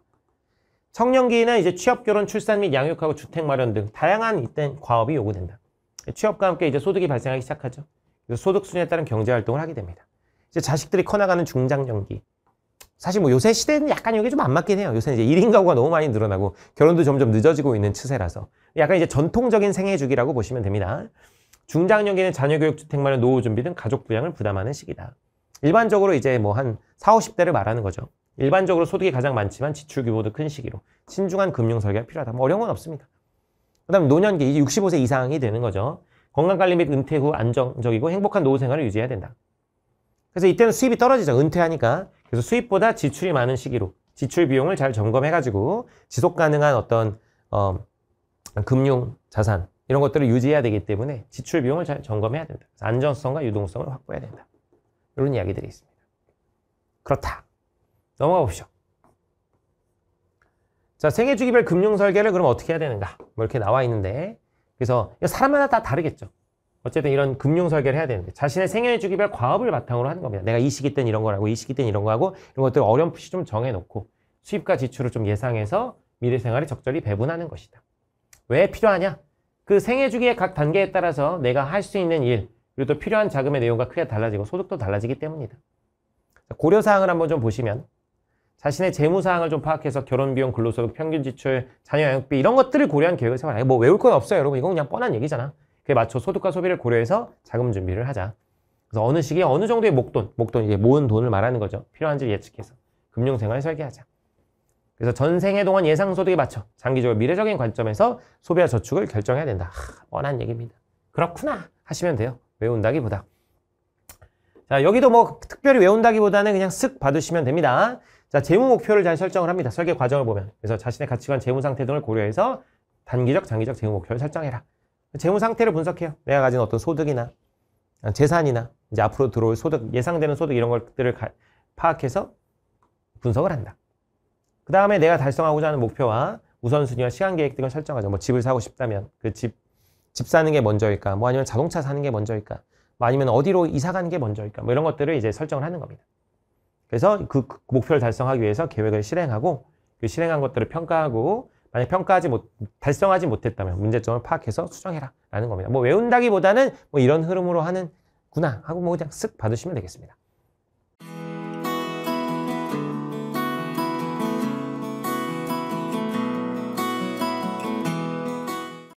청년기는 이제 취업, 결혼, 출산 및 양육하고 주택 마련 등 다양한 이때 과업이 요구된다. 취업과 함께 이제 소득이 발생하기 시작하죠. 소득 수준에 따른 경제 활동을 하게 됩니다. 이제 자식들이 커나가는 중장년기. 사실 뭐 요새 시대는 약간 이게 좀안 맞긴 해요. 요새 이제 1인 가구가 너무 많이 늘어나고 결혼도 점점 늦어지고 있는 추세라서 약간 이제 전통적인 생애 주기라고 보시면 됩니다. 중장년기는 자녀교육, 주택 마련, 노후 준비 등 가족 부양을 부담하는 시기다. 일반적으로 이제 뭐 한 40, 50대를 말하는 거죠. 일반적으로 소득이 가장 많지만 지출 규모도 큰 시기로 신중한 금융 설계가 필요하다. 뭐 어려운 건 없습니다. 그다음 노년기, 65세 이상이 되는 거죠. 건강관리 및 은퇴 후 안정적이고 행복한 노후 생활을 유지해야 된다. 그래서 이때는 수입이 떨어지죠. 은퇴하니까. 그래서 수입보다 지출이 많은 시기로 지출 비용을 잘 점검해가지고 지속 가능한 어떤 어, 금융 자산 이런 것들을 유지해야 되기 때문에 지출 비용을 잘 점검해야 된다. 안전성과 유동성을 확보해야 된다. 이런 이야기들이 있습니다. 그렇다. 넘어가 보시죠. 자, 생애 주기별 금융 설계를 그럼 어떻게 해야 되는가? 뭐 이렇게 나와 있는데 그래서 사람마다 다 다르겠죠. 어쨌든 이런 금융 설계를 해야 되는데 자신의 생애 주기별 과업을 바탕으로 하는 겁니다. 내가 이 시기 땐 이런 거라고 이 시기 땐 이런 거하고 이런 것들 어렴풋이 좀 정해놓고 수입과 지출을 좀 예상해서 미래 생활에 적절히 배분하는 것이다. 왜 필요하냐? 그 생애 주기의 각 단계에 따라서 내가 할 수 있는 일 그리고 또 필요한 자금의 내용과 크게 달라지고 소득도 달라지기 때문이다 고려사항을 한번 좀 보시면 자신의 재무 사항을 좀 파악해서 결혼 비용, 근로소득, 평균 지출, 자녀 양육비 이런 것들을 고려한 계획을 세워라. 뭐 외울 건 없어요, 여러분. 이건 그냥 뻔한 얘기잖아. 그에 맞춰 소득과 소비를 고려해서 자금 준비를 하자. 그래서 어느 시기에 어느 정도의 목돈, 목돈 이제 모은 돈을 말하는 거죠. 필요한지를 예측해서 금융 생활 설계하자. 그래서 전생에 동안 예상 소득에 맞춰 장기적으로 미래적인 관점에서 소비와 저축을 결정해야 된다. 하, 뻔한 얘기입니다. 그렇구나 하시면 돼요. 외운다기보다. 자, 여기도 뭐 특별히 외운다기보다는 그냥 쓱받으시면 됩니다. 자, 재무 목표를 잘 설정을 합니다. 설계 과정을 보면. 그래서 자신의 가치관, 재무 상태 등을 고려해서 단기적, 장기적 재무 목표를 설정해라. 재무 상태를 분석해요. 내가 가진 어떤 소득이나 재산이나 이제 앞으로 들어올 소득, 예상되는 소득 이런 것들을 가, 파악해서 분석을 한다. 그 다음에 내가 달성하고자 하는 목표와 우선순위와 시간 계획 등을 설정하죠. 뭐 집을 사고 싶다면 그 집, 집 사는 게 먼저일까? 뭐 아니면 자동차 사는 게 먼저일까? 뭐 아니면 어디로 이사 가는 게 먼저일까? 뭐 이런 것들을 이제 설정을 하는 겁니다. 그래서 그, 목표를 달성하기 위해서 계획을 실행하고 그 실행한 것들을 평가하고 만약 평가하지 못 달성하지 못했다면 문제점을 파악해서 수정해라 라는 겁니다. 뭐 외운다기보다는 뭐 이런 흐름으로 하는구나 하고 뭐 그냥 쓱 받으시면 되겠습니다.